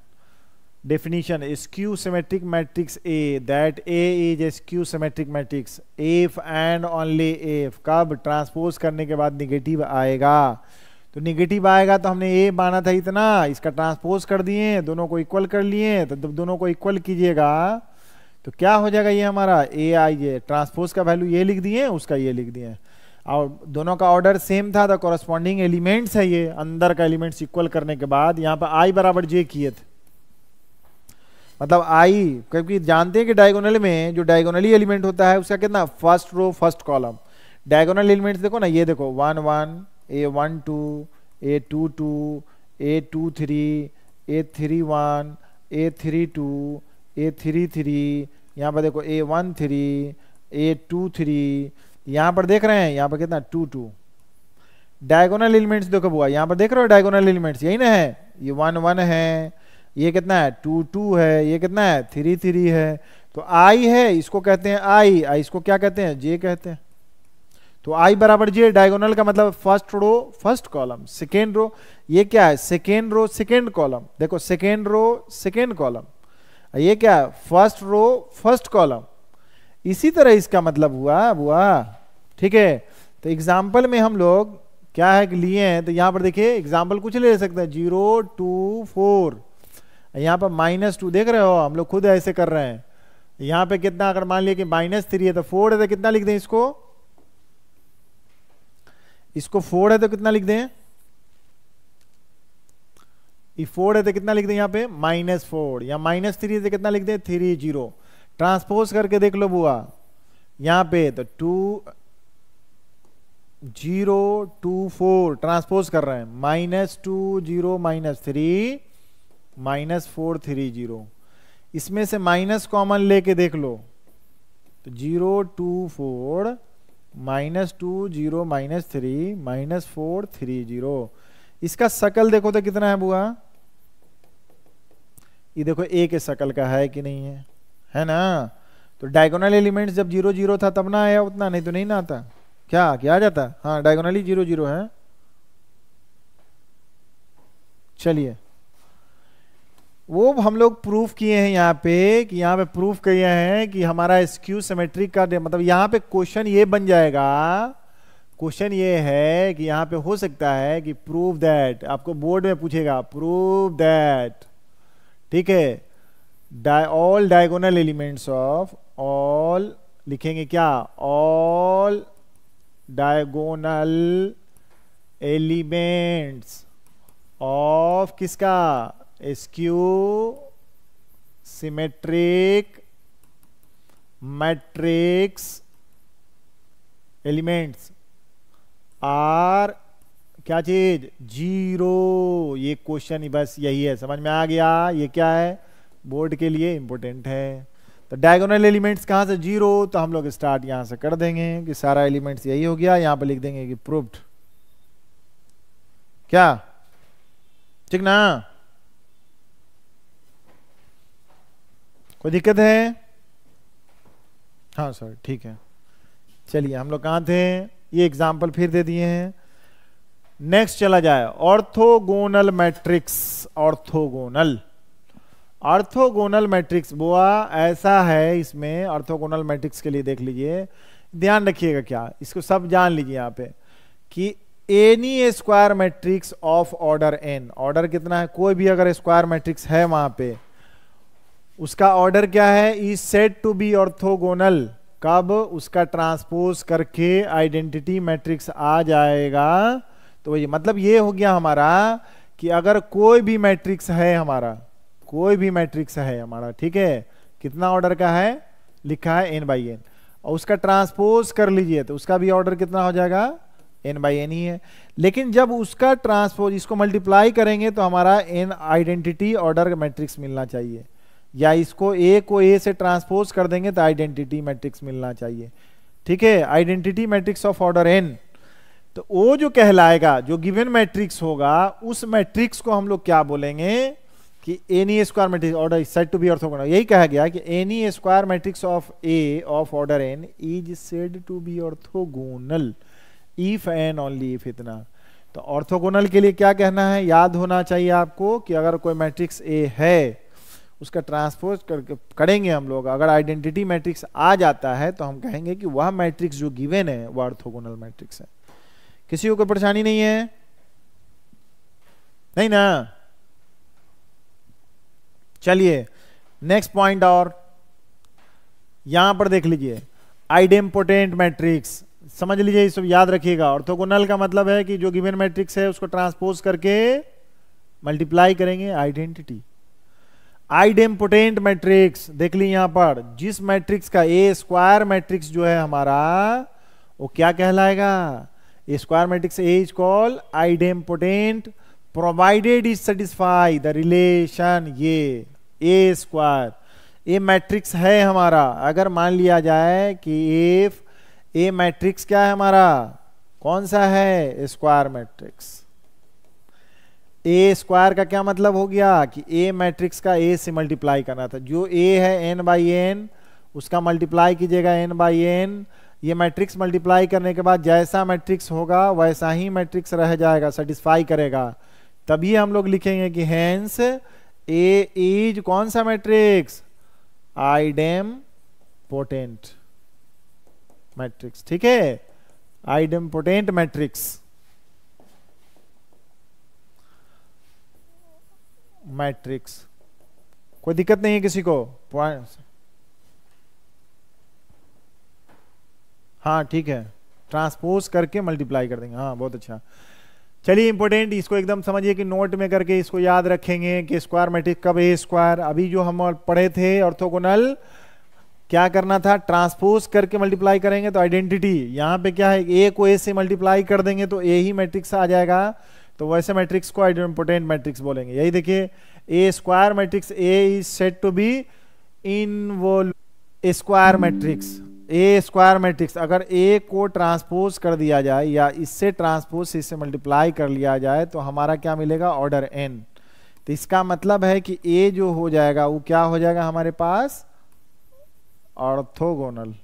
S1: definition skew symmetric matrix A that A is skew skew matrix if and only if कब ट्रांसपोज करने के बाद निगेटिव आएगा तो निगेटिव आएगा तो हमने ए माना था इतना इसका ट्रांसपोज कर दिए दोनों को इक्वल कर लिए तो दोनों को इक्वल कीजिएगा तो क्या हो जाएगा ये हमारा ए आई ये ट्रांसपोज का वैल्यू ये लिख दिए उसका ये लिख दिए और दोनों का ऑर्डर सेम था तो कॉरस्पॉन्डिंग एलिमेंट्स है ये अंदर का एलिमेंट्स इक्वल करने के बाद यहाँ पर आई बराबर जे किए थे मतलब आई क्योंकि जानते हैं कि डायगोनल में जो डायगोनली एलिमेंट होता है उसका कितना first row first column diagonal elements देखो ना ये देखो one one A one two A two two A two three A three one A three two A three three यहाँ पर देखो A one three A two three यहां पर देख रहे हैं यहां पर कितना टू टू डायगोनल एलिमेंट्स देखो बुआ यहां पर देख रहे हो डायगोनल एलिमेंट्स यही ना है ये वन वन है ये कितना है टू टू है ये कितना है थ्री थ्री है तो आई है इसको कहते हैं आई आई इसको क्या कहते हैं जे कहते हैं तो आई बराबर जे डायगोनल का मतलब first row first column second row ये क्या है सेकेंड रो सेकेंड कॉलम देखो सेकेंड रो सेकेंड कॉलम ये क्या है फर्स्ट रो फर्स्ट कॉलम इसी तरह इसका मतलब हुआ हुआ ठीक है तो एग्जाम्पल में हम लोग क्या है कि लिए हैं तो यहां पर देखिए एग्जाम्पल कुछ ले सकते हैं जीरो टू फोर यहाँ पर माइनस टू देख रहे हो हम लोग खुद ऐसे कर रहे हैं यहाँ पे कितना अगर मान लिया कि माइनस थ्री है तो फोर है तो कितना लिख दें इसको इसको फोर है तो कितना लिख दें फोर है तो कितना लिख दें यहाँ पे माइनस फोर या माइनस थ्री है तो कितना लिख दें थ्री जीरो ट्रांसपोज करके देख लो बुआ यहां पे तो two zero two four transpose कर रहे हैं minus two zero minus three minus four three zero इसमें से माइनस कॉमन लेके देख लो तो zero two four minus two zero minus three minus four three zero इसका सकल देखो तो कितना है बुआ ये देखो ए के सकल का है कि नहीं है है ना तो डायगोनल एलिमेंट्स जब जीरो जीरो था तब ना आया उतना नहीं तो नहीं ना आता क्या क्या आ जाता हाँ डायगोनली जीरो जीरो है चलिए वो हम लोग प्रूफ किए हैं यहाँ पे कि यहाँ पे प्रूफ किए हैं कि हमारा स्क्यू सिमेट्रिक का मतलब यहाँ पे क्वेश्चन ये बन जाएगा क्वेश्चन ये है कि यहाँ पे हो सकता है कि प्रूफ दैट आपको बोर्ड में पूछेगा प्रूफ दैट ठीक है all diagonal elements of all लिखेंगे क्या ऑल डायगोनल एलिमेंट्स ऑफ किसका skew symmetric matrix elements are क्या चीज जीरो ये क्वेश्चन बस यही है समझ में आ गया ये क्या है बोर्ड के लिए इंपॉर्टेंट है तो डायगोनल एलिमेंट्स कहाँ से जीरो तो हम लोग स्टार्ट यहाँ से कर देंगे कि सारा एलिमेंट्स यही हो गया यहाँ पर लिख देंगे कि प्रूफ क्या ठीक ना कोई दिक्कत है हाँ सर ठीक है चलिए हम लोग कहाँ थे ये एग्जाम्पल फिर दे दिए हैं नेक्स्ट चला जाए orthogonal matrix orthogonal orthogonal matrix बुआ ऐसा है इसमें ऑर्थोगोनल मैट्रिक्स के लिए देख लीजिए ध्यान रखिएगा क्या इसको सब जान लीजिए यहाँ पे कि any square matrix of order N order कितना है कोई भी अगर स्क्वायर मैट्रिक्स है वहां पे उसका ऑर्डर क्या है is said to be orthogonal कब उसका ट्रांसपोज करके आइडेंटिटी मैट्रिक्स आ जाएगा तो ये मतलब ये हो गया हमारा कि अगर कोई भी मैट्रिक्स है हमारा कोई भी मैट्रिक्स है हमारा ठीक है कितना ऑर्डर का है लिखा है एन बाई एन और उसका ट्रांसपोज कर लीजिए तो उसका भी ऑर्डर कितना हो जाएगा एन बाई एन ही है लेकिन जब उसका ट्रांसपोज इसको मल्टीप्लाई करेंगे तो हमारा एन आइडेंटिटी ऑर्डर मैट्रिक्स मिलना चाहिए या इसको ए को ए से ट्रांसपोज कर देंगे तो आइडेंटिटी मैट्रिक्स मिलना चाहिए ठीक है identity matrix of order N तो वो जो कहलाएगा जो गिवन मैट्रिक्स होगा उस मैट्रिक्स को हम लोग क्या बोलेंगे कि any square matrix order said to be orthogonal यही कहा गया कि any square matrix of A of order N is said to be orthogonal if and only if इतना तो ऑर्थोगोनल के लिए क्या कहना है याद होना चाहिए आपको कि अगर कोई मैट्रिक्स ए है उसका ट्रांसपोज कर, करेंगे हम लोग अगर आइडेंटिटी मैट्रिक्स आ जाता है तो हम कहेंगे कि वह मैट्रिक्स जो गिवेन है वह ऑर्थोगोनल मैट्रिक्स है किसी को कोई परेशानी नहीं है नहीं ना चलिए नेक्स्ट पॉइंट और यहां पर देख लीजिए आइडेम्पोटेंट मैट्रिक्स समझ लीजिए ये सब याद रखिएगा ऑर्थोगोनल का मतलब है कि जो गिवन मैट्रिक्स है उसको ट्रांसपोज करके मल्टीप्लाई करेंगे आइडेंटिटी आइडेम्पोटेंट मैट्रिक्स देख ली यहां पर जिस मैट्रिक्स का ए स्क्वायर मैट्रिक्स जो है हमारा वो क्या कहलाएगा A square matrix A is call idempotent provided is satisfy the relation ये ए स्क्वायर ए मैट्रिक्स है हमारा अगर मान लिया जाए कि एफ ए मैट्रिक्स क्या है हमारा कौन सा है स्क्वायर मैट्रिक्स ए स्क्वायर का क्या मतलब हो गया कि ए मैट्रिक्स का ए से मल्टीप्लाई करना था जो ए है एन बाई एन उसका मल्टीप्लाई कीजिएगा एन बाई एन ये मैट्रिक्स मल्टीप्लाई करने के बाद जैसा मैट्रिक्स होगा वैसा ही मैट्रिक्स रह जाएगा सेटिस्फाई करेगा तभी हम लोग लिखेंगे कि हैंस ए इज कौन सा मैट्रिक्स आईडेम पोटेंट मैट्रिक्स ठीक है आईडेम पोटेंट मैट्रिक्स मैट्रिक्स कोई दिक्कत नहीं है किसी को पॉइंट हाँ ठीक है ट्रांसपोज करके मल्टीप्लाई कर देंगे हाँ बहुत अच्छा चलिए इंपॉर्टेंट इसको एकदम समझिए कि नोट में करके इसको याद रखेंगे कि स्क्वायर मैट्रिक्स कब ए स्क्वायर अभी जो हम पढ़े थे ऑर्थोगोनल क्या करना था ट्रांसपोज करके मल्टीप्लाई करेंगे तो आइडेंटिटी यहाँ पे क्या है ए को ए से मल्टीप्लाई कर देंगे तो ए ही मैट्रिक्स आ जाएगा तो वैसे मैट्रिक्स को इंपोर्टेंट मैट्रिक्स बोलेंगे यही देखिए A square matrix A is said to be in वो square matrix A square matrix अगर ए को ट्रांसपोज कर दिया जाए या इससे ट्रांसपोज इससे मल्टीप्लाई कर लिया जाए तो हमारा क्या मिलेगा ऑर्डर एन तो इसका मतलब है कि ए जो हो जाएगा वो क्या हो जाएगा हमारे पास ऑर्थोगोनल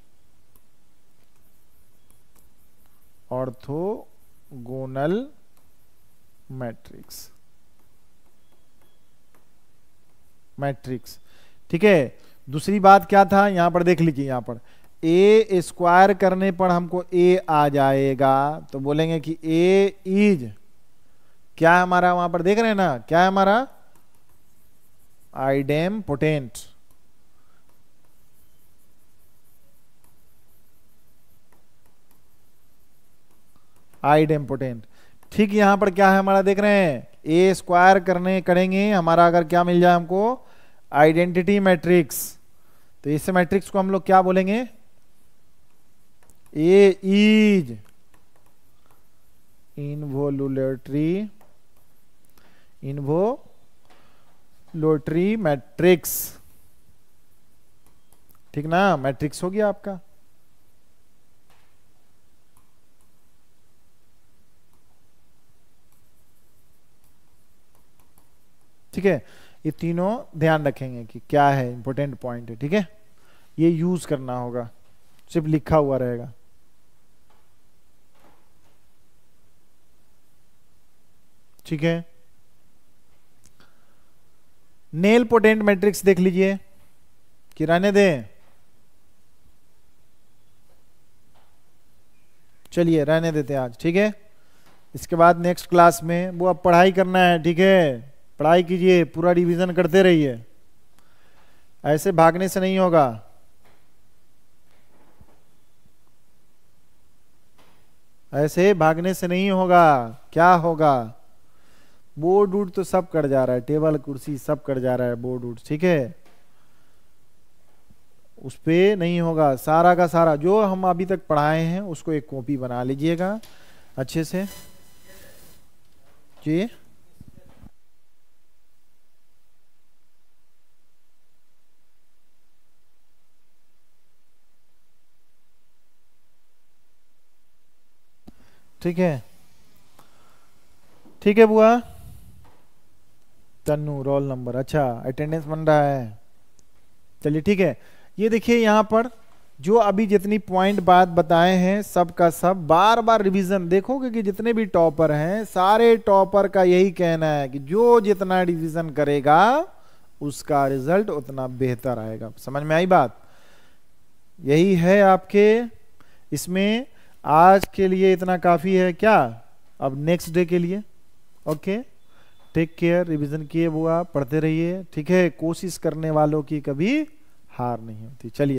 S1: ऑर्थोगोनल मैट्रिक्स मैट्रिक्स ठीक है दूसरी बात क्या था यहां पर देख लीजिए यहां पर ए स्क्वायर करने पर हमको ए आ जाएगा तो बोलेंगे कि ए इज क्या हमारा वहां पर देख रहे हैं ना क्या है हमारा आईडेम पोटेंट आईडेम पोटेंट ठीक यहां पर क्या है हमारा देख रहे हैं ए स्क्वायर करने करेंगे हमारा अगर क्या मिल जाए हमको आइडेंटिटी मैट्रिक्स तो इस मैट्रिक्स को हम लोग क्या बोलेंगे A इन वो लोटरी मैट्रिक्स ठीक ना मैट्रिक्स हो गया आपका ठीक है ये तीनों ध्यान रखेंगे कि क्या है इंपॉर्टेंट पॉइंट है ठीक है ये यूज करना होगा सिर्फ लिखा हुआ रहेगा ठीक है नेल पोटेंट मैट्रिक्स देख लीजिए किराने दे चलिए रहने देते आज ठीक है इसके बाद नेक्स्ट क्लास में वो अब पढ़ाई करना है ठीक है पढ़ाई कीजिए पूरा रिवीजन करते रहिए ऐसे भागने से नहीं होगा ऐसे भागने से नहीं होगा क्या होगा बोर्ड उड़ तो सब कट जा रहा है टेबल कुर्सी सब कट जा रहा है बोर्ड उड़ ठीक है उस पर नहीं होगा सारा का सारा जो हम अभी तक पढ़ाए हैं उसको एक कॉपी बना लीजिएगा अच्छे से जी ठीक है ठीक है बुआ तनु रोल नंबर अच्छा अटेंडेंस बन रहा है चलिए ठीक है ये देखिए यहाँ पर जो अभी जितनी पॉइंट बात बताए हैं सब का सब बार बार रिवीजन देखोगे कि जितने भी टॉपर हैं सारे टॉपर का यही कहना है कि जो जितना रिवीजन करेगा उसका रिजल्ट उतना बेहतर आएगा समझ में आई बात यही है आपके इसमें आज के लिए इतना काफ़ी है क्या अब नेक्स्ट डे के लिए okay okay? Take care revision किए हुआ पढ़ते रहिए ठीक है कोशिश करने वालों की कभी हार नहीं होती चलिए